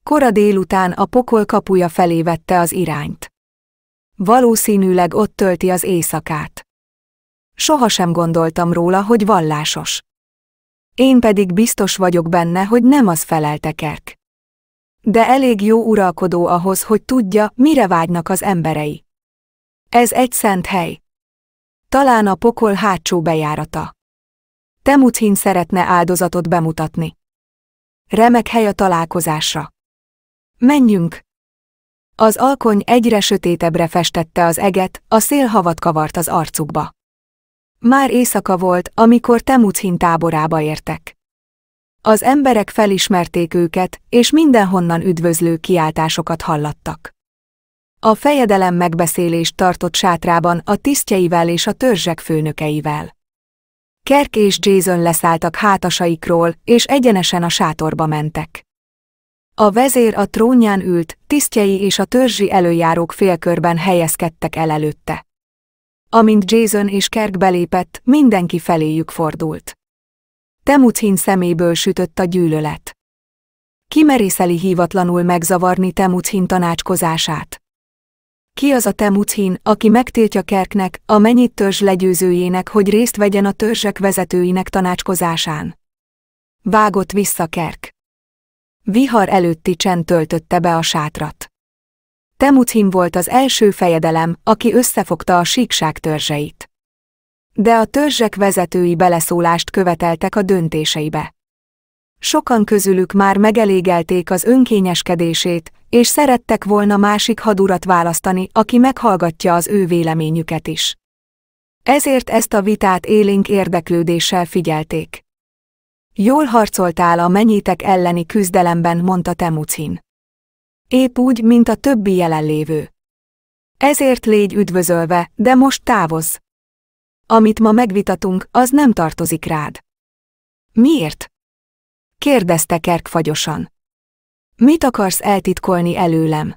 Kora délután a pokol kapuja felé vette az irányt. Valószínűleg ott tölti az éjszakát. Sohasem gondoltam róla, hogy vallásos. Én pedig biztos vagyok benne, hogy nem az feleltekerk. De elég jó uralkodó ahhoz, hogy tudja, mire vágynak az emberei. Ez egy szent hely. Talán a pokol hátsó bejárata. Temuchin szeretne áldozatot bemutatni. Remek hely a találkozásra. Menjünk! Az alkony egyre sötétebbre festette az eget, a szél havat kavart az arcukba. Már éjszaka volt, amikor Temuchin táborába értek. Az emberek felismerték őket, és mindenhonnan üdvözlő kiáltásokat hallattak. A fejedelem megbeszélést tartott sátrában a tisztjeivel és a törzsek főnökeivel. Kerk és Jason leszálltak hátasaikról, és egyenesen a sátorba mentek. A vezér a trónján ült, tisztjei és a törzsi előjárók félkörben helyezkedtek el előtte. Amint Jason és Kerk belépett, mindenki feléjük fordult. Temuchin szeméből sütött a gyűlölet. Kimerészeli hívatlanul megzavarni Temuchin tanácskozását. Ki az a Temuchin, aki megtiltja Kerknek, a mennyit törzs legyőzőjének, hogy részt vegyen a törzsek vezetőinek tanácskozásán? Vágott vissza Kerk. Vihar előtti csend töltötte be a sátrat. Temuthim volt az első fejedelem, aki összefogta a síkság törzseit. De a törzsek vezetői beleszólást követeltek a döntéseibe. Sokan közülük már megelégelték az önkényeskedését, és szerettek volna másik hadurat választani, aki meghallgatja az ő véleményüket is. Ezért ezt a vitát élénk érdeklődéssel figyelték. Jól harcoltál a mennyitek elleni küzdelemben, mondta Temucin. Épp úgy, mint a többi jelenlévő. Ezért légy üdvözölve, de most távozz. Amit ma megvitatunk, az nem tartozik rád. Miért? kérdezte Kerk fagyosan. Mit akarsz eltitkolni előlem?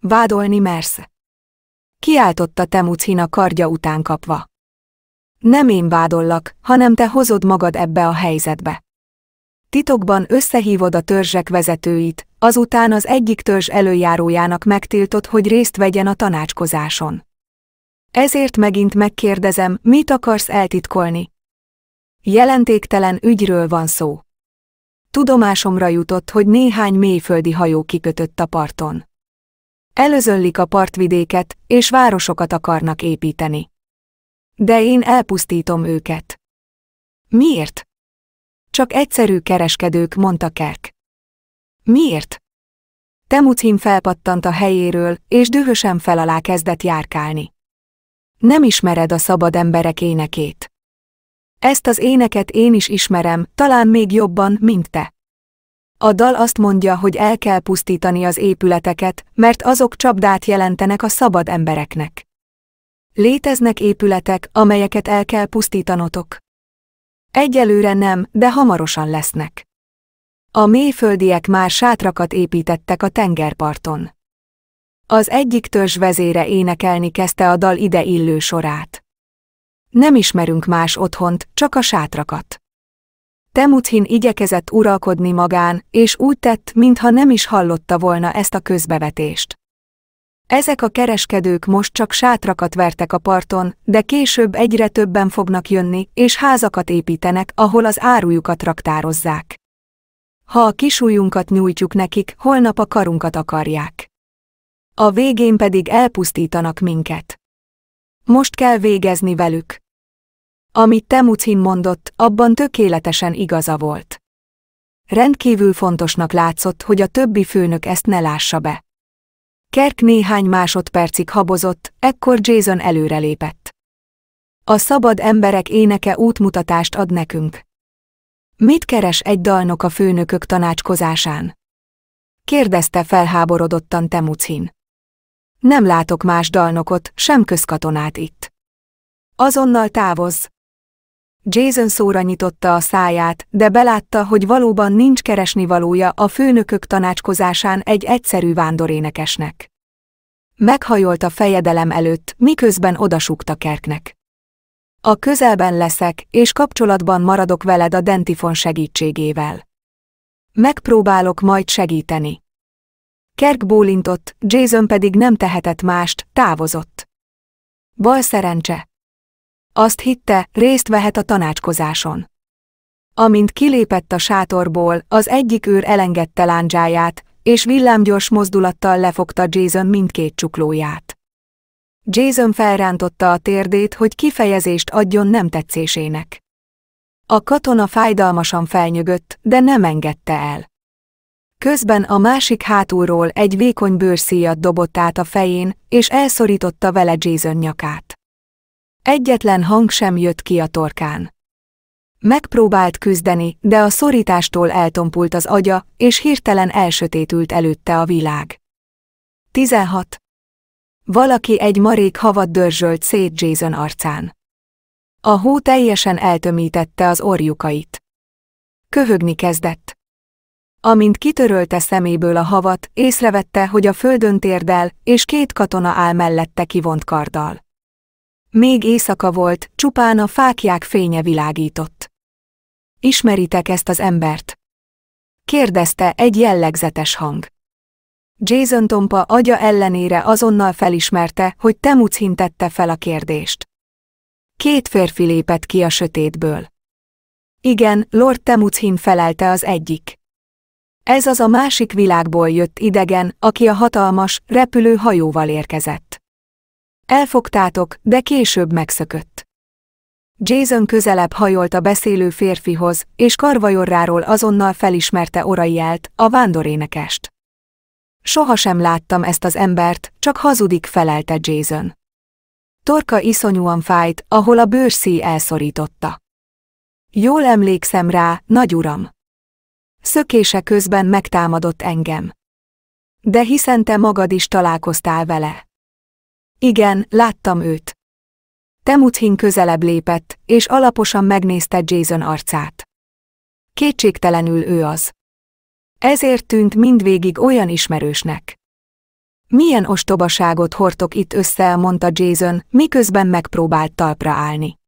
Vádolni mersz. Kiáltotta Temucina a kardja után kapva. Nem én vádollak, hanem te hozod magad ebbe a helyzetbe. Titokban összehívod a törzsek vezetőit, azután az egyik törzs előjárójának megtiltott, hogy részt vegyen a tanácskozáson. Ezért megint megkérdezem, mit akarsz eltitkolni? Jelentéktelen ügyről van szó. Tudomásomra jutott, hogy néhány mélyföldi hajó kikötött a parton. Előzöllik a partvidéket, és városokat akarnak építeni. De én elpusztítom őket. Miért? Csak egyszerű kereskedők, mondta Kerk. Miért? Temuthim felpattant a helyéről, és dühösen fel alá kezdett járkálni. Nem ismered a szabad emberek énekét. Ezt az éneket én is ismerem, talán még jobban, mint te. A dal azt mondja, hogy el kell pusztítani az épületeket, mert azok csapdát jelentenek a szabad embereknek. Léteznek épületek, amelyeket el kell pusztítanotok. Egyelőre nem, de hamarosan lesznek. A mélyföldiek már sátrakat építettek a tengerparton. Az egyik törzs vezére énekelni kezdte a dal ide illő sorát. Nem ismerünk más otthont, csak a sátrakat. Temuchin igyekezett uralkodni magán, és úgy tett, mintha nem is hallotta volna ezt a közbevetést. Ezek a kereskedők most csak sátrakat vertek a parton, de később egyre többen fognak jönni, és házakat építenek, ahol az árujukat raktározzák. Ha a kisújunkat nyújtjuk nekik, holnap a karunkat akarják. A végén pedig elpusztítanak minket. Most kell végezni velük. Amit Temucin mondott, abban tökéletesen igaza volt. Rendkívül fontosnak látszott, hogy a többi főnök ezt ne lássa be. Kerk néhány másodpercig habozott, ekkor Jason előrelépett. A szabad emberek éneke útmutatást ad nekünk. Mit keres egy dalnok a főnökök tanácskozásán? Kérdezte felháborodottan Temucin. Nem látok más dalnokot, sem közkatonát itt. Azonnal távozz, Jason szóra nyitotta a száját, de belátta, hogy valóban nincs keresni valója a főnökök tanácskozásán egy egyszerű vándorénekesnek. Meghajolt a fejedelem előtt, miközben odasúgta Kerknek. A közelben leszek, és kapcsolatban maradok veled a dentifon segítségével. Megpróbálok majd segíteni. Kerk bólintott, Jason pedig nem tehetett mást, távozott. Bal szerencse, azt hitte, részt vehet a tanácskozáson. Amint kilépett a sátorból, az egyik őr elengedte lándzsáját, és villámgyors mozdulattal lefogta Jason mindkét csuklóját. Jason felrántotta a térdét, hogy kifejezést adjon nem tetszésének. A katona fájdalmasan felnyögött, de nem engedte el. Közben a másik hátulról egy vékony bőrszíjat dobott át a fején, és elszorította vele Jason nyakát. Egyetlen hang sem jött ki a torkán. Megpróbált küzdeni, de a szorítástól eltompult az agya, és hirtelen elsötétült előtte a világ. 16. Valaki egy marék havat dörzsölt szét Jason arcán. A hó teljesen eltömítette az orjukait. Köhögni kezdett. Amint kitörölte szeméből a havat, észrevette, hogy a földön térdel, és két katona áll mellette kivont karddal. Még éjszaka volt, csupán a fákják fénye világított. Ismeritek ezt az embert? Kérdezte egy jellegzetes hang. Jason Tompa agya ellenére azonnal felismerte, hogy Temuc hintette fel a kérdést. Két férfi lépett ki a sötétből. Igen, Lord Temuchin felelte az egyik. Ez az a másik világból jött idegen, aki a hatalmas, repülő hajóval érkezett. Elfogtátok, de később megszökött. Jason közelebb hajolt a beszélő férfihoz, és karvajorráról azonnal felismerte Oraielt, a vándorénekest. Sohasem láttam ezt az embert, csak hazudik felelte Jason. Torka iszonyúan fájt, ahol a bőrszíj elszorította. Jól emlékszem rá, nagy uram. Szökése közben megtámadott engem. De hiszen te magad is találkoztál vele. Igen, láttam őt. Temuthin közelebb lépett, és alaposan megnézte Jason arcát. Kétségtelenül ő az. Ezért tűnt mindvégig olyan ismerősnek. Milyen ostobaságot hortok itt össze, mondta Jason, miközben megpróbált talpra állni.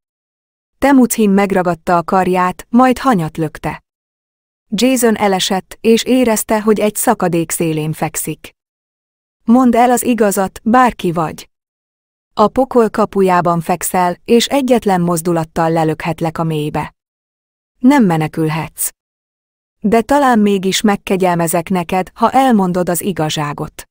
Temuthin megragadta a karját, majd hanyat lökte. Jason elesett, és érezte, hogy egy szakadék szélén fekszik. Mondd el az igazat, bárki vagy. A pokol kapujában fekszel, és egyetlen mozdulattal lelökhetlek a mélybe. Nem menekülhetsz. De talán mégis megkegyelmezek neked, ha elmondod az igazságot.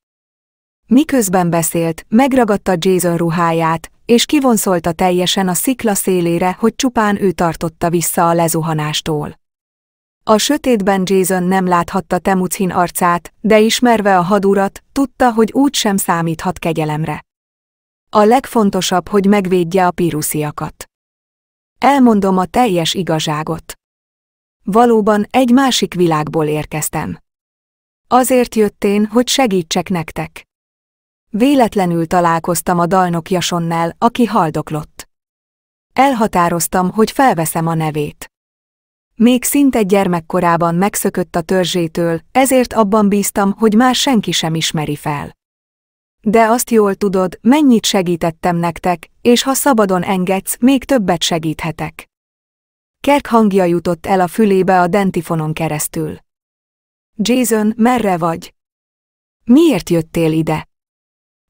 Miközben beszélt, megragadta Jason ruháját, és kivonszolta teljesen a szikla szélére, hogy csupán ő tartotta vissza a lezuhanástól. A sötétben Jason nem láthatta Temucin arcát, de ismerve a hadurat, tudta, hogy úgy sem számíthat kegyelemre. A legfontosabb, hogy megvédje a pirusziakat. Elmondom a teljes igazságot. Valóban egy másik világból érkeztem. Azért jöttén, hogy segítsek nektek. Véletlenül találkoztam a dalnok Jasonnál, aki haldoklott. Elhatároztam, hogy felveszem a nevét. Még szinte gyermekkorában megszökött a törzsétől, ezért abban bíztam, hogy már senki sem ismeri fel. De azt jól tudod, mennyit segítettem nektek, és ha szabadon engedsz, még többet segíthetek. Kerk hangja jutott el a fülébe a dentifonon keresztül. Jason, merre vagy? Miért jöttél ide?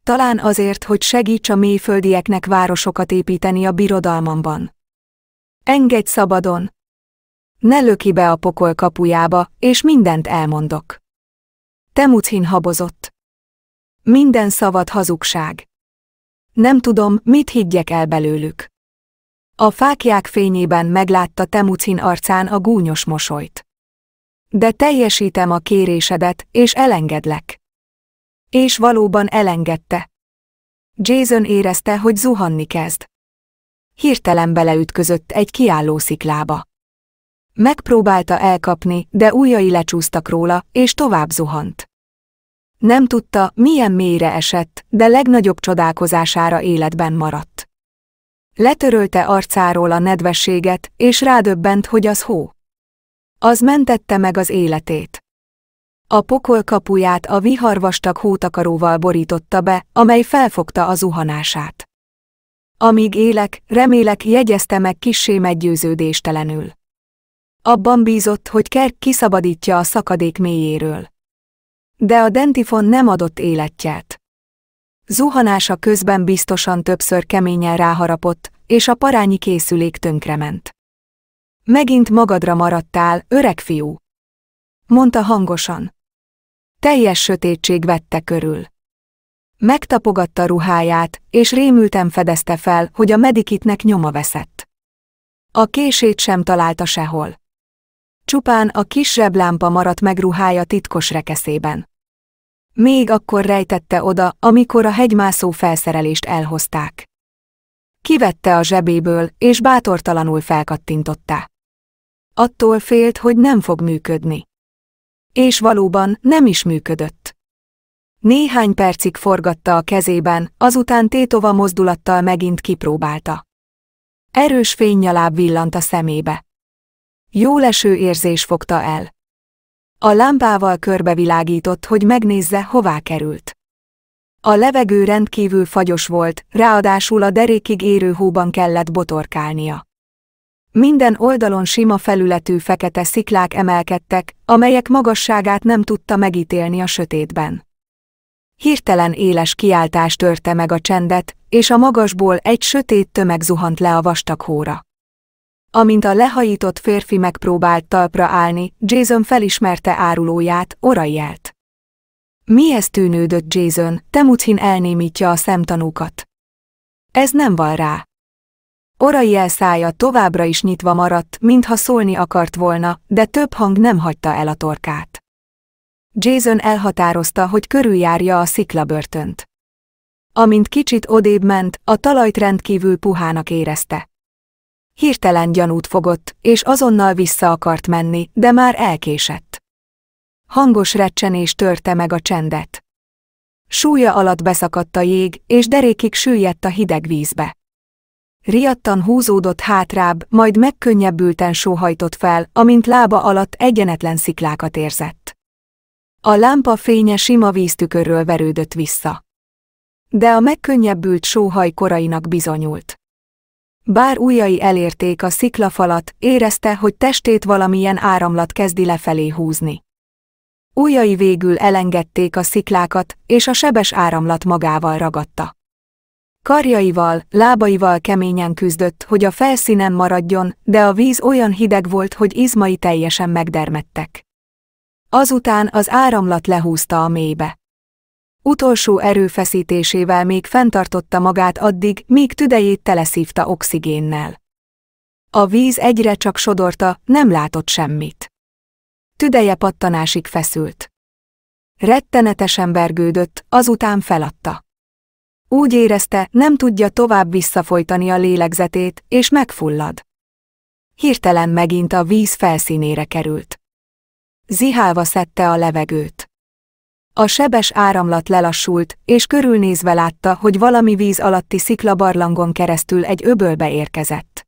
Talán azért, hogy segíts a mélyföldieknek városokat építeni a birodalmamban. Engedj szabadon! Ne löki be a pokol kapujába, és mindent elmondok. Temucin habozott. Minden szavad hazugság. Nem tudom, mit higgyek el belőlük. A fákják fényében meglátta Temucin arcán a gúnyos mosolyt. De teljesítem a kérésedet, és elengedlek. És valóban elengedte. Jason érezte, hogy zuhanni kezd. Hirtelen beleütközött egy kiálló sziklába. Megpróbálta elkapni, de ujjai lecsúsztak róla, és tovább zuhant. Nem tudta, milyen mélyre esett, de legnagyobb csodálkozására életben maradt. Letörölte arcáról a nedvességet, és rádöbbent, hogy az hó. Az mentette meg az életét. A pokol kapuját a vihar vastag hótakaróval borította be, amely felfogta a zuhanását. Amíg élek, remélek jegyezte meg kissé meggyőződéstelenül. Abban bízott, hogy Kerk kiszabadítja a szakadék mélyéről de a dentifon nem adott életját. Zuhanása közben biztosan többször keményen ráharapott, és a parányi készülék tönkrement. Megint magadra maradtál, öreg fiú, mondta hangosan. Teljes sötétség vette körül. Megtapogatta ruháját, és rémülten fedezte fel, hogy a medikitnek nyoma veszett. A kését sem találta sehol. Csupán a kis lámpa maradt meg ruhája titkos rekeszében. Még akkor rejtette oda, amikor a hegymászó felszerelést elhozták. Kivette a zsebéből, és bátortalanul felkattintotta. Attól félt, hogy nem fog működni. És valóban nem is működött. Néhány percig forgatta a kezében, azután tétova mozdulattal megint kipróbálta. Erős fénynyaláb villant a szemébe. Jó leső érzés fogta el. A lámpával körbevilágított, hogy megnézze, hová került. A levegő rendkívül fagyos volt, ráadásul a derékig érő hóban kellett botorkálnia. Minden oldalon sima felületű fekete sziklák emelkedtek, amelyek magasságát nem tudta megítélni a sötétben. Hirtelen éles kiáltás törte meg a csendet, és a magasból egy sötét tömeg zuhant le a vastag hóra. Amint a lehajított férfi megpróbált talpra állni, Jason felismerte árulóját, Mi Mihez tűnődött Jason, Temuchin elnémítja a szemtanúkat. Ez nem van rá. Orai elszája továbbra is nyitva maradt, mintha szólni akart volna, de több hang nem hagyta el a torkát. Jason elhatározta, hogy körüljárja a sziklabörtönt. Amint kicsit odébb ment, a talajt rendkívül puhának érezte. Hirtelen gyanút fogott, és azonnal vissza akart menni, de már elkésett. Hangos recsenés törte meg a csendet. Súlya alatt beszakadt a jég, és derékig süllyedt a hideg vízbe. Riadtan húzódott hátrább, majd megkönnyebbülten sóhajtott fel, amint lába alatt egyenetlen sziklákat érzett. A lámpa fénye sima víztükörről verődött vissza. De a megkönnyebbült sóhaj korainak bizonyult. Bár ujjai elérték a sziklafalat, érezte, hogy testét valamilyen áramlat kezdi lefelé húzni. Ujjai végül elengedték a sziklákat, és a sebes áramlat magával ragadta. Karjaival, lábaival keményen küzdött, hogy a felszínen maradjon, de a víz olyan hideg volt, hogy izmai teljesen megdermedtek. Azután az áramlat lehúzta a mélybe. Utolsó erőfeszítésével még fenntartotta magát addig, míg tüdejét teleszívta oxigénnel. A víz egyre csak sodorta, nem látott semmit. Tüdeje pattanásig feszült. Rettenetesen vergődött, azután feladta. Úgy érezte, nem tudja tovább visszafolytani a lélegzetét, és megfullad. Hirtelen megint a víz felszínére került. Zihálva szedte a levegőt. A sebes áramlat lelassult, és körülnézve látta, hogy valami víz alatti sziklabarlangon keresztül egy öbölbe érkezett.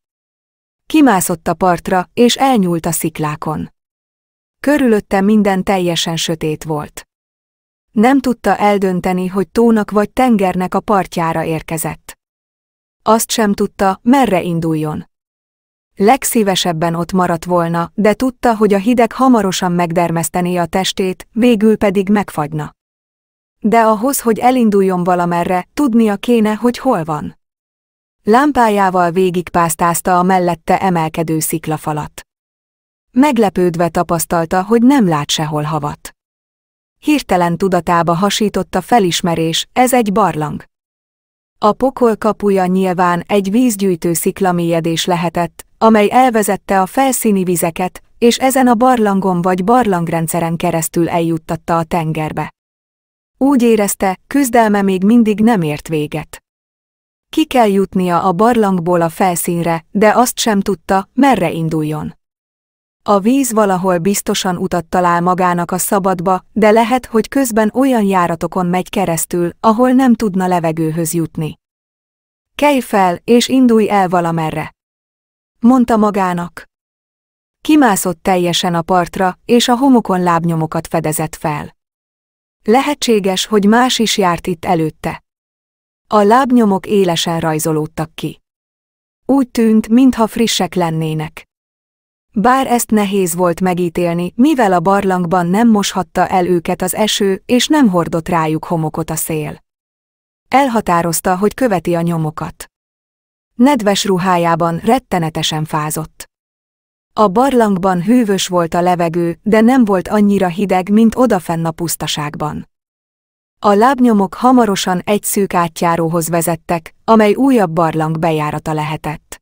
Kimászott a partra, és elnyúlt a sziklákon. Körülötte minden teljesen sötét volt. Nem tudta eldönteni, hogy tónak vagy tengernek a partjára érkezett. Azt sem tudta, merre induljon. Legszívesebben ott maradt volna, de tudta, hogy a hideg hamarosan megdermesztené a testét, végül pedig megfagyna. De ahhoz, hogy elinduljon valamerre, tudnia kéne, hogy hol van. Lámpájával végigpásztázta a mellette emelkedő sziklafalat. Meglepődve tapasztalta, hogy nem lát sehol havat. Hirtelen tudatába hasította felismerés, ez egy barlang. A pokol kapuja nyilván egy vízgyűjtő sziklamélyedés lehetett, amely elvezette a felszíni vizeket, és ezen a barlangon vagy barlangrendszeren keresztül eljuttatta a tengerbe. Úgy érezte, küzdelme még mindig nem ért véget. Ki kell jutnia a barlangból a felszínre, de azt sem tudta, merre induljon. A víz valahol biztosan utat talál magának a szabadba, de lehet, hogy közben olyan járatokon megy keresztül, ahol nem tudna levegőhöz jutni. Kelj fel, és indulj el valamerre mondta magának. Kimászott teljesen a partra, és a homokon lábnyomokat fedezett fel. Lehetséges, hogy más is járt itt előtte. A lábnyomok élesen rajzolódtak ki. Úgy tűnt, mintha frissek lennének. Bár ezt nehéz volt megítélni, mivel a barlangban nem moshatta el őket az eső, és nem hordott rájuk homokot a szél. Elhatározta, hogy követi a nyomokat. Nedves ruhájában rettenetesen fázott. A barlangban hűvös volt a levegő, de nem volt annyira hideg, mint odafenn a pusztaságban. A lábnyomok hamarosan egy szűk átjáróhoz vezettek, amely újabb barlang bejárata lehetett.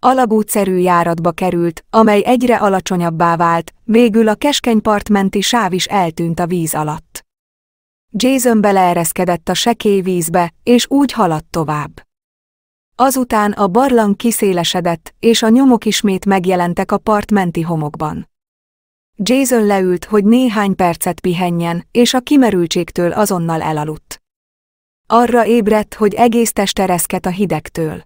Alagútszerű járatba került, amely egyre alacsonyabbá vált, végül a keskeny part menti sáv is eltűnt a víz alatt. Jason beleereszkedett a sekély vízbe, és úgy haladt tovább. Azután a barlang kiszélesedett, és a nyomok ismét megjelentek a part menti homokban. Jason leült, hogy néhány percet pihenjen, és a kimerültségtől azonnal elaludt. Arra ébredt, hogy egész teste reszket a hidegtől.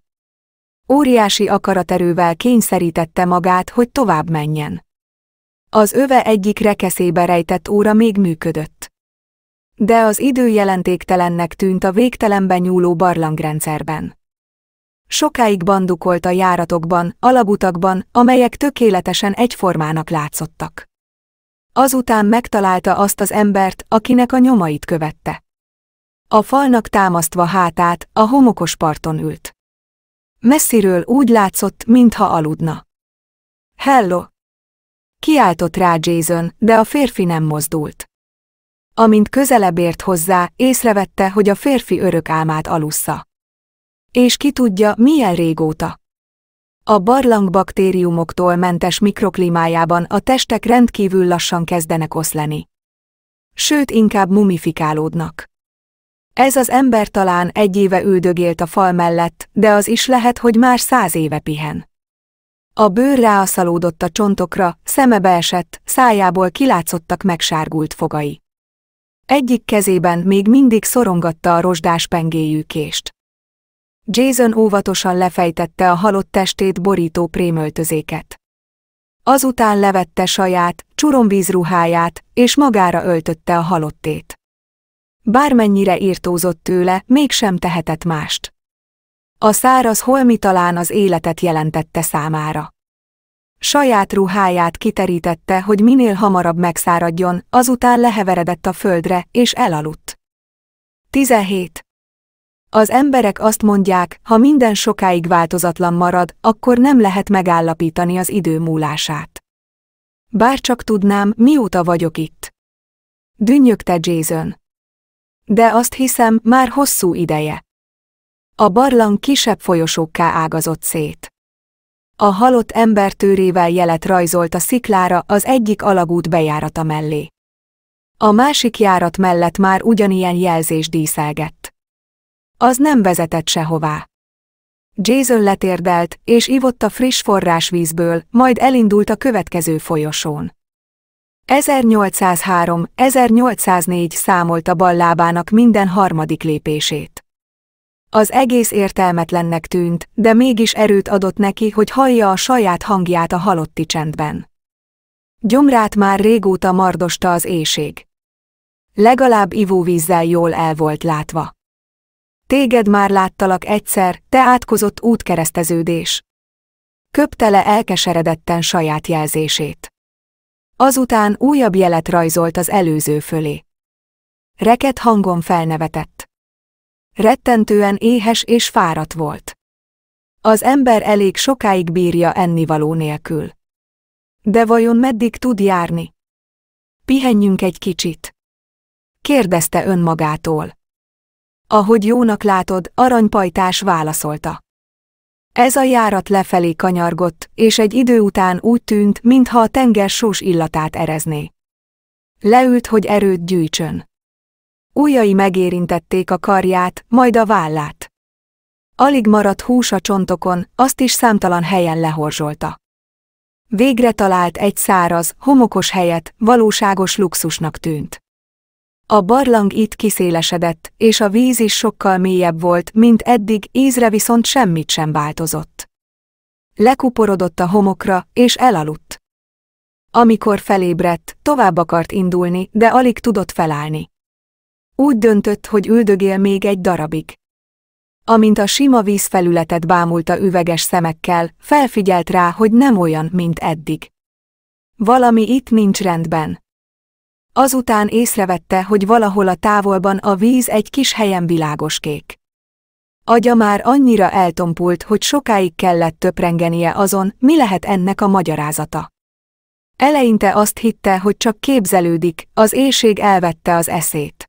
Óriási akaraterővel kényszerítette magát, hogy tovább menjen. Az öve egyik rekeszébe rejtett óra még működött. De az idő jelentéktelennek tűnt a végtelenben nyúló barlangrendszerben sokáig bandukolt a járatokban, alagutakban, amelyek tökéletesen egyformának látszottak. Azután megtalálta azt az embert, akinek a nyomait követte. A falnak támasztva hátát, a homokos parton ült. Messziről úgy látszott, mintha aludna. Hello! Kiáltott rá Jason, de a férfi nem mozdult. Amint közelebb ért hozzá, észrevette, hogy a férfi örök álmát alussza. És ki tudja, milyen régóta. A barlang baktériumoktól mentes mikroklimájában a testek rendkívül lassan kezdenek oszleni. Sőt, inkább mumifikálódnak. Ez az ember talán egy éve üldögélt a fal mellett, de az is lehet, hogy már száz éve pihen. A bőr ráaszalódott a csontokra, szeme beesett, szájából kilátszottak megsárgult fogai. Egyik kezében még mindig szorongatta a rozsdás pengéjű kést. Jason óvatosan lefejtette a halott testét borító prémöltözéket. Azután levette saját, csuromvízruháját, és magára öltötte a halottét. Bármennyire írtózott tőle, mégsem tehetett mást. A száraz holmi talán az életet jelentette számára. Saját ruháját kiterítette, hogy minél hamarabb megszáradjon, azután leheveredett a földre, és elaludt. 17. Az emberek azt mondják, ha minden sokáig változatlan marad, akkor nem lehet megállapítani az idő múlását. Bár csak tudnám, mióta vagyok itt. Dünnyögte Jason. De azt hiszem, már hosszú ideje. A barlang kisebb folyosókká ágazott szét. A halott ember tőrével jelet rajzolt a sziklára az egyik alagút bejárata mellé. A másik járat mellett már ugyanilyen jelzés díszelgett az nem vezetett sehová. Jason letérdelt, és ivott a friss forrásvízből, majd elindult a következő folyosón. 1803-1804 számolta ballábának minden harmadik lépését. Az egész értelmetlennek tűnt, de mégis erőt adott neki, hogy hallja a saját hangját a halotti csendben. Gyomrát már régóta mardosta az éjség. Legalább ivóvízzel jól el volt látva. Téged már láttalak egyszer, te átkozott útkereszteződés. Köptele elkeseredetten saját jelzését. Azután újabb jelet rajzolt az előző fölé. Reket hangon felnevetett. Rettentően éhes és fáradt volt. Az ember elég sokáig bírja ennivaló nélkül. De vajon meddig tud járni? Pihenjünk egy kicsit. Kérdezte önmagától. Ahogy jónak látod, aranypajtás válaszolta. Ez a járat lefelé kanyargott, és egy idő után úgy tűnt, mintha a tenger sós illatát erezné. Leült, hogy erőt gyűjtsön. Újai megérintették a karját, majd a vállát. Alig maradt hús a csontokon, azt is számtalan helyen lehorzsolta. Végre talált egy száraz, homokos helyet, valóságos luxusnak tűnt. A barlang itt kiszélesedett, és a víz is sokkal mélyebb volt, mint eddig, ízre viszont semmit sem változott. Lekuporodott a homokra, és elaludt. Amikor felébredt, tovább akart indulni, de alig tudott felállni. Úgy döntött, hogy üldögél még egy darabig. Amint a sima vízfelületet bámulta üveges szemekkel, felfigyelt rá, hogy nem olyan, mint eddig. Valami itt nincs rendben. Azután észrevette, hogy valahol a távolban a víz egy kis helyen világoskék. Agya már annyira eltompult, hogy sokáig kellett töprengenie azon, mi lehet ennek a magyarázata. Eleinte azt hitte, hogy csak képzelődik, az éjség elvette az eszét.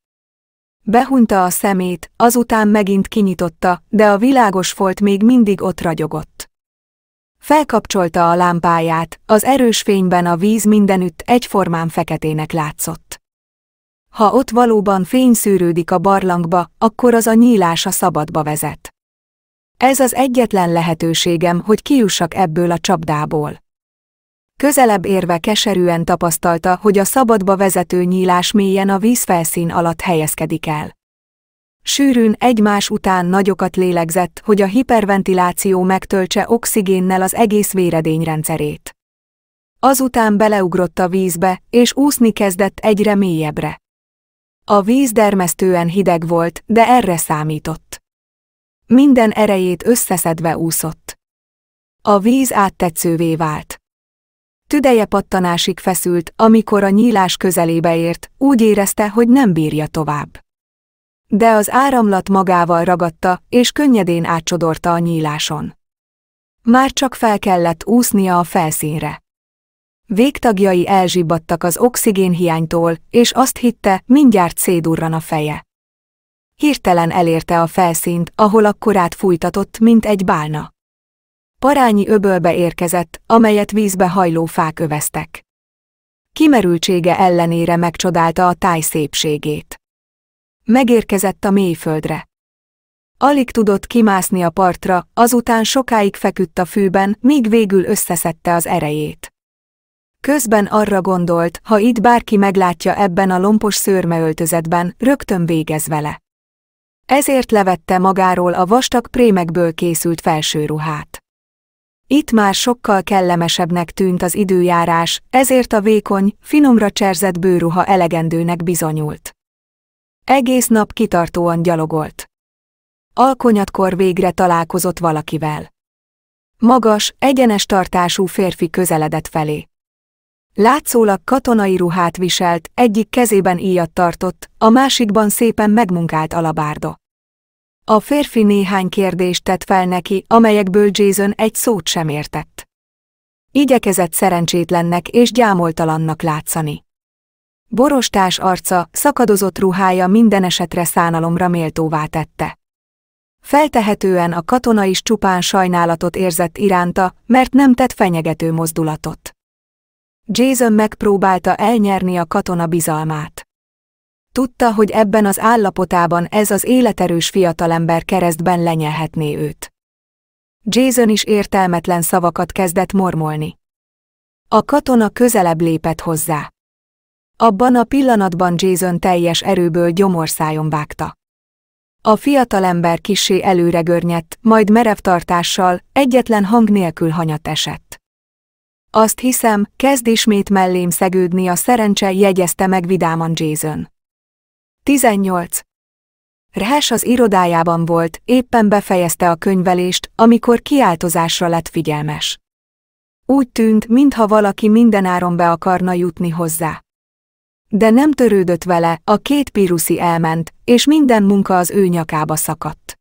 Behunta a szemét, azután megint kinyitotta, de a világos folt még mindig ott ragyogott. Felkapcsolta a lámpáját, az erős fényben a víz mindenütt egyformán feketének látszott. Ha ott valóban fény szűrődik a barlangba, akkor az a nyílása szabadba vezet. Ez az egyetlen lehetőségem, hogy kiussak ebből a csapdából. Közelebb érve keserűen tapasztalta, hogy a szabadba vezető nyílás mélyen a vízfelszín alatt helyezkedik el. Sűrűn egymás után nagyokat lélegzett, hogy a hiperventiláció megtöltse oxigénnel az egész véredényrendszerét. Azután beleugrott a vízbe, és úszni kezdett egyre mélyebbre. A víz dermesztően hideg volt, de erre számított. Minden erejét összeszedve úszott. A víz áttetszővé vált. Tüdeje pattanásig feszült, amikor a nyílás közelébe ért, úgy érezte, hogy nem bírja tovább. De az áramlat magával ragadta, és könnyedén átcsodorta a nyíláson. Már csak fel kellett úsznia a felszínre. Végtagjai elzsibbadtak az oxigénhiánytól, és azt hitte, mindjárt szédurran a feje. Hirtelen elérte a felszínt, ahol akkorát fújtatott, mint egy bálna. Parányi öbölbe érkezett, amelyet vízbe hajló fák öveztek. Kimerültsége ellenére megcsodálta a táj szépségét. Megérkezett a mélyföldre. Alig tudott kimászni a partra, azután sokáig feküdt a fűben, míg végül összeszedte az erejét. Közben arra gondolt, ha itt bárki meglátja ebben a lompos szőrmeöltözetben, rögtön végez vele. Ezért levette magáról a vastag prémekből készült felsőruhát. Itt már sokkal kellemesebbnek tűnt az időjárás, ezért a vékony, finomra cserzett bőruha elegendőnek bizonyult. Egész nap kitartóan gyalogolt. Alkonyatkor végre találkozott valakivel. Magas, egyenes tartású férfi közeledett felé. Látszólag katonai ruhát viselt, egyik kezében íjat tartott, a másikban szépen megmunkált alabárda. A férfi néhány kérdést tett fel neki, amelyekből Jason egy szót sem értett. Igyekezett szerencsétlennek és gyámoltalannak látszani. Borostás arca, szakadozott ruhája minden esetre szánalomra méltóvá tette. Feltehetően a katona is csupán sajnálatot érzett iránta, mert nem tett fenyegető mozdulatot. Jason megpróbálta elnyerni a katona bizalmát. Tudta, hogy ebben az állapotában ez az életerős fiatalember keresztben lenyelhetné őt. Jason is értelmetlen szavakat kezdett mormolni. A katona közelebb lépett hozzá. Abban a pillanatban Jason teljes erőből gyomorszájon vágta. A fiatalember kissé előre görnyett, majd merev tartással, egyetlen hang nélkül hanyat esett. Azt hiszem, kezd ismét mellém szegődni a szerencse, jegyezte meg vidáman Jason. 18. Rehás az irodájában volt, éppen befejezte a könyvelést, amikor kiáltozásra lett figyelmes. Úgy tűnt, mintha valaki mindenáron be akarna jutni hozzá de nem törődött vele, a két píruszi elment, és minden munka az ő nyakába szakadt.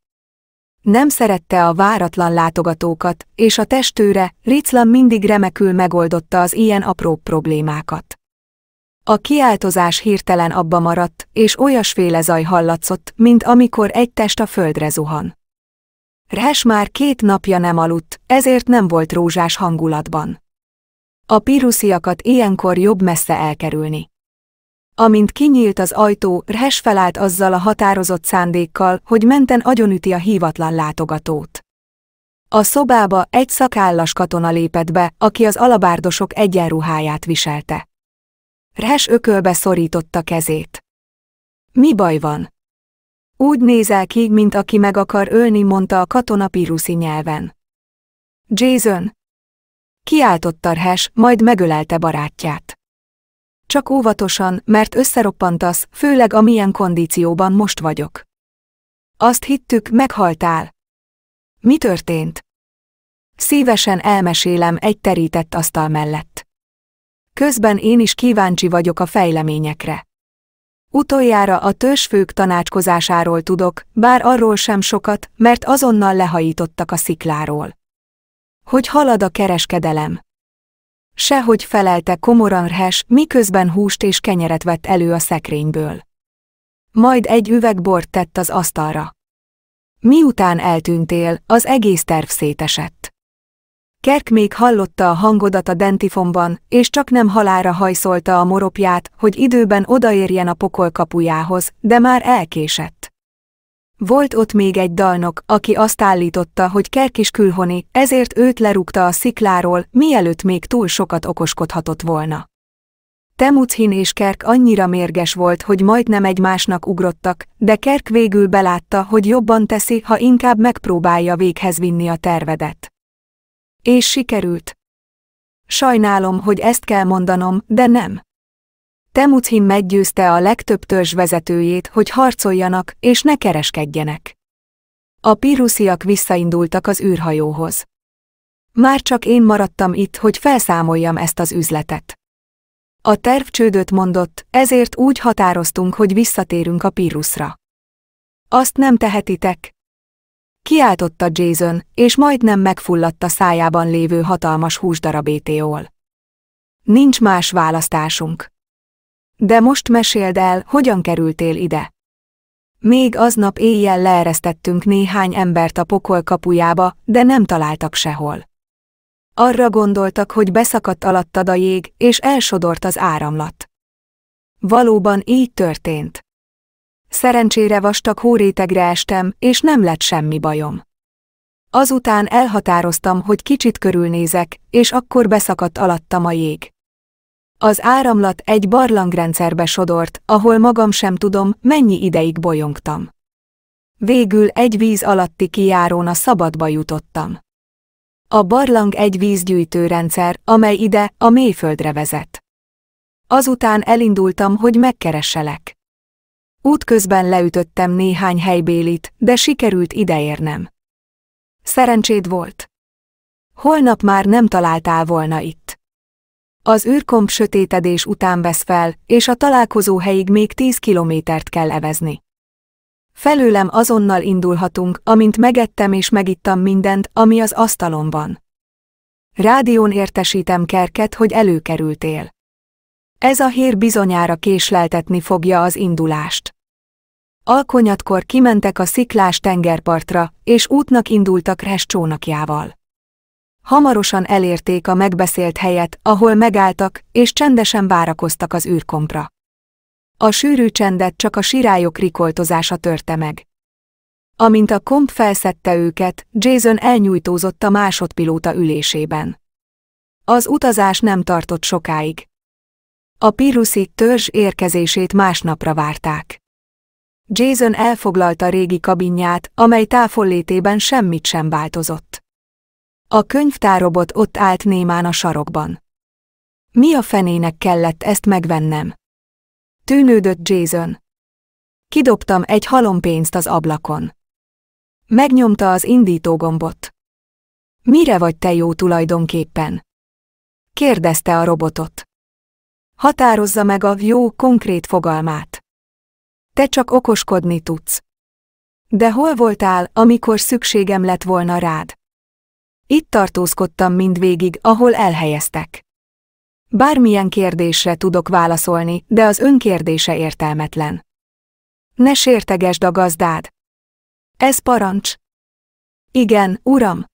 Nem szerette a váratlan látogatókat, és a testőre, Riclan mindig remekül megoldotta az ilyen apró problémákat. A kiáltozás hirtelen abba maradt, és olyasféle zaj hallatszott, mint amikor egy test a földre zuhan. Rás már két napja nem aludt, ezért nem volt rózsás hangulatban. A pirusziakat ilyenkor jobb messze elkerülni. Amint kinyílt az ajtó, Rhes felállt azzal a határozott szándékkal, hogy menten agyonüti a hívatlan látogatót. A szobába egy szakállas katona lépett be, aki az alabárdosok egyenruháját viselte. Rhes ökölbe szorította kezét. Mi baj van? Úgy nézel ki, mint aki meg akar ölni, mondta a katona piruszi nyelven. Jason! Kiáltotta Rhes, majd megölelte barátját. Csak óvatosan, mert összeroppantasz, főleg amilyen kondícióban most vagyok. Azt hittük, meghaltál. Mi történt? Szívesen elmesélem egy terített asztal mellett. Közben én is kíváncsi vagyok a fejleményekre. Utoljára a törzsfők tanácskozásáról tudok, bár arról sem sokat, mert azonnal lehajítottak a szikláról. Hogy halad a kereskedelem? Sehogy felelte rhes, miközben húst és kenyeret vett elő a szekrényből. Majd egy üveg bort tett az asztalra. Miután eltűntél, az egész terv szétesett. Kerk még hallotta a hangodat a dentifomban, és csak nem halára hajszolta a moropját, hogy időben odaérjen a pokol kapujához, de már elkésett. Volt ott még egy dalnok, aki azt állította, hogy Kerkis külhoni, ezért őt lerúgta a szikláról, mielőtt még túl sokat okoskodhatott volna. Temuchin és Kerk annyira mérges volt, hogy majdnem egymásnak ugrottak, de Kerk végül belátta, hogy jobban teszi, ha inkább megpróbálja véghez vinni a tervedet. És sikerült. Sajnálom, hogy ezt kell mondanom, de nem. Temuchin meggyőzte a legtöbb törzs vezetőjét, hogy harcoljanak és ne kereskedjenek. A pirusziak visszaindultak az űrhajóhoz. Már csak én maradtam itt, hogy felszámoljam ezt az üzletet. A terv csődöt mondott, ezért úgy határoztunk, hogy visszatérünk a Pirruszra. Azt nem tehetitek. Kiáltotta Jason, és majdnem megfulladt a szájában lévő hatalmas húsdarabétéól. E Nincs más választásunk. De most meséld el, hogyan kerültél ide. Még aznap éjjel leeresztettünk néhány embert a pokol kapujába, de nem találtak sehol. Arra gondoltak, hogy beszakadt alattad a jég, és elsodort az áramlat. Valóban így történt. Szerencsére vastag hórétegre estem, és nem lett semmi bajom. Azután elhatároztam, hogy kicsit körülnézek, és akkor beszakadt alattam a jég. Az áramlat egy barlangrendszerbe sodort, ahol magam sem tudom, mennyi ideig bolyongtam. Végül egy víz alatti kijárón a szabadba jutottam. A barlang egy vízgyűjtőrendszer, amely ide, a mélyföldre vezet. Azután elindultam, hogy megkeresselek. Útközben leütöttem néhány helybélit, de sikerült ideérnem. Szerencséd volt. Holnap már nem találtál volna itt. Az űrkomp sötétedés után vesz fel, és a találkozó helyig még 10 kilométert kell evezni. Felőlem azonnal indulhatunk, amint megettem és megittam mindent, ami az asztalon van. Rádión értesítem Kerket, hogy előkerültél. Ez a hír bizonyára késleltetni fogja az indulást. Alkonyatkor kimentek a sziklás tengerpartra, és útnak indultak Rest csónakjával. Hamarosan elérték a megbeszélt helyet, ahol megálltak, és csendesen várakoztak az űrkompra. A sűrű csendet csak a sirályok rikoltozása törte meg. Amint a komp felszette őket, Jason elnyújtózott a másodpilóta ülésében. Az utazás nem tartott sokáig. A Piruszi törzs érkezését másnapra várták. Jason elfoglalta régi kabinját, amely távollétében semmit sem változott. A könyvtárobot ott állt némán a sarokban. Mi a fenének kellett ezt megvennem? Tűnődött Jason. Kidobtam egy halompénzt az ablakon. Megnyomta az indítógombot. Mire vagy te jó tulajdonképpen? Kérdezte a robotot. Határozza meg a jó konkrét fogalmát. Te csak okoskodni tudsz. De hol voltál, amikor szükségem lett volna rád? Itt tartózkodtam mindvégig, ahol elhelyeztek. Bármilyen kérdésre tudok válaszolni, de az önkérdése értelmetlen. Ne sértegesd a gazdád. Ez parancs. Igen, uram.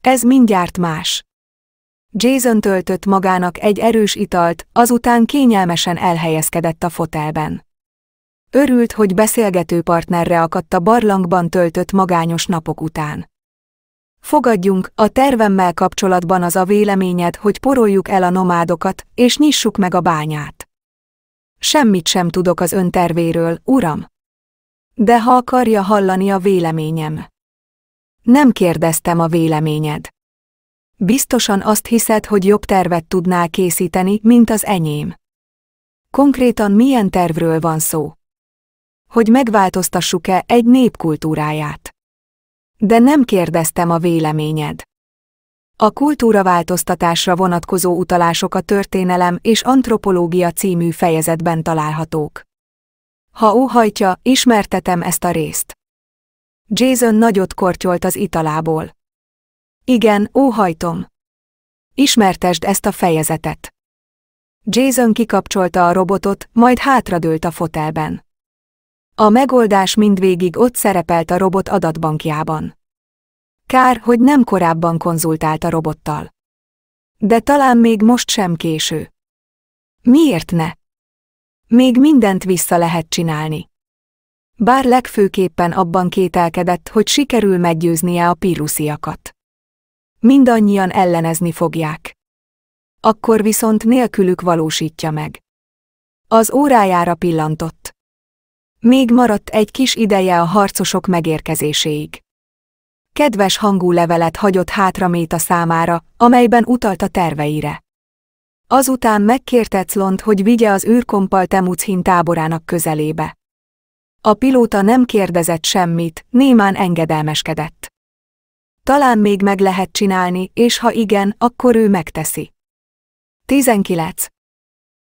Ez mindjárt más. Jason töltött magának egy erős italt, azután kényelmesen elhelyezkedett a fotelben. Örült, hogy beszélgető partnerre akadt a barlangban töltött magányos napok után. Fogadjunk, a tervemmel kapcsolatban az a véleményed, hogy poroljuk el a nomádokat, és nyissuk meg a bányát. Semmit sem tudok az ön tervéről, uram. De ha akarja hallani a véleményem. Nem kérdeztem a véleményed. Biztosan azt hiszed, hogy jobb tervet tudnál készíteni, mint az enyém. Konkrétan milyen tervről van szó? Hogy megváltoztassuk-e egy népkultúráját? De nem kérdeztem a véleményed. A változtatásra vonatkozó utalások a történelem és antropológia című fejezetben találhatók. Ha óhajtja, ismertetem ezt a részt. Jason nagyot kortyolt az italából. Igen, óhajtom. Ismertesd ezt a fejezetet. Jason kikapcsolta a robotot, majd hátradőlt a fotelben. A megoldás mindvégig ott szerepelt a robot adatbankjában. Kár, hogy nem korábban konzultált a robottal. De talán még most sem késő. Miért ne? Még mindent vissza lehet csinálni. Bár legfőképpen abban kételkedett, hogy sikerül meggyőznie a pirusziakat. Mindannyian ellenezni fogják. Akkor viszont nélkülük valósítja meg. Az órájára pillantott. Még maradt egy kis ideje a harcosok megérkezéséig. Kedves hangú levelet hagyott hátra Méta számára, amelyben utalt a terveire. Azután megkérte Clont, hogy vigye az űrkompal Temuchin táborának közelébe. A pilóta nem kérdezett semmit, némán engedelmeskedett. Talán még meg lehet csinálni, és ha igen, akkor ő megteszi. 19.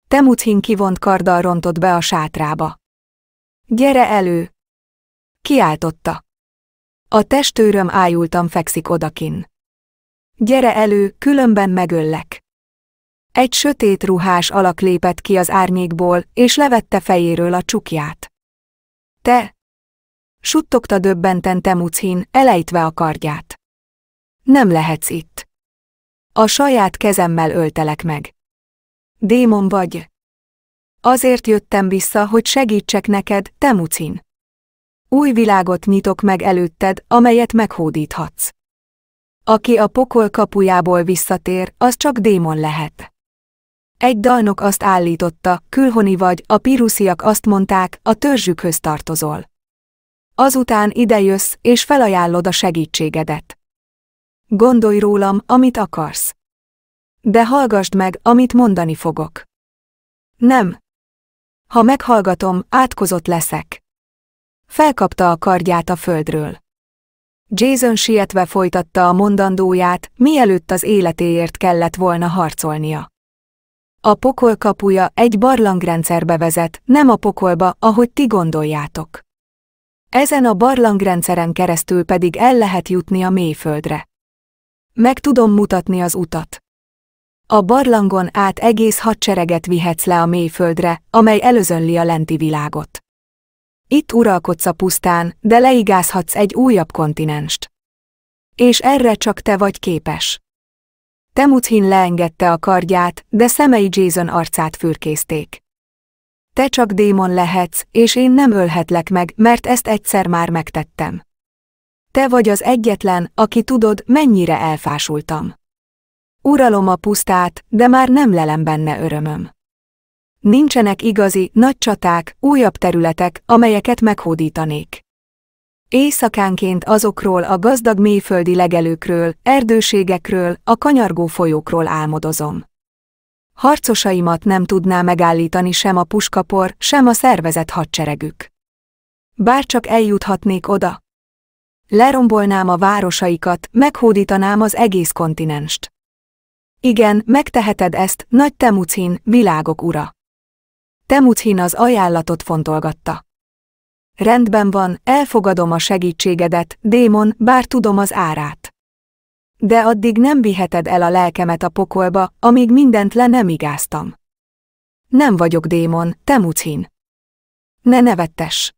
Temuchin kivont karddal rontott be a sátrába. Gyere elő! Kiáltotta. A testőröm ájultam fekszik odakin. Gyere elő, különben megöllek. Egy sötét ruhás alak lépett ki az árnyékból, és levette fejéről a csukját. Te! Suttogta döbbenten Temucin, elejtve a kardját. Nem lehetsz itt. A saját kezemmel öltelek meg. Démon vagy. Azért jöttem vissza, hogy segítsek neked, te mucin. Új világot nyitok meg előtted, amelyet meghódíthatsz. Aki a pokol kapujából visszatér, az csak démon lehet. Egy dalnok azt állította, külhoni vagy, a pirusziak azt mondták, a törzsükhöz tartozol. Azután idejössz, és felajánlod a segítségedet. Gondolj rólam, amit akarsz. De hallgassd meg, amit mondani fogok. Nem, ha meghallgatom, átkozott leszek. Felkapta a kardját a földről. Jason sietve folytatta a mondandóját, mielőtt az életéért kellett volna harcolnia. A pokol kapuja egy barlangrendszerbe vezet, nem a pokolba, ahogy ti gondoljátok. Ezen a barlangrendszeren keresztül pedig el lehet jutni a mélyföldre. Meg tudom mutatni az utat. A barlangon át egész hadsereget vihetsz le a mélyföldre, amely előzönli a lenti világot. Itt uralkodsz a pusztán, de leigázhatsz egy újabb kontinenst. És erre csak te vagy képes. Temuthin leengedte a kardját, de szemei Jason arcát fürkészték. Te csak démon lehetsz, és én nem ölhetlek meg, mert ezt egyszer már megtettem. Te vagy az egyetlen, aki tudod, mennyire elfásultam. Uralom a pusztát, de már nem lelem benne örömöm. Nincsenek igazi, nagy csaták, újabb területek, amelyeket meghódítanék. Éjszakánként azokról a gazdag mélyföldi legelőkről, erdőségekről, a kanyargó folyókról álmodozom. Harcosaimat nem tudná megállítani sem a puskapor, sem a szervezet hadseregük. Bár csak eljuthatnék oda. Lerombolnám a városaikat, meghódítanám az egész kontinenst. Igen, megteheted ezt, nagy Temucin, világok ura. Temucin az ajánlatot fontolgatta. Rendben van, elfogadom a segítségedet, démon, bár tudom az árát. De addig nem viheted el a lelkemet a pokolba, amíg mindent le nem igáztam. Nem vagyok démon, Temuchin. Ne nevettes.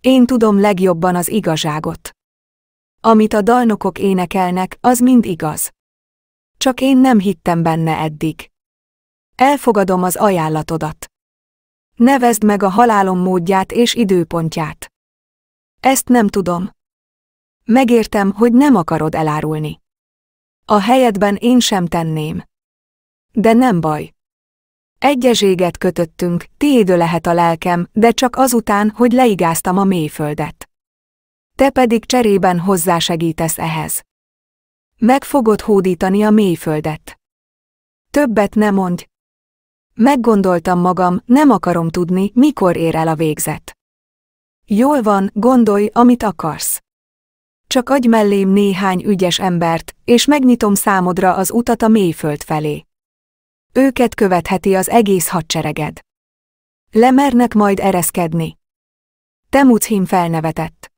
Én tudom legjobban az igazságot. Amit a dalnokok énekelnek, az mind igaz csak én nem hittem benne eddig. Elfogadom az ajánlatodat. Nevezd meg a halálom módját és időpontját. Ezt nem tudom. Megértem, hogy nem akarod elárulni. A helyedben én sem tenném. De nem baj. Egyezséget kötöttünk, tiédő lehet a lelkem, de csak azután, hogy leigáztam a mélyföldet. Te pedig cserében hozzásegítesz ehhez. Meg fogod hódítani a mélyföldet. Többet ne mondj. Meggondoltam magam, nem akarom tudni, mikor ér el a végzet. Jól van, gondolj, amit akarsz. Csak adj mellém néhány ügyes embert, és megnyitom számodra az utat a mélyföld felé. Őket követheti az egész hadsereged. Lemernek majd ereszkedni. Temuchim felnevetett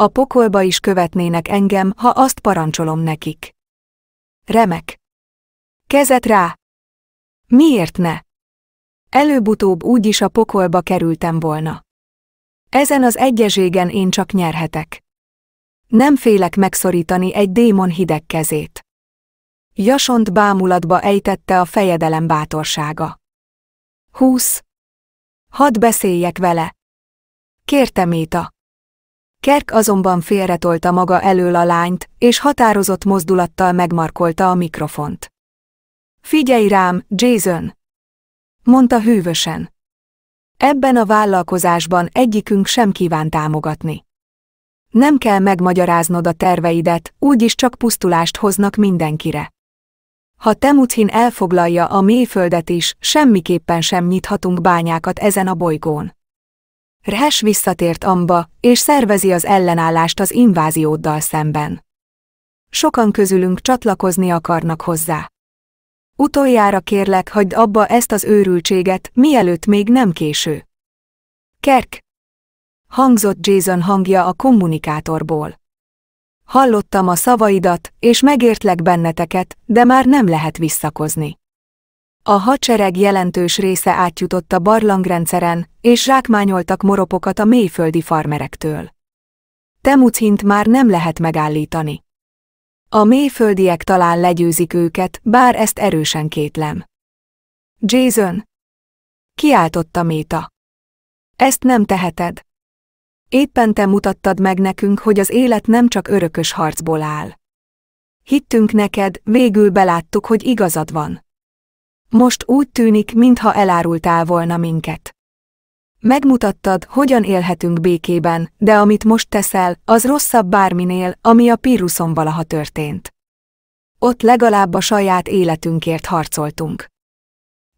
a pokolba is követnének engem, ha azt parancsolom nekik. Remek. Kezet rá! Miért ne? Előbb-utóbb úgyis a pokolba kerültem volna. Ezen az egyezségen én csak nyerhetek. Nem félek megszorítani egy démon hideg kezét. Jasont bámulatba ejtette a fejedelem bátorsága. Húsz. Hadd beszéljek vele. Kérte Méta. Kerk azonban félretolta maga elől a lányt, és határozott mozdulattal megmarkolta a mikrofont. Figyelj rám, Jason! mondta hűvösen. Ebben a vállalkozásban egyikünk sem kíván támogatni. Nem kell megmagyaráznod a terveidet, úgyis csak pusztulást hoznak mindenkire. Ha Temuthin elfoglalja a mélyföldet is, semmiképpen sem nyithatunk bányákat ezen a bolygón. Rás visszatért Amba, és szervezi az ellenállást az invázióddal szemben. Sokan közülünk csatlakozni akarnak hozzá. Utoljára kérlek, hagyd abba ezt az őrültséget, mielőtt még nem késő. Kerk! Hangzott Jason hangja a kommunikátorból. Hallottam a szavaidat, és megértlek benneteket, de már nem lehet visszakozni. A hadsereg jelentős része átjutott a barlangrendszeren, és zsákmányoltak moropokat a mélyföldi farmerektől. Temucint már nem lehet megállítani. A mélyföldiek talán legyőzik őket, bár ezt erősen kétlem. Jason! Kiáltotta Méta. Ezt nem teheted. Éppen te mutattad meg nekünk, hogy az élet nem csak örökös harcból áll. Hittünk neked, végül beláttuk, hogy igazad van. Most úgy tűnik, mintha elárultál volna minket. Megmutattad, hogyan élhetünk békében, de amit most teszel, az rosszabb bárminél, ami a Píruszon valaha történt. Ott legalább a saját életünkért harcoltunk.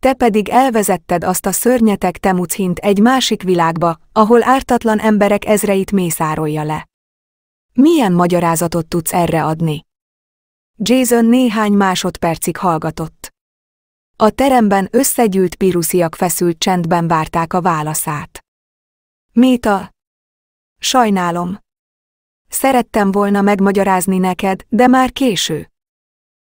Te pedig elvezetted azt a szörnyetek temuchint egy másik világba, ahol ártatlan emberek ezreit mészárolja le. Milyen magyarázatot tudsz erre adni? Jason néhány másodpercig hallgatott. A teremben összegyűlt pirusziak feszült csendben várták a válaszát. Méta, sajnálom. Szerettem volna megmagyarázni neked, de már késő.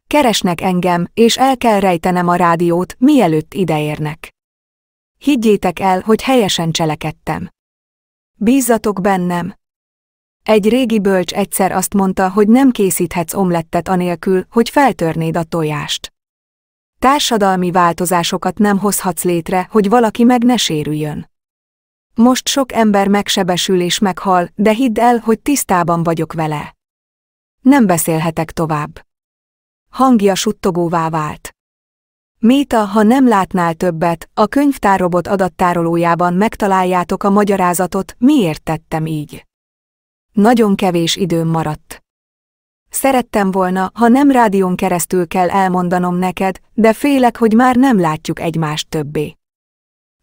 Keresnek engem, és el kell rejtenem a rádiót, mielőtt ideérnek. Higgyétek el, hogy helyesen cselekedtem. Bízzatok bennem. Egy régi bölcs egyszer azt mondta, hogy nem készíthetsz omlettet anélkül, hogy feltörnéd a tojást. Társadalmi változásokat nem hozhatsz létre, hogy valaki meg ne sérüljön. Most sok ember megsebesül és meghal, de hidd el, hogy tisztában vagyok vele. Nem beszélhetek tovább. Hangja suttogóvá vált. Méta, ha nem látnál többet, a könyvtárrobot adattárolójában megtaláljátok a magyarázatot, miért tettem így. Nagyon kevés időm maradt. Szerettem volna, ha nem rádión keresztül kell elmondanom neked, de félek, hogy már nem látjuk egymást többé.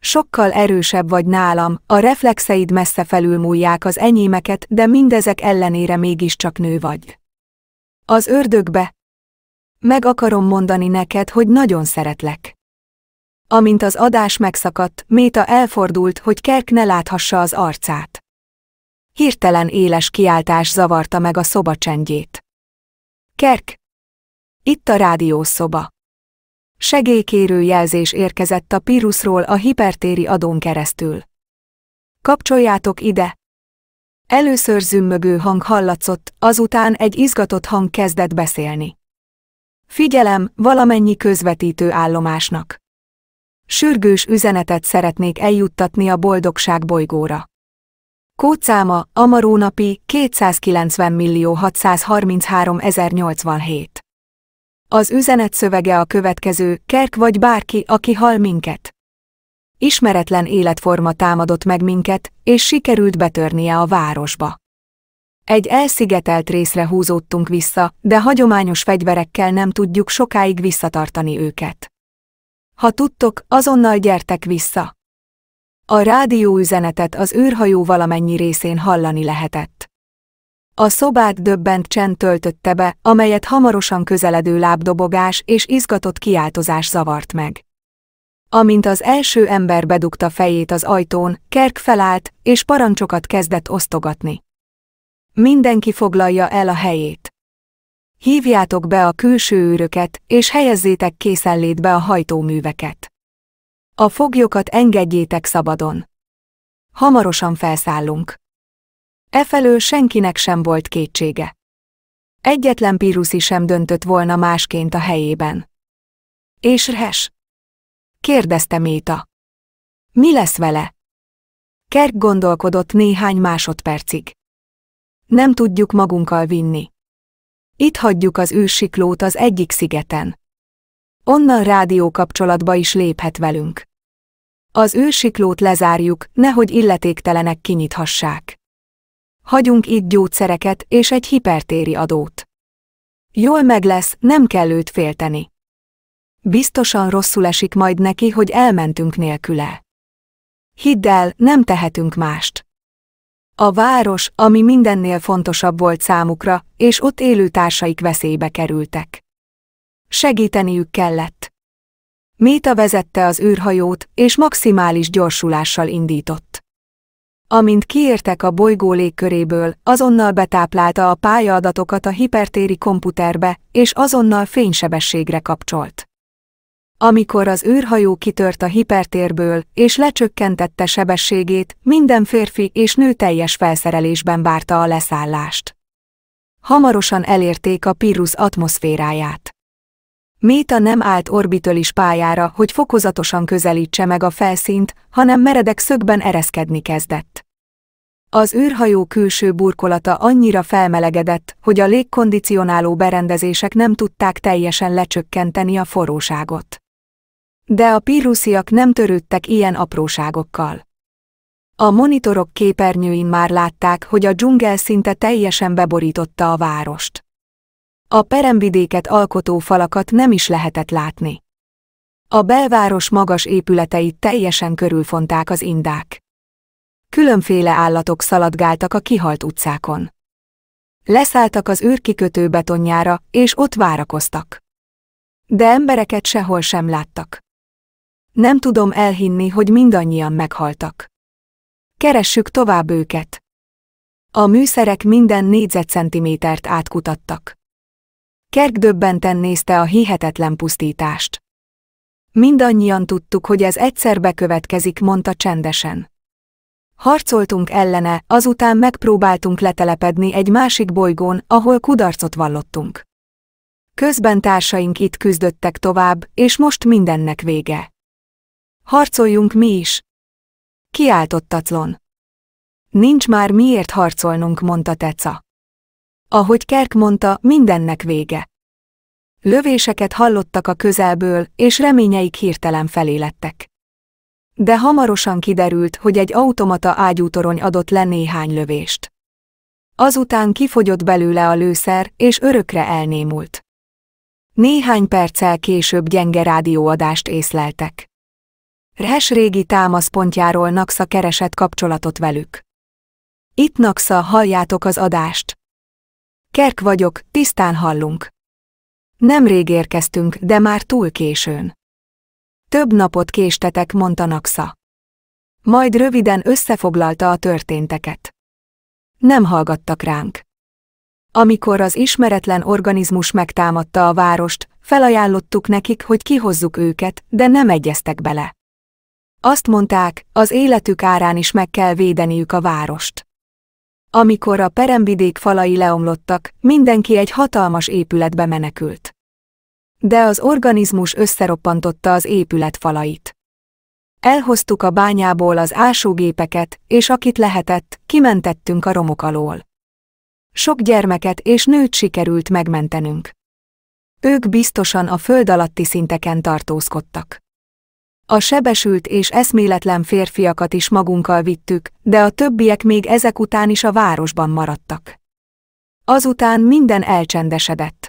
Sokkal erősebb vagy nálam, a reflexeid messze felülmúlják az enyémeket, de mindezek ellenére mégiscsak nő vagy. Az ördögbe? Meg akarom mondani neked, hogy nagyon szeretlek. Amint az adás megszakadt, Méta elfordult, hogy Kerk ne láthassa az arcát. Hirtelen éles kiáltás zavarta meg a szoba csendjét. Kerk! Itt a rádiószoba. Segélykérő jelzés érkezett a Pirusról a hipertéri adón keresztül. Kapcsoljátok ide! Először zümmögő hang hallatszott, azután egy izgatott hang kezdett beszélni. Figyelem, valamennyi közvetítő állomásnak. Sürgős üzenetet szeretnék eljuttatni a boldogság bolygóra. Kódszáma, Amarónapi, 290 millió 633 087. Az üzenet szövege a következő, Kerk vagy bárki, aki hal minket. Ismeretlen életforma támadott meg minket, és sikerült betörnie a városba. Egy elszigetelt részre húzódtunk vissza, de hagyományos fegyverekkel nem tudjuk sokáig visszatartani őket. Ha tudtok, azonnal gyertek vissza! A rádió üzenetet az űrhajó valamennyi részén hallani lehetett. A szobát döbbent csend töltötte be, amelyet hamarosan közeledő lábdobogás és izgatott kiáltozás zavart meg. Amint az első ember bedugta fejét az ajtón, Kerk felállt, és parancsokat kezdett osztogatni. Mindenki foglalja el a helyét. Hívjátok be a külső őröket, és helyezzétek készenlétbe a hajtóműveket. A foglyokat engedjétek szabadon. Hamarosan felszállunk. Efelől senkinek sem volt kétsége. Egyetlen Piruszi sem döntött volna másként a helyében. És Rhes? Kérdezte Méta. Mi lesz vele? Kerk gondolkodott néhány másodpercig. Nem tudjuk magunkkal vinni. Itt hagyjuk az űrsiklót az egyik szigeten onnan rádió kapcsolatba is léphet velünk. Az ősiklót lezárjuk, nehogy illetéktelenek kinyithassák. Hagyunk itt gyógyszereket és egy hipertéri adót. Jól meg lesz, nem kell őt félteni. Biztosan rosszul esik majd neki, hogy elmentünk nélküle. Hidd el, nem tehetünk mást. A város, ami mindennél fontosabb volt számukra, és ott élő társaik veszélybe kerültek. Segíteniük kellett. Méta vezette az űrhajót, és maximális gyorsulással indított. Amint kiértek a bolygó légköréből, azonnal betáplálta a pályaadatokat a hipertéri komputerbe, és azonnal fénysebességre kapcsolt. Amikor az űrhajó kitört a hipertérből, és lecsökkentette sebességét, minden férfi és nő teljes felszerelésben várta a leszállást. Hamarosan elérték a pirusz atmoszféráját. Méta nem állt orbitális pályára, hogy fokozatosan közelítse meg a felszínt, hanem meredek szögben ereszkedni kezdett. Az űrhajó külső burkolata annyira felmelegedett, hogy a légkondicionáló berendezések nem tudták teljesen lecsökkenteni a forróságot. De a pirusziak nem törődtek ilyen apróságokkal. A monitorok képernyőin már látták, hogy a dzsungel szinte teljesen beborította a várost. A peremvidéket alkotó falakat nem is lehetett látni. A belváros magas épületeit teljesen körülfonták az indák. Különféle állatok szaladgáltak a kihalt utcákon. Leszálltak az űrkikötő betonjára, és ott várakoztak. De embereket sehol sem láttak. Nem tudom elhinni, hogy mindannyian meghaltak. Keressük tovább őket. A műszerek minden négyzetcentimétert átkutattak. Kerk döbbenten nézte a hihetetlen pusztítást. Mindannyian tudtuk, hogy ez egyszer bekövetkezik, mondta csendesen. Harcoltunk ellene, azután megpróbáltunk letelepedni egy másik bolygón, ahol kudarcot vallottunk. Közben társaink itt küzdöttek tovább, és most mindennek vége. Harcoljunk mi is! Kiáltottatlon. Nincs már miért harcolnunk, mondta Teca. Ahogy Kerk mondta, mindennek vége. Lövéseket hallottak a közelből, és reményeik hirtelen felélettek. De hamarosan kiderült, hogy egy automata ágyútorony adott le néhány lövést. Azután kifogyott belőle a lőszer, és örökre elnémult. Néhány perccel később gyenge rádióadást észleltek. Res régi támaszpontjáról Naxa keresett kapcsolatot velük. Itt Naxa, halljátok az adást! Kerk vagyok, tisztán hallunk. Nemrég érkeztünk, de már túl későn. Több napot késtetek, mondta Naxa. Majd röviden összefoglalta a történteket. Nem hallgattak ránk. Amikor az ismeretlen organizmus megtámadta a várost, felajánlottuk nekik, hogy kihozzuk őket, de nem egyeztek bele. Azt mondták, az életük árán is meg kell védeniük a várost. Amikor a peremvidék falai leomlottak, mindenki egy hatalmas épületbe menekült. De az organizmus összeroppantotta az épület falait. Elhoztuk a bányából az ásógépeket, és akit lehetett, kimentettünk a romok alól. Sok gyermeket és nőt sikerült megmentenünk. Ők biztosan a föld alatti szinteken tartózkodtak. A sebesült és eszméletlen férfiakat is magunkkal vittük, de a többiek még ezek után is a városban maradtak. Azután minden elcsendesedett.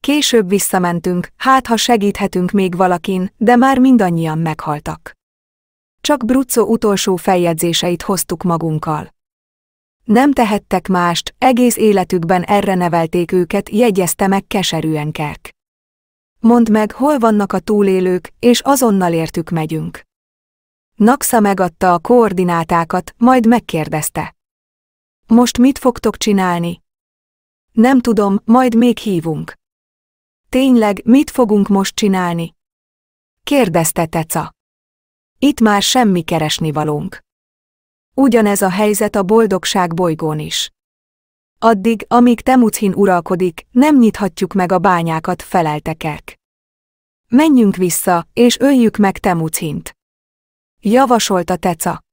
Később visszamentünk, hát ha segíthetünk még valakin, de már mindannyian meghaltak. Csak Brucco utolsó feljegyzéseit hoztuk magunkkal. Nem tehettek mást, egész életükben erre nevelték őket, jegyezte meg keserűen Kerk. Mondd meg, hol vannak a túlélők, és azonnal értük megyünk. Naksa megadta a koordinátákat, majd megkérdezte. Most mit fogtok csinálni? Nem tudom, majd még hívunk. Tényleg, mit fogunk most csinálni? Kérdezte Teca. Itt már semmi keresni valunk. Ugyanez a helyzet a boldogság bolygón is. Addig, amíg Temucin uralkodik, nem nyithatjuk meg a bányákat, feleltekek. Menjünk vissza, és öljük meg Temucint. Javasolta Teca.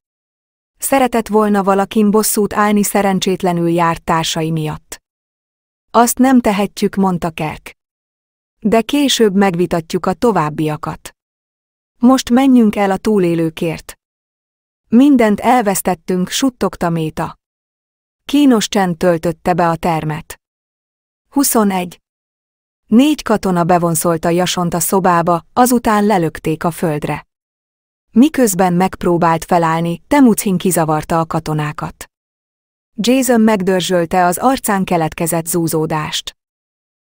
Szeretett volna valakin bosszút állni szerencsétlenül járt társai miatt. Azt nem tehetjük, mondta Kerk. De később megvitatjuk a továbbiakat. Most menjünk el a túlélőkért. Mindent elvesztettünk, suttogta Méta. Kínos csend töltötte be a termet. 21. Négy katona bevonszolta Jasont a szobába, azután lelökték a földre. Miközben megpróbált felállni, Temucin kizavarta a katonákat. Jason megdörzsölte az arcán keletkezett zúzódást.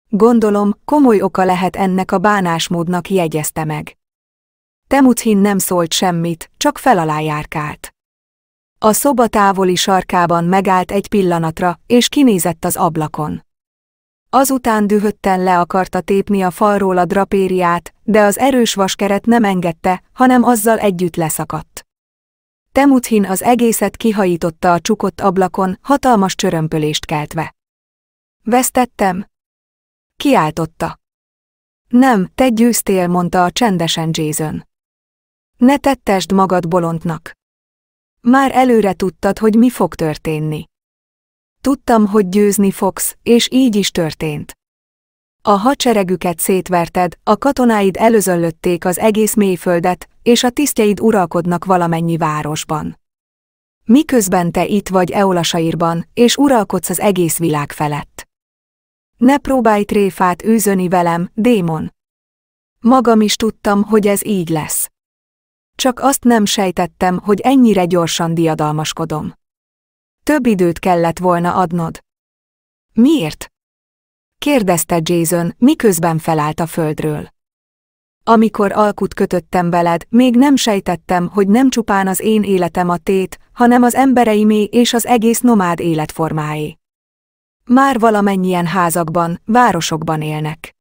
Gondolom, komoly oka lehet ennek a bánásmódnak jegyezte meg. Temucin nem szólt semmit, csak felalá járkált. A szoba távoli sarkában megállt egy pillanatra, és kinézett az ablakon. Azután dühötten le akarta tépni a falról a drapériát, de az erős vaskeret nem engedte, hanem azzal együtt leszakadt. Temuthin az egészet kihajította a csukott ablakon, hatalmas csörömpölést keltve. Vesztettem? Kiáltotta. Nem, te győztél, mondta a csendesen Jason. Ne tettesd magad bolondnak. Már előre tudtad, hogy mi fog történni. Tudtam, hogy győzni fogsz, és így is történt. A hadseregüket szétverted, a katonáid előzöllötték az egész mélyföldet, és a tisztjeid uralkodnak valamennyi városban. Miközben te itt vagy Eolasairban, és uralkodsz az egész világ felett. Ne próbálj tréfát űzöni velem, démon! Magam is tudtam, hogy ez így lesz. Csak azt nem sejtettem, hogy ennyire gyorsan diadalmaskodom. Több időt kellett volna adnod. Miért? kérdezte Jason, miközben felállt a földről. Amikor alkut kötöttem veled, még nem sejtettem, hogy nem csupán az én életem a tét, hanem az embereimé és az egész nomád életformáé. Már valamennyien házakban, városokban élnek.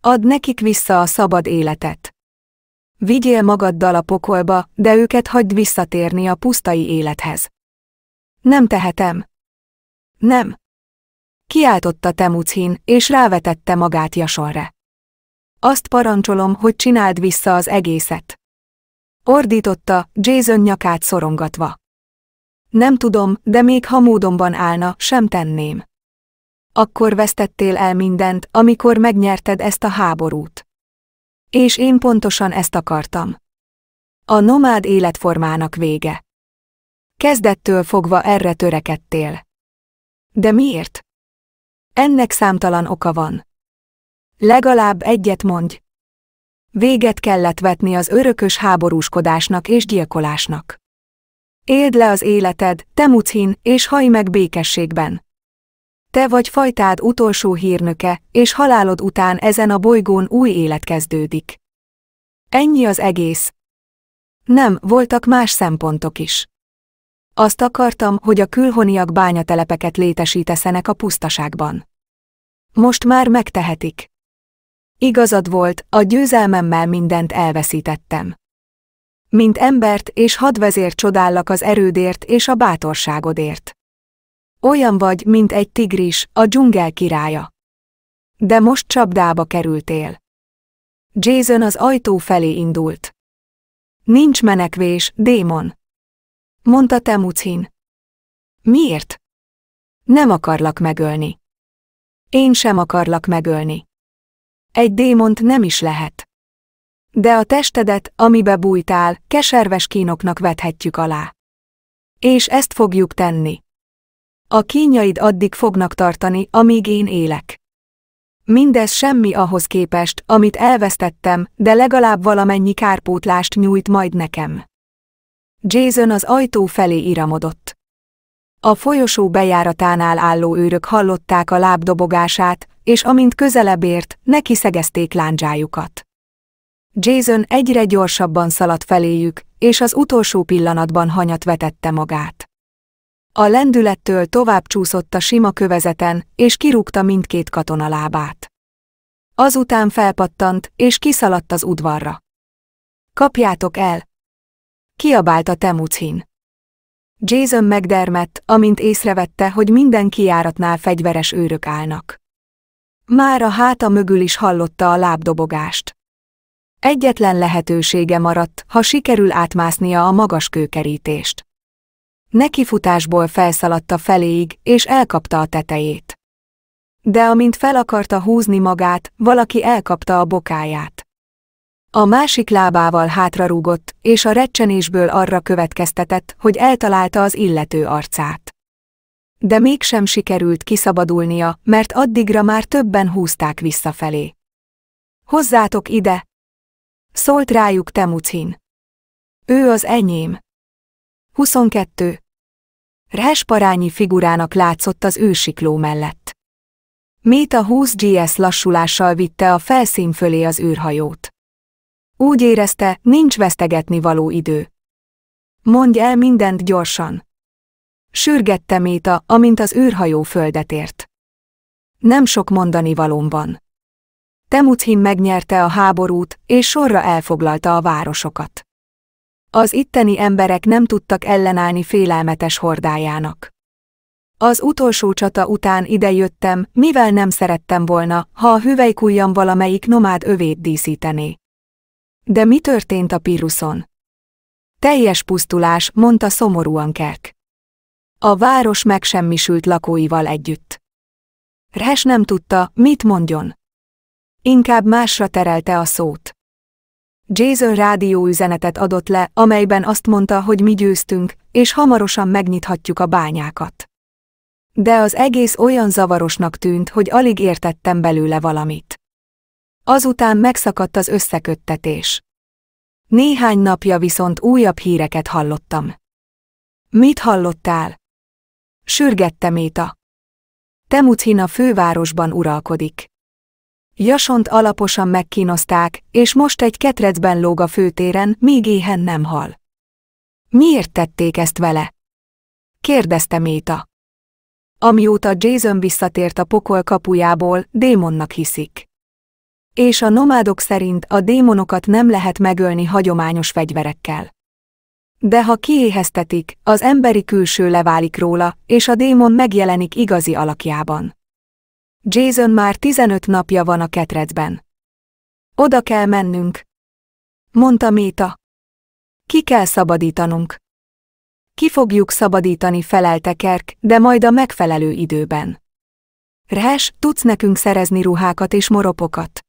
Add nekik vissza a szabad életet. Vigyél magaddal a pokolba, de őket hagyd visszatérni a pusztai élethez. Nem tehetem. Nem. Kiáltotta Temucin, és rávetette magát Jasonre. Azt parancsolom, hogy csináld vissza az egészet. Ordította, Jason nyakát szorongatva. Nem tudom, de még ha módomban állna, sem tenném. Akkor vesztettél el mindent, amikor megnyerted ezt a háborút. És én pontosan ezt akartam. A nomád életformának vége. Kezdettől fogva erre törekedtél. De miért? Ennek számtalan oka van. Legalább egyet mondj. Véget kellett vetni az örökös háborúskodásnak és gyilkolásnak. Éld le az életed, Temucin, és haj meg békességben. Te vagy fajtád utolsó hírnöke, és halálod után ezen a bolygón új élet kezdődik. Ennyi az egész. Nem, voltak más szempontok is. Azt akartam, hogy a külhoniak bányatelepeket létesítesenek a pusztaságban. Most már megtehetik. Igazad volt, a győzelmemmel mindent elveszítettem. Mint embert és hadvezért csodállak az erődért és a bátorságodért. Olyan vagy, mint egy tigris, a dzsungel királya. De most csapdába kerültél. Jason az ajtó felé indult. Nincs menekvés, démon. Mondta Temucin. Miért? Nem akarlak megölni. Én sem akarlak megölni. Egy démont nem is lehet. De a testedet, amibe bújtál, keserves kínoknak vethetjük alá. És ezt fogjuk tenni. A kínjaid addig fognak tartani, amíg én élek. Mindez semmi ahhoz képest, amit elvesztettem, de legalább valamennyi kárpótlást nyújt majd nekem. Jason az ajtó felé iramodott. A folyosó bejáratánál álló őrök hallották a lábdobogását, és amint közelebb ért, neki szegezték lándzsájukat. Jason egyre gyorsabban szaladt feléjük, és az utolsó pillanatban hanyat vetette magát. A lendülettől tovább csúszott a sima kövezeten, és kirúgta mindkét katona lábát. Azután felpattant, és kiszaladt az udvarra. Kapjátok el! Kiabálta Temucin. Jason megdermett, amint észrevette, hogy minden kiáratnál fegyveres őrök állnak. Már a háta mögül is hallotta a lábdobogást. Egyetlen lehetősége maradt, ha sikerül átmásznia a magas kőkerítést. Nekifutásból felszaladta feléig, és elkapta a tetejét. De amint fel akarta húzni magát, valaki elkapta a bokáját. A másik lábával rúgott, és a recsenésből arra következtetett, hogy eltalálta az illető arcát. De mégsem sikerült kiszabadulnia, mert addigra már többen húzták visszafelé. Hozzátok ide! Szólt rájuk Temucin. Ő az enyém. 22. Rásparányi figurának látszott az ősikló mellett. Méta 20 GS lassulással vitte a felszín fölé az űrhajót. Úgy érezte, nincs vesztegetni való idő. Mondj el mindent gyorsan. Sürgette Méta, amint az űrhajó földet ért. Nem sok mondani valóm van. Temuchin megnyerte a háborút, és sorra elfoglalta a városokat. Az itteni emberek nem tudtak ellenállni félelmetes hordájának. Az utolsó csata után idejöttem, mivel nem szerettem volna, ha a hüvelykújjam valamelyik nomád övét díszítené. De mi történt a Piruszon? Teljes pusztulás, mondta szomorúan Kerk. A város megsemmisült lakóival együtt. Res nem tudta, mit mondjon. Inkább másra terelte a szót. Jason rádió üzenetet adott le, amelyben azt mondta, hogy mi győztünk, és hamarosan megnyithatjuk a bányákat. De az egész olyan zavarosnak tűnt, hogy alig értettem belőle valamit. Azután megszakadt az összeköttetés. Néhány napja viszont újabb híreket hallottam. Mit hallottál? Sürgette Méta. Temucina fővárosban uralkodik. Jasont alaposan megkínozták, és most egy ketrecben lóg a főtéren, még éhen nem hal. Miért tették ezt vele? Kérdezte Méta. Amióta Jason visszatért a pokol kapujából, démonnak hiszik. És a nomádok szerint a démonokat nem lehet megölni hagyományos fegyverekkel. De ha kiéheztetik, az emberi külső leválik róla, és a démon megjelenik igazi alakjában. Jason már 15 napja van a ketrecben. Oda kell mennünk, mondta Méta. Ki kell szabadítanunk. Ki fogjuk szabadítani felelte Kerk, de majd a megfelelő időben. Rás, tudsz nekünk szerezni ruhákat és moropokat?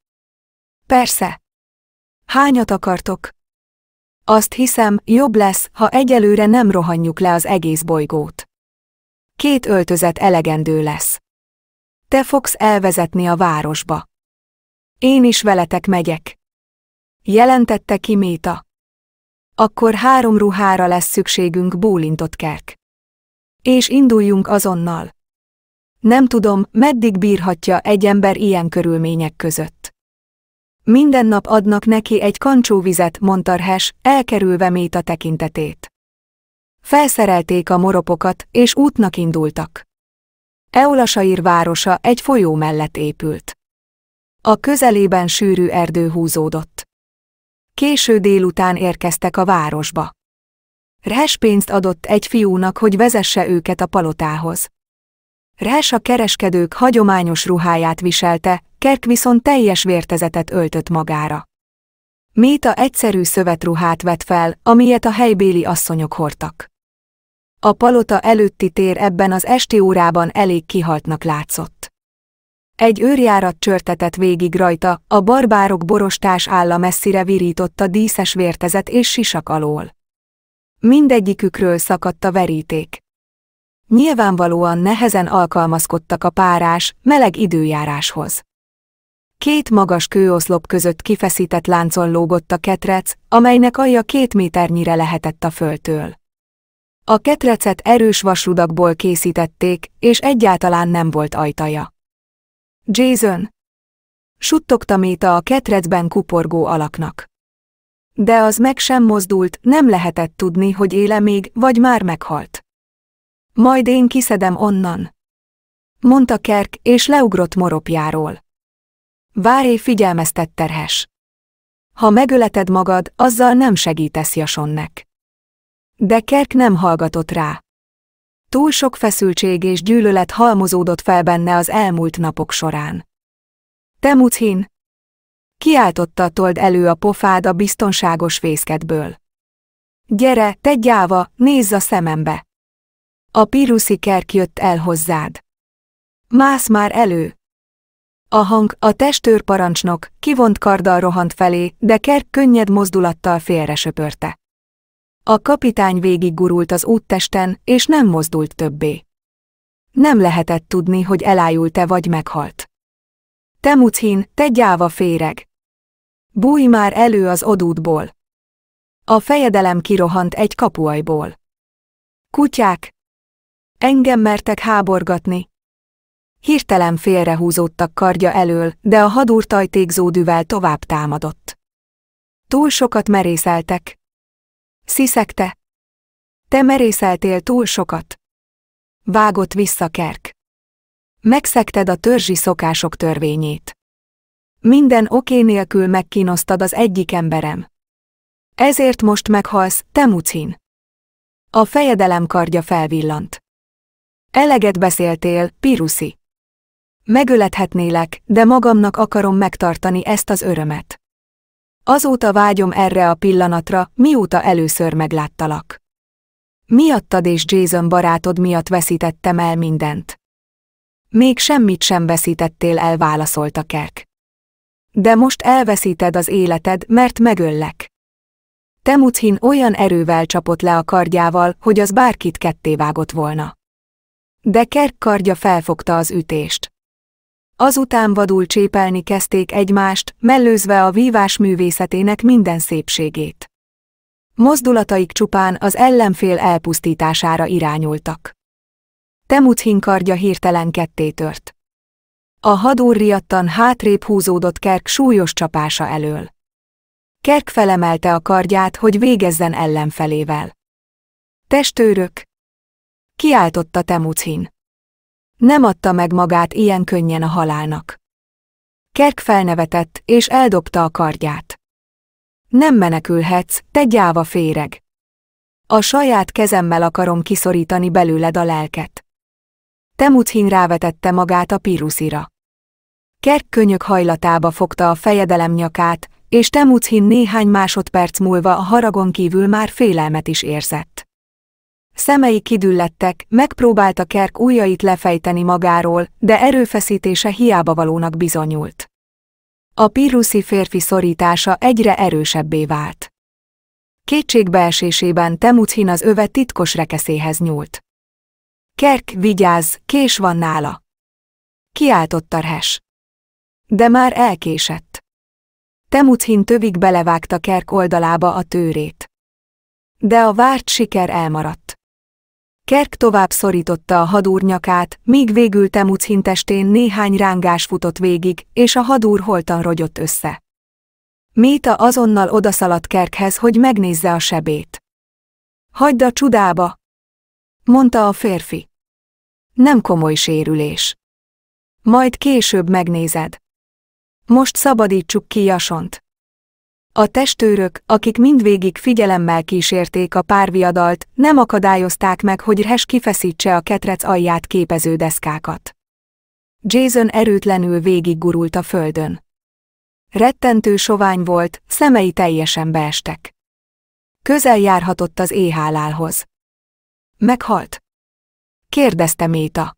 Persze. Hányat akartok? Azt hiszem, jobb lesz, ha egyelőre nem rohanjuk le az egész bolygót. Két öltözet elegendő lesz. Te fogsz elvezetni a városba. Én is veletek megyek. Jelentette ki Méta. Akkor három ruhára lesz szükségünk, bólintott Kerk. És induljunk azonnal. Nem tudom, meddig bírhatja egy ember ilyen körülmények között. Minden nap adnak neki egy vizet, mondta Hes, elkerülve Méta tekintetét. Felszerelték a moropokat, és útnak indultak. Eulasair városa egy folyó mellett épült. A közelében sűrű erdő húzódott. Késő délután érkeztek a városba. Rás pénzt adott egy fiúnak, hogy vezesse őket a palotához. Rás a kereskedők hagyományos ruháját viselte, Kerk viszont teljes vértezetet öltött magára. Méta egyszerű szövetruhát vett fel, amilyet a helybéli asszonyok hordtak. A palota előtti tér ebben az esti órában elég kihaltnak látszott. Egy őrjárat csörtetett végig rajta, a barbárok borostás álla messzire virította díszes vértezet és sisak alól. Mindegyikükről szakadt a veríték. Nyilvánvalóan nehezen alkalmazkodtak a párás, meleg időjáráshoz. Két magas kőoszlop között kifeszített láncon lógott a ketrec, amelynek alja két méternyire lehetett a földtől. A ketrecet erős vasrudakból készítették, és egyáltalán nem volt ajtaja. Jason! Suttogta Méta a ketrecben kuporgó alaknak. De az meg sem mozdult, nem lehetett tudni, hogy éle még, vagy már meghalt. Majd én kiszedem onnan. Mondta Kerk, és leugrott moropjáról. Váré figyelmeztet terhes. Ha megöleted magad, azzal nem segítesz Jasonnek. De Kerk nem hallgatott rá. Túl sok feszültség és gyűlölet halmozódott fel benne az elmúlt napok során. Te muchin! Kiáltotta told elő a pofád a biztonságos fészkedből. Gyere, te gyáva, nézz a szemembe! A piruszi kerk jött el hozzád. Mász már elő! A hang, a testőr parancsnok, kivont karddal rohant felé, de kerk könnyed mozdulattal félre söpörte. A kapitány végiggurult az úttesten, és nem mozdult többé. Nem lehetett tudni, hogy elájult-e vagy meghalt. Te muchin, te gyáva féreg! Búj már elő az odútból! A fejedelem kirohant egy kapuajból. Kutyák! Engem mertek háborgatni! Hirtelen félrehúzódtak kardja elől, de a hadúrtajtékzódűvel tovább támadott. Túl sokat merészeltek, Sziszegte. Te merészeltél túl sokat. Vágott vissza Kerk. Megszekted a törzsi szokások törvényét. Minden oké nélkül megkínoztad az egyik emberem. Ezért most meghalsz, te mucin. A fejedelem kardja felvillant. Eleget beszéltél, Piruszi. Megölethetnélek, de magamnak akarom megtartani ezt az örömet. Azóta vágyom erre a pillanatra, mióta először megláttalak. Miattad és Jason barátod miatt veszítettem el mindent. Még semmit sem veszítettél el, válaszolta Kerk. De most elveszíted az életed, mert megöllek. Temuchin olyan erővel csapott le a kardjával, hogy az bárkit ketté vágott volna. De Kerk kardja felfogta az ütést azután vadul csépelni kezdték egymást, mellőzve a vívás művészetének minden szépségét. Mozdulataik csupán az ellenfél elpusztítására irányultak. Temuthin kardja hirtelen ketté tört. A hadúr riadtan hátrébb húzódott Kerk súlyos csapása elől. Kerk felemelte a kardját, hogy végezzen ellenfelével. Testőrök! Kiáltotta Temuthin. Nem adta meg magát ilyen könnyen a halálnak. Kerk felnevetett, és eldobta a kardját. Nem menekülhetsz, te gyáva féreg. A saját kezemmel akarom kiszorítani belőled a lelket. Temuchin rávetette magát a piruszira. Kerk könyök hajlatába fogta a fejedelem nyakát, és Temuchin néhány másodperc múlva a haragon kívül már félelmet is érzett. Szemei kidüllettek, megpróbálta Kerk ujjait lefejteni magáról, de erőfeszítése hiába valónak bizonyult. A piruszi férfi szorítása egyre erősebbé vált. Kétségbeesésében Temuchin az öve titkos rekeszéhez nyúlt. Kerk, vigyáz, kés van nála! Kiáltott Tarhes. De már elkésett. Temuchin tövig belevágta Kerk oldalába a tőrét. De a várt siker elmaradt. Kerk tovább szorította a hadúr nyakát, míg végül Temuchin testén néhány rángás futott végig, és a hadúr holtan rogyott össze. Méta azonnal odaszaladt Kerkhez, hogy megnézze a sebét. Hagyd a csudába! mondta a férfi. Nem komoly sérülés. Majd később megnézed. Most szabadítsuk ki Jasont. A testőrök, akik mindvégig figyelemmel kísérték a párviadalt, nem akadályozták meg, hogy Hes kifeszítse a ketrec alját képező deszkákat. Jason erőtlenül végiggurult a földön. Rettentő sovány volt, szemei teljesen beestek. Közel járhatott az éhálálhoz. Meghalt? kérdezte Méta.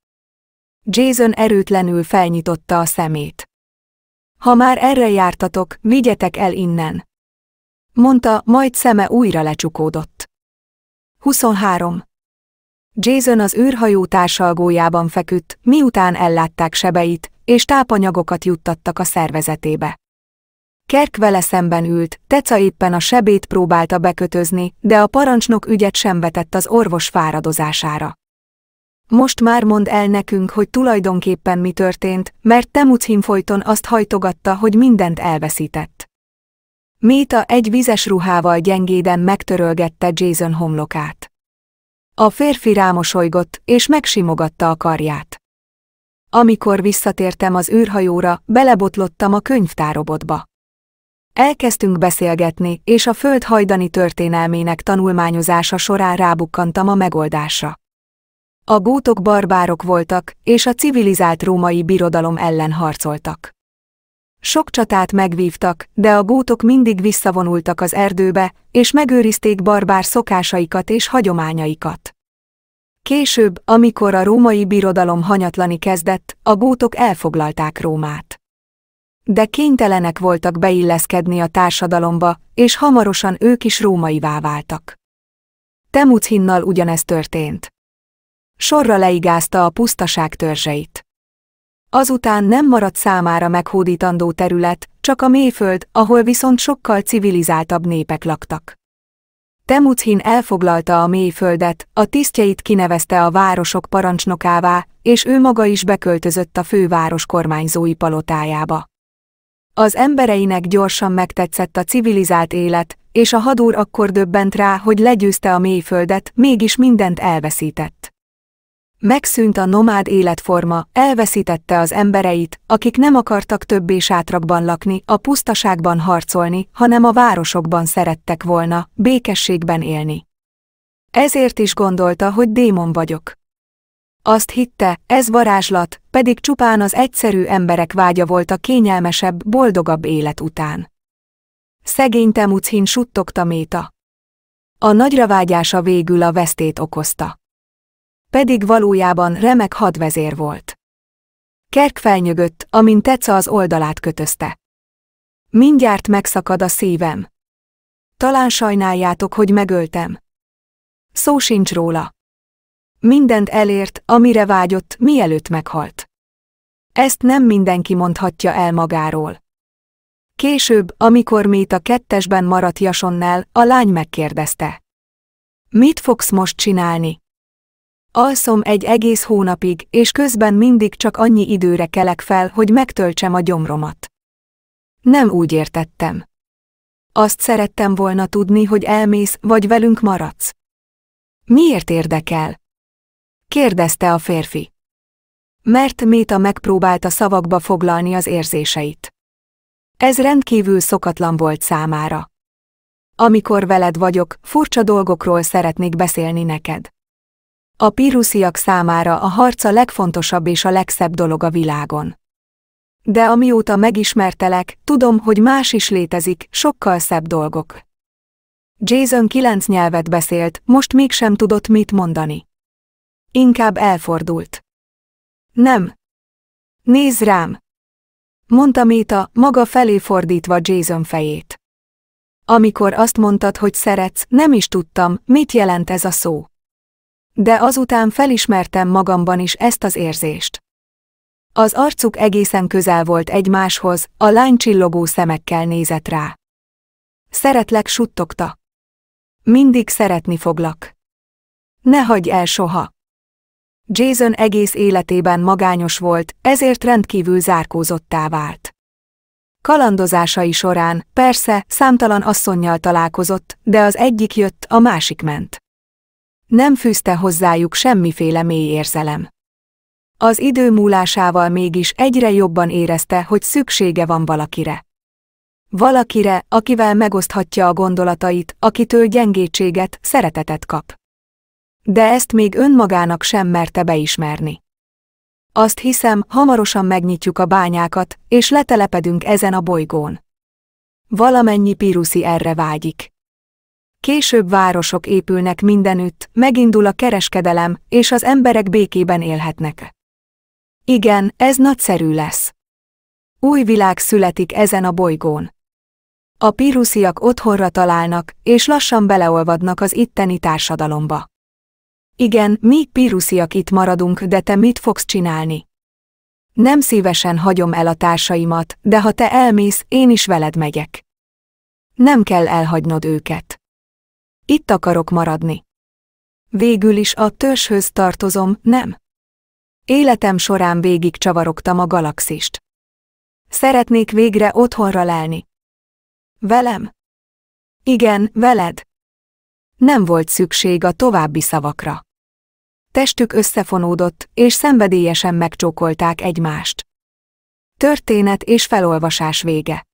Jason erőtlenül felnyitotta a szemét. Ha már erre jártatok, vigyetek el innen. Mondta, majd szeme újra lecsukódott. 23. Jason az űrhajó társalgójában feküdt, miután ellátták sebeit, és tápanyagokat juttattak a szervezetébe. Kerk vele szemben ült, Teca éppen a sebét próbálta bekötözni, de a parancsnok ügyet sem vetett az orvos fáradozására. Most már mondd el nekünk, hogy tulajdonképpen mi történt, mert Temucin folyton azt hajtogatta, hogy mindent elveszített. Méta egy vizes ruhával gyengéden megtörölgette Jason homlokát. A férfi rámosolygott, és megsimogatta a karját. Amikor visszatértem az űrhajóra, belebotlottam a könyvtárobotba. Elkezdtünk beszélgetni, és a föld hajdani történelmének tanulmányozása során rábukkantam a megoldásra. A gótok barbárok voltak, és a civilizált római birodalom ellen harcoltak. Sok csatát megvívtak, de a gótok mindig visszavonultak az erdőbe, és megőrizték barbár szokásaikat és hagyományaikat. Később, amikor a római birodalom hanyatlani kezdett, a gótok elfoglalták Rómát. De kénytelenek voltak beilleszkedni a társadalomba, és hamarosan ők is rómaivá váltak. Temuchinnal ugyanezt történt sorra leigázta a pusztaság törzseit. Azután nem maradt számára meghódítandó terület, csak a mélyföld, ahol viszont sokkal civilizáltabb népek laktak. Temuchin elfoglalta a mélyföldet, a tisztjeit kinevezte a városok parancsnokává, és ő maga is beköltözött a főváros kormányzói palotájába. Az embereinek gyorsan megtetszett a civilizált élet, és a hadúr akkor döbbent rá, hogy legyőzte a mélyföldet, mégis mindent elveszített. Megszűnt a nomád életforma, elveszítette az embereit, akik nem akartak többé sátrakban lakni, a pusztaságban harcolni, hanem a városokban szerettek volna, békességben élni. Ezért is gondolta, hogy démon vagyok. Azt hitte, ez varázslat, pedig csupán az egyszerű emberek vágya volt a kényelmesebb, boldogabb élet után. Szegény Temucin suttogta Méta. A nagyra vágyása végül a vesztét okozta pedig valójában remek hadvezér volt. Kerk felnyögött, amint Teca az oldalát kötözte. Mindjárt megszakad a szívem. Talán sajnáljátok, hogy megöltem. Szó sincs róla. Mindent elért, amire vágyott, mielőtt meghalt. Ezt nem mindenki mondhatja el magáról. Később, amikor Mét a kettesben maradt Jasonnál, a lány megkérdezte. Mit fogsz most csinálni? Alszom egy egész hónapig, és közben mindig csak annyi időre kelek fel, hogy megtöltsem a gyomromat. Nem úgy értettem. Azt szerettem volna tudni, hogy elmész, vagy velünk maradsz. Miért érdekel? kérdezte a férfi. Mert Méta megpróbálta szavakba foglalni az érzéseit. Ez rendkívül szokatlan volt számára. Amikor veled vagyok, furcsa dolgokról szeretnék beszélni neked. A pírusziak számára a harc a legfontosabb és a legszebb dolog a világon. De amióta megismertelek, tudom, hogy más is létezik, sokkal szebb dolgok. Jason kilenc nyelvet beszélt, most mégsem tudott mit mondani. Inkább elfordult. Nem. Nézz rám! Mondta Méta, maga felé fordítva Jason fejét. Amikor azt mondtad, hogy szeretsz, nem is tudtam, mit jelent ez a szó. De azután felismertem magamban is ezt az érzést. Az arcuk egészen közel volt egymáshoz, a lány csillogó szemekkel nézett rá. Szeretlek, suttogta. Mindig szeretni foglak. Ne hagyj el soha. Jason egész életében magányos volt, ezért rendkívül zárkózottá vált. Kalandozásai során, persze, számtalan asszonnyal találkozott, de az egyik jött, a másik ment. Nem fűzte hozzájuk semmiféle mély érzelem. Az idő múlásával mégis egyre jobban érezte, hogy szüksége van valakire. Valakire, akivel megoszthatja a gondolatait, akitől gyengétséget, szeretetet kap. De ezt még önmagának sem merte beismerni. Azt hiszem, hamarosan megnyitjuk a bányákat, és letelepedünk ezen a bolygón. Valamennyi piruszi erre vágyik később városok épülnek mindenütt, megindul a kereskedelem, és az emberek békében élhetnek. Igen, ez nagyszerű lesz. Új világ születik ezen a bolygón. A pirusziak otthonra találnak, és lassan beleolvadnak az itteni társadalomba. Igen, mi pirusziak itt maradunk, de te mit fogsz csinálni? Nem szívesen hagyom el a társaimat, de ha te elmész, én is veled megyek. Nem kell elhagynod őket. Itt akarok maradni. Végül is a törzshöz tartozom, nem? Életem során végig csavarogtam a galaxist. Szeretnék végre otthonra lelni. Velem? Igen, veled. Nem volt szükség a további szavakra. Testük összefonódott, és szenvedélyesen megcsókolták egymást. Történet és felolvasás vége.